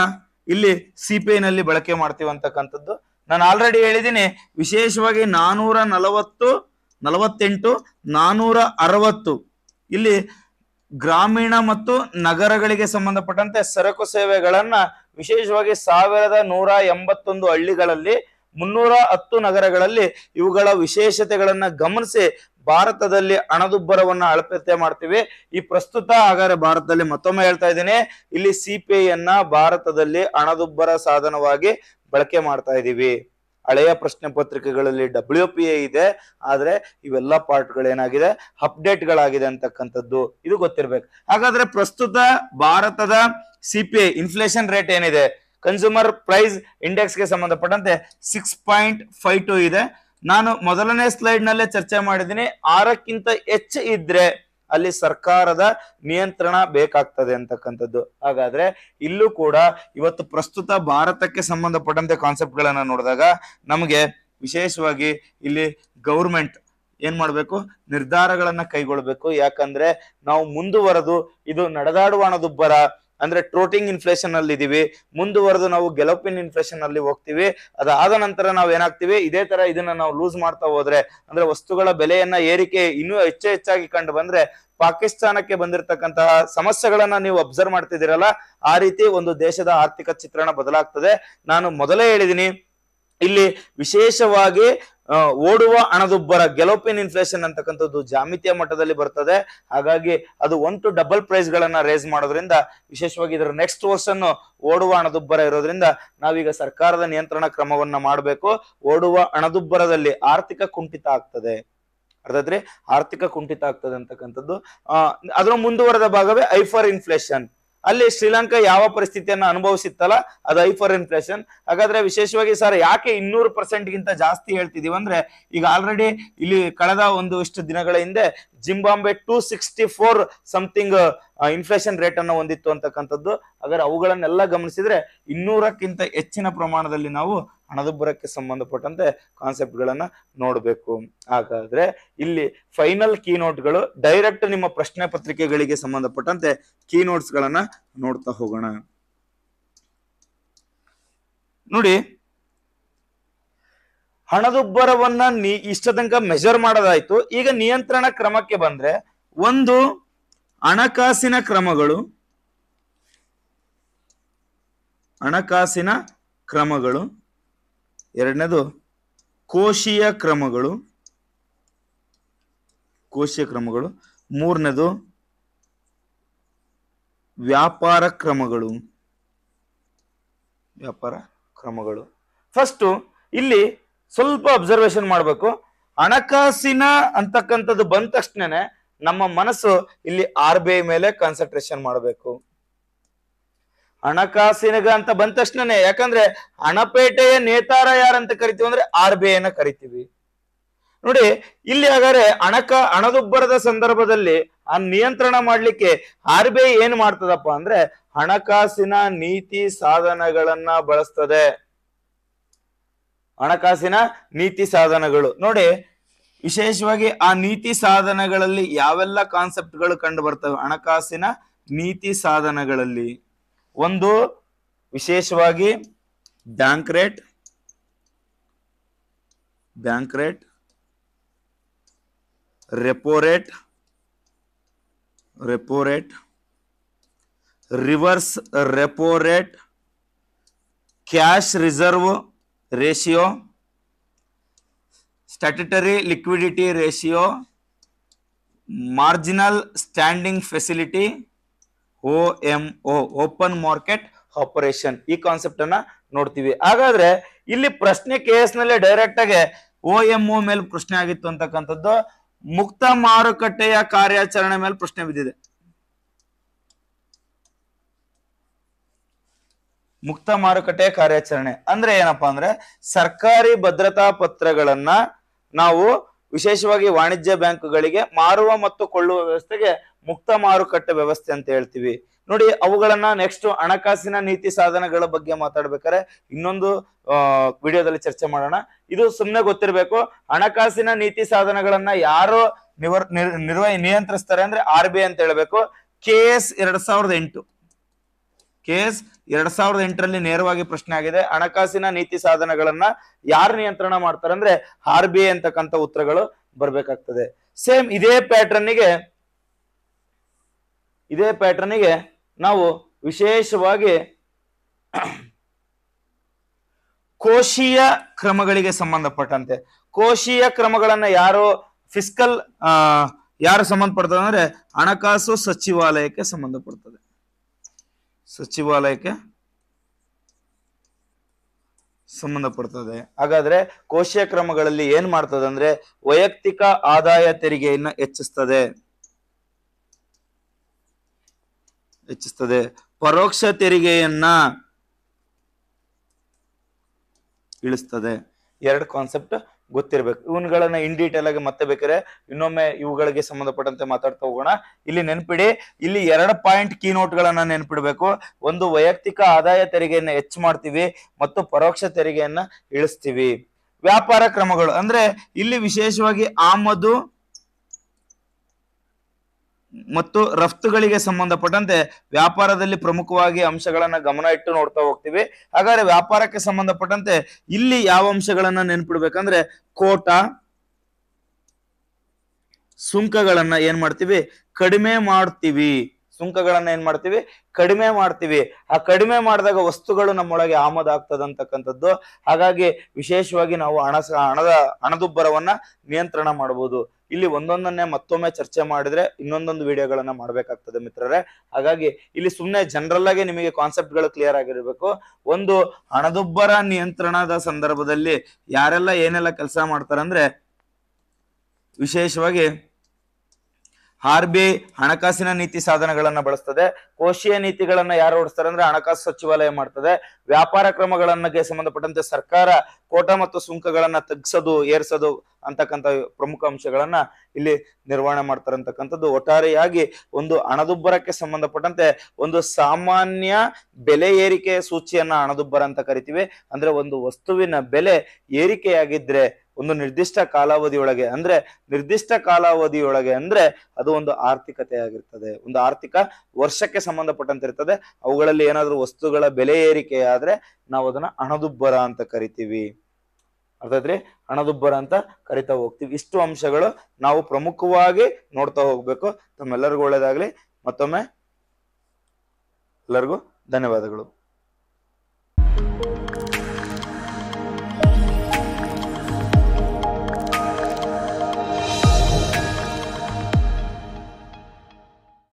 ಇಲ್ಲಿ ಸಿ ಪಿ ಐನಲ್ಲಿ ಬಳಕೆ ಮಾಡ್ತೀವಿ ಅಂತಕ್ಕಂಥದ್ದು ನಾನು ಆಲ್ರೆಡಿ ಹೇಳಿದ್ದೀನಿ ವಿಶೇಷವಾಗಿ ನಾನೂರ ನಲವತ್ತು ನಲವತ್ತೆಂಟು ನಾನೂರ ಅರವತ್ತು ಇಲ್ಲಿ ಗ್ರಾಮೀಣ ಮತ್ತು ನಗರಗಳಿಗೆ ಸಂಬಂಧಪಟ್ಟಂತೆ ಸರಕು ಸೇವೆಗಳನ್ನ ವಿಶೇಷವಾಗಿ ಸಾವಿರದ ನೂರ ಎಂಬತ್ತೊಂದು ಹಳ್ಳಿಗಳಲ್ಲಿ ಮುನ್ನೂರ ಹತ್ತು ನಗರಗಳಲ್ಲಿ ಇವುಗಳ ವಿಶೇಷತೆಗಳನ್ನ ಗಮನಿಸಿ ಭಾರತದಲ್ಲಿ ಹಣದುಬ್ಬರವನ್ನು ಅಳಪತ್ತೆ ಮಾಡ್ತೀವಿ ಈ ಪ್ರಸ್ತುತ ಹಾಗಾದ್ರೆ ಭಾರತದಲ್ಲಿ ಮತ್ತೊಮ್ಮೆ ಹೇಳ್ತಾ ಇದ್ದೀನಿ ಇಲ್ಲಿ ಸಿಪಿಐ ಅನ್ನ ಭಾರತದಲ್ಲಿ ಹಣದುಬ್ಬರ ಸಾಧನವಾಗಿ ಬಳಕೆ ಮಾಡ್ತಾ ಇದ್ದೀವಿ ಹಳೆಯ ಪ್ರಶ್ನೆ ಪತ್ರಿಕೆಗಳಲ್ಲಿ ಡಬ್ಲ್ಯೂ ಪಿ ಎ ಇದೆ ಆದ್ರೆ ಇವೆಲ್ಲ ಪಾರ್ಟ್ಗಳೇನಾಗಿದೆ ಅಪ್ಡೇಟ್ಗಳಾಗಿದೆ ಅಂತಕ್ಕಂಥದ್ದು ಇದು ಗೊತ್ತಿರ್ಬೇಕು ಹಾಗಾದ್ರೆ ಪ್ರಸ್ತುತ ಭಾರತದ ಸಿ ಐ ಇನ್ಫ್ಲೇಷನ್ ರೇಟ್ ಏನಿದೆ ಕನ್ಸ್ಯೂಮರ್ ಪ್ರೈಸ್ ಇಂಡೆಕ್ಸ್ಗೆ ಸಂಬಂಧಪಟ್ಟಂತೆ ಸಿಕ್ಸ್ ಪಾಯಿಂಟ್ ಫೈವ್ ಟು ಇದೆ ನಾನು ಮೊದಲನೇ ಸ್ಲೈಡ್ ಚರ್ಚೆ ಮಾಡಿದ್ದೀನಿ ಆರಕ್ಕಿಂತ ಹೆಚ್ಚು ಇದ್ರೆ ಅಲ್ಲಿ ಸರ್ಕಾರದ ನಿಯಂತ್ರಣ ಬೇಕಾಗ್ತದೆ ಅಂತಕ್ಕಂಥದ್ದು ಹಾಗಾದ್ರೆ ಇಲ್ಲೂ ಕೂಡ ಇವತ್ತು ಪ್ರಸ್ತುತ ಭಾರತಕ್ಕೆ ಸಂಬಂಧಪಟ್ಟಂತೆ ಕಾನ್ಸೆಪ್ಟ್ ನೋಡಿದಾಗ ನಮಗೆ ವಿಶೇಷವಾಗಿ ಇಲ್ಲಿ ಗೌರ್ಮೆಂಟ್ ಏನ್ ಮಾಡಬೇಕು ನಿರ್ಧಾರಗಳನ್ನ ಕೈಗೊಳ್ಬೇಕು ಯಾಕಂದ್ರೆ ನಾವು ಮುಂದುವರೆದು ಇದು ನಡೆದಾಡುವ ಹಣದುಬ್ಬರ ಅಂದ್ರೆ ಟ್ರೋಟಿಂಗ್ ಇನ್ಫ್ಲೇಷನ್ ಅಲ್ಲಿ ಇದೀವಿ ಮುಂದುವರೆದು ನಾವು ಗೆಲೋಪಿನ್ ಇನ್ಫ್ಲೇಷನ್ ಅಲ್ಲಿ ಹೋಗ್ತೀವಿ ಅದಾದ ನಂತರ ನಾವು ಏನಾಗ್ತೀವಿ ಇದೇ ತರ ಇದನ್ನ ನಾವು ಲೂಸ್ ಮಾಡ್ತಾ ಹೋದ್ರೆ ಅಂದ್ರೆ ವಸ್ತುಗಳ ಬೆಲೆಯನ್ನ ಏರಿಕೆ ಇನ್ನೂ ಹೆಚ್ಚು ಹೆಚ್ಚಾಗಿ ಕಂಡು ಬಂದ್ರೆ ಪಾಕಿಸ್ತಾನಕ್ಕೆ ಬಂದಿರತಕ್ಕಂತಹ ಸಮಸ್ಯೆಗಳನ್ನ ನೀವು ಅಬ್ಸರ್ವ್ ಮಾಡ್ತಿದ್ದೀರಲ್ಲ ಆ ರೀತಿ ಒಂದು ದೇಶದ ಆರ್ಥಿಕ ಚಿತ್ರಣ ಬದಲಾಗ್ತದೆ ನಾನು ಮೊದಲೇ ಹೇಳಿದೀನಿ ಇಲ್ಲಿ ವಿಶೇಷವಾಗಿ ಓಡುವ ಹಣದುಬ್ಬರ ಗೆಲೋಪಿನ್ ಇನ್ಫ್ಲೇಷನ್ ಅಂತಕ್ಕಂಥದ್ದು ಜಾಮಿತಿಯ ಮಟ್ಟದಲ್ಲಿ ಬರ್ತದೆ ಹಾಗಾಗಿ ಅದು ಒನ್ ಟು ಡಬಲ್ ಪ್ರೈಸ್ ಗಳನ್ನ ರೇಸ್ ಮಾಡೋದ್ರಿಂದ ವಿಶೇಷವಾಗಿ ಇದರ ನೆಕ್ಸ್ಟ್ ವರ್ಷನ್ನು ಓಡುವ ಹಣದುಬ್ಬರ ಇರೋದ್ರಿಂದ ನಾವೀಗ ಸರ್ಕಾರದ ನಿಯಂತ್ರಣ ಕ್ರಮವನ್ನ ಮಾಡಬೇಕು ಓಡುವ ಹಣದುಬ್ಬರದಲ್ಲಿ ಆರ್ಥಿಕ ಕುಂಠಿತ ಆಗ್ತದೆ ಅರ್ಥಾತ್ರಿ ಆರ್ಥಿಕ ಕುಂಠಿತ ಆಗ್ತದೆ ಅಂತಕ್ಕಂಥದ್ದು ಅದರ ಮುಂದುವರೆದ ಭಾಗವೇ ಐಫರ್ ಇನ್ಫ್ಲೇಷನ್ ಅಲ್ಲಿ ಶ್ರೀಲಂಕಾ ಯಾವ ಪರಿಸ್ಥಿತಿಯನ್ನ ಅನುಭವಿಸಿತ್ತಲ್ಲ ಅದು ಐಫರ್ ಇನ್ಫ್ಲೇಷನ್ ಹಾಗಾದ್ರೆ ವಿಶೇಷವಾಗಿ ಸರ್ ಯಾಕೆ ಇನ್ನೂರು ಪರ್ಸೆಂಟ್ ಗಿಂತ ಜಾಸ್ತಿ ಹೇಳ್ತಿದೀವಿ ಅಂದ್ರೆ ಈಗ ಆಲ್ರೆಡಿ ಇಲ್ಲಿ ಕಳೆದ ಒಂದು ಇಷ್ಟು ದಿನಗಳ ಹಿಂದೆ Zimbabwe two sixty four something inflation rate ಅನ್ನು ಹೊಂದಿತ್ತು ಅಂತಕ್ಕಂಥದ್ದು ಹಾಗಾದ್ರೆ ಅವುಗಳನ್ನೆಲ್ಲ ಗಮನಿಸಿದ್ರೆ ಇನ್ನೂರಕ್ಕಿಂತ ಹೆಚ್ಚಿನ ಪ್ರಮಾಣದಲ್ಲಿ ನಾವು ಹಣದುಬ್ಬರಕ್ಕೆ ಸಂಬಂಧಪಟ್ಟಂತೆ ಕಾನ್ಸೆಪ್ಟ್ಗಳನ್ನು ನೋಡಬೇಕು ಹಾಗಾದ್ರೆ ಇಲ್ಲಿ ಫೈನಲ್ ಕೀ ನೋಟ್ಗಳು ಡೈರೆಕ್ಟ್ ನಿಮ್ಮ ಪ್ರಶ್ನೆ ಪತ್ರಿಕೆಗಳಿಗೆ ಸಂಬಂಧಪಟ್ಟಂತೆ ಕೀ ನೋಟ್ಸ್ಗಳನ್ನು ನೋಡ್ತಾ ಹೋಗೋಣ ನೋಡಿ ಹಣದುಬ್ಬರವನ್ನ ನೀ ಇಷ್ಟದಂಗ ಮೆಜರ್ ಮಾಡೋದಾಯ್ತು ಈಗ ನಿಯಂತ್ರಣ ಕ್ರಮಕ್ಕೆ ಬಂದ್ರೆ ಒಂದು ಹಣಕಾಸಿನ ಕ್ರಮಗಳು ಹಣಕಾಸಿನ ಕ್ರಮಗಳು ಎರಡನೇದು ಕೋಶೀಯ ಕ್ರಮಗಳು ಕೋಶೀಯ ಕ್ರಮಗಳು ಮೂರನೇದು ವ್ಯಾಪಾರ ಕ್ರಮಗಳು ವ್ಯಾಪಾರ ಕ್ರಮಗಳು ಫಸ್ಟು ಇಲ್ಲಿ ಸ್ವಲ್ಪ ಅಬ್ಸರ್ವೇಷನ್ ಮಾಡಬೇಕು ಹಣಕಾಸಿನ ಅಂತಕ್ಕಂಥದ್ದು ಬಂದ ತಕ್ಷಣನೆ ನಮ್ಮ ಮನಸ್ಸು ಇಲ್ಲಿ ಆರ್ ಬಿ ಐ ಮೇಲೆ ಕಾನ್ಸಂಟ್ರೇಷನ್ ಮಾಡಬೇಕು ಹಣಕಾಸಿನಗ ಅಂತ ಬಂದ ತಕ್ಷಣನೆ ಯಾಕಂದ್ರೆ ಹಣಪೇಟೆಯ ನೇತಾರ ಯಾರಂತ ಕರಿತೀವಿ ಅಂದ್ರೆ ಆರ್ ಬಿ ಐನ ಕರಿತೀವಿ ನೋಡಿ ಇಲ್ಲಿ ಹಾಗಾದ್ರೆ ಹಣಕ ಹಣದುಬ್ಬರದ ಸಂದರ್ಭದಲ್ಲಿ ಆ ನಿಯಂತ್ರಣ ಮಾಡ್ಲಿಕ್ಕೆ ಆರ್ ಬಿ ಐ ಏನ್ ಮಾಡ್ತದಪ್ಪ ಅಂದ್ರೆ ಹಣಕಾಸಿನ ನೀತಿ ಸಾಧನಗಳನ್ನ ಬಳಸ್ತದೆ ಹಣಕಾಸಿನ ನೀತಿ ಸಾಧನಗಳು ನೋಡಿ ವಿಶೇಷವಾಗಿ ಆ ನೀತಿ ಸಾಧನಗಳಲ್ಲಿ ಯಾವೆಲ್ಲ ಕಾನ್ಸೆಪ್ಟ್ಗಳು ಕಂಡು ಬರ್ತವೆ ಹಣಕಾಸಿನ ನೀತಿ ಸಾಧನಗಳಲ್ಲಿ ಒಂದು ವಿಶೇಷವಾಗಿ bank rate bank rate repo rate repo rate reverse repo rate cash reserve ratio, statutory liquidity ratio, marginal standing facility, OMO, open market operation ಈ ಕಾನ್ಸೆಪ್ಟ್ ಅನ್ನ ನೋಡ್ತೀವಿ ಹಾಗಾದ್ರೆ ಇಲ್ಲಿ ಪ್ರಶ್ನೆ ಕೇಸ್ ನಲ್ಲಿ ಡೈರೆಕ್ಟ್ ಆಗಿ ಓ ಎಂ ಓ ಮೇಲೆ ಪ್ರಶ್ನೆ ಆಗಿತ್ತು ಅಂತಕ್ಕಂಥದ್ದು ಮುಕ್ತ ಮಾರುಕಟ್ಟೆಯ ಕಾರ್ಯಾಚರಣೆ ಮೇಲೆ ಪ್ರಶ್ನೆ ಬಿದ್ದಿದೆ ಮುಕ್ತ ಮಾರುಕಟ್ಟೆ ಕಾರ್ಯಾಚರಣೆ ಅಂದ್ರೆ ಏನಪ್ಪಾ ಅಂದ್ರೆ ಸರ್ಕಾರಿ ಭದ್ರತಾ ಪತ್ರಗಳನ್ನ ನಾವು ವಿಶೇಷವಾಗಿ ವಾಣಿಜ್ಯ ಬ್ಯಾಂಕುಗಳಿಗೆ ಮಾರುವ ಮತ್ತು ಕೊಳ್ಳುವ ವ್ಯವಸ್ಥೆಗೆ ಮುಕ್ತ ಮಾರುಕಟ್ಟೆ ವ್ಯವಸ್ಥೆ ಅಂತ ಹೇಳ್ತೀವಿ ನೋಡಿ ಅವುಗಳನ್ನ ನೆಕ್ಸ್ಟ್ ಹಣಕಾಸಿನ ನೀತಿ ಸಾಧನಗಳ ಬಗ್ಗೆ ಮಾತಾಡ್ಬೇಕಾದ್ರೆ ಇನ್ನೊಂದು ವಿಡಿಯೋದಲ್ಲಿ ಚರ್ಚೆ ಮಾಡೋಣ ಇದು ಸುಮ್ಮನೆ ಗೊತ್ತಿರಬೇಕು ಹಣಕಾಸಿನ ನೀತಿ ಸಾಧನಗಳನ್ನ ಯಾರು ನಿವರ್ ನಿರ್ ನಿಯಂತ್ರಿಸ್ತಾರೆ ಅಂದ್ರೆ ಆರ್ ಬಿ ಐ ಅಂತ ಹೇಳ್ಬೇಕು ಕೆ ಎಸ್ ಎರಡ್ ಸಾವಿರದ ಎಂಟು ಕೇಸ್ ಎರಡ್ ಸಾವಿರದ ಎಂಟರಲ್ಲಿ ನೇರವಾಗಿ ಪ್ರಶ್ನೆ ಆಗಿದೆ ಹಣಕಾಸಿನ ನೀತಿ ಸಾಧನಗಳನ್ನ ಯಾರು ನಿಯಂತ್ರಣ ಮಾಡ್ತಾರೆ ಅಂದ್ರೆ ಆರ್ ಬಿ ಐ ಅಂತಕ್ಕಂಥ ಉತ್ತರಗಳು ಬರ್ಬೇಕಾಗ್ತದೆ ಸೇಮ್ ಇದೇ ಪ್ಯಾಟರ್ನಿಗೆ ಇದೇ ಪ್ಯಾಟರ್ನಿಗೆ ನಾವು ವಿಶೇಷವಾಗಿ ಕೋಶೀಯ ಕ್ರಮಗಳಿಗೆ ಸಂಬಂಧಪಟ್ಟಂತೆ ಕೋಶೀಯ ಕ್ರಮಗಳನ್ನ ಯಾರು ಫಿಸ್ಕಲ್ ಯಾರು ಸಂಬಂಧಪಡ್ತದೆ ಅಂದ್ರೆ ಹಣಕಾಸು ಸಚಿವಾಲಯಕ್ಕೆ ಸಂಬಂಧಪಡ್ತದೆ ಸಚಿವಾಲಯಕ್ಕೆ ಸಂಬಂಧಪಡ್ತದೆ ಹಾಗಾದ್ರೆ ಕೋಶೀಯ ಕ್ರಮಗಳಲ್ಲಿ ಏನ್ ಮಾಡ್ತದೆ ಅಂದ್ರೆ ವೈಯಕ್ತಿಕ ಆದಾಯ ತೆರಿಗೆಯನ್ನ ಹೆಚ್ಚಿಸ್ತದೆ ಹೆಚ್ಚಿಸ್ತದೆ ಪರೋಕ್ಷ ತೆರಿಗೆಯನ್ನ ಇಳಿಸ್ತದೆ ಎರಡು ಕಾನ್ಸೆಪ್ಟ್ ಗೊತ್ತಿರ್ಬೇಕು ಇವನ್ಗಳನ್ನ ಇನ್ ಡೀಟೇಲ್ ಆಗಿ ಮತ್ತೆ ಬೇಕಾದ್ರೆ ಇನ್ನೊಮ್ಮೆ ಇವುಗಳಿಗೆ ಸಂಬಂಧಪಟ್ಟಂತೆ ಮಾತಾಡ್ತಾ ಹೋಗೋಣ ಇಲ್ಲಿ ನೆನ್ಪಿಡಿ ಇಲ್ಲಿ ಎರಡು ಪಾಯಿಂಟ್ ಕೀ ನೋಟ್ಗಳನ್ನ ನೆನ್ಪಿಡ್ಬೇಕು ಒಂದು ವೈಯಕ್ತಿಕ ಆದಾಯ ತೆರಿಗೆಯನ್ನ ಹೆಚ್ಚು ಮಾಡ್ತೀವಿ ಮತ್ತು ಪರೋಕ್ಷ ತೆರಿಗೆಯನ್ನ ಇಳಿಸ್ತೀವಿ ವ್ಯಾಪಾರ ಕ್ರಮಗಳು ಅಂದ್ರೆ ಇಲ್ಲಿ ವಿಶೇಷವಾಗಿ ಆಮದು ಮತ್ತು ರಫ್ತುಗಳಿಗೆ ಸಂಬಂಧಪಟ್ಟಂತೆ ವ್ಯಾಪಾರದಲ್ಲಿ ಪ್ರಮುಖವಾಗಿ ಅಂಶಗಳನ್ನ ಗಮನ ಇಟ್ಟು ನೋಡ್ತಾ ಹೋಗ್ತೀವಿ ಹಾಗಾದ್ರೆ ವ್ಯಾಪಾರಕ್ಕೆ ಸಂಬಂಧಪಟ್ಟಂತೆ ಇಲ್ಲಿ ಯಾವ ಅಂಶಗಳನ್ನ ನೆನ್ಪಿಡ್ಬೇಕಂದ್ರೆ ಕೋಟ ಸುಂಕಗಳನ್ನ ಏನ್ ಮಾಡ್ತೀವಿ ಕಡಿಮೆ ಮಾಡ್ತೀವಿ ಸುಂಕಗಳನ್ನ ಏನ್ ಮಾಡ್ತೀವಿ ಕಡಿಮೆ ಮಾಡ್ತೀವಿ ಆ ಕಡಿಮೆ ಮಾಡಿದಾಗ ವಸ್ತುಗಳು ನಮ್ಮೊಳಗೆ ಆಮದಾಗ್ತದಂತಕ್ಕಂಥದ್ದು ಹಾಗಾಗಿ ವಿಶೇಷವಾಗಿ ನಾವು ಹಣ ಹಣದ ಹಣದುಬ್ಬರವನ್ನ ನಿಯಂತ್ರಣ ಮಾಡಬಹುದು ಇಲ್ಲಿ ಒಂದೊಂದನ್ನೇ ಮತ್ತೊಮ್ಮೆ ಚರ್ಚೆ ಮಾಡಿದ್ರೆ ಇನ್ನೊಂದೊಂದು ವಿಡಿಯೋಗಳನ್ನ ಮಾಡ್ಬೇಕಾಗ್ತದೆ ಮಿತ್ರರೇ ಹಾಗಾಗಿ ಇಲ್ಲಿ ಸುಮ್ಮನೆ ಜನರಲ್ ಆಗಿ ನಿಮಗೆ ಕಾನ್ಸೆಪ್ಟ್ಗಳು ಕ್ಲಿಯರ್ ಆಗಿರ್ಬೇಕು ಒಂದು ಹಣದುಬ್ಬರ ನಿಯಂತ್ರಣದ ಸಂದರ್ಭದಲ್ಲಿ ಯಾರೆಲ್ಲ ಏನೆಲ್ಲ ಕೆಲಸ ಮಾಡ್ತಾರಂದ್ರೆ ವಿಶೇಷವಾಗಿ ಆರ್ ಬಿ ಐ ಹಣಕಾಸಿನ ನೀತಿ ಸಾಧನಗಳನ್ನ ಬಳಸ್ತದೆ ಕೋಶೀಯ ನೀತಿಗಳನ್ನ ಯಾರು ಓಡಿಸ್ತಾರೆ ಅಂದ್ರೆ ಹಣಕಾಸು ಸಚಿವಾಲಯ ಮಾಡ್ತದೆ ವ್ಯಾಪಾರ ಕ್ರಮಗಳನ್ನಗೆ ಸಂಬಂಧಪಟ್ಟಂತೆ ಸರ್ಕಾರ ಕೋಟ ಮತ್ತು ಸುಂಕಗಳನ್ನ ತಗ್ಸೋದು ಏರ್ಸೋದು ಅಂತಕ್ಕಂಥ ಪ್ರಮುಖ ಅಂಶಗಳನ್ನ ಇಲ್ಲಿ ನಿರ್ವಹಣೆ ಅಂತಕ್ಕಂಥದ್ದು ಒಟ್ಟಾರೆಯಾಗಿ ಒಂದು ಹಣದುಬ್ಬರಕ್ಕೆ ಸಂಬಂಧಪಟ್ಟಂತೆ ಒಂದು ಸಾಮಾನ್ಯ ಬೆಲೆ ಏರಿಕೆಯ ಸೂಚಿಯನ್ನ ಹಣದುಬ್ಬರ ಅಂತ ಕರಿತೀವಿ ಅಂದ್ರೆ ಒಂದು ವಸ್ತುವಿನ ಬೆಲೆ ಏರಿಕೆಯಾಗಿದ್ರೆ ಒಂದು ನಿರ್ದಿಷ್ಟ ಕಾಲಾವಧಿಯೊಳಗೆ ಅಂದ್ರೆ ನಿರ್ದಿಷ್ಟ ಕಾಲಾವಧಿಯೊಳಗೆ ಅಂದ್ರೆ ಅದು ಒಂದು ಆರ್ಥಿಕತೆ ಆಗಿರ್ತದೆ ಒಂದು ಆರ್ಥಿಕ ವರ್ಷಕ್ಕೆ ಸಂಬಂಧಪಟ್ಟಂತ ಇರ್ತದೆ ಅವುಗಳಲ್ಲಿ ಏನಾದರೂ ವಸ್ತುಗಳ ಬೆಲೆ ಏರಿಕೆ ಆದ್ರೆ ನಾವು ಅದನ್ನ ಹಣದುಬ್ಬರ ಅಂತ ಕರಿತೀವಿ ಅರ್ಥದ್ರಿ ಹಣದುಬ್ಬರ ಅಂತ ಕರಿತಾ ಹೋಗ್ತೀವಿ ಇಷ್ಟು ಅಂಶಗಳು ನಾವು ಪ್ರಮುಖವಾಗಿ ನೋಡ್ತಾ ಹೋಗ್ಬೇಕು ತಮ್ಮೆಲ್ಲರಿಗೂ ಒಳ್ಳೇದಾಗ್ಲಿ ಮತ್ತೊಮ್ಮೆ ಎಲ್ಲರಿಗೂ ಧನ್ಯವಾದಗಳು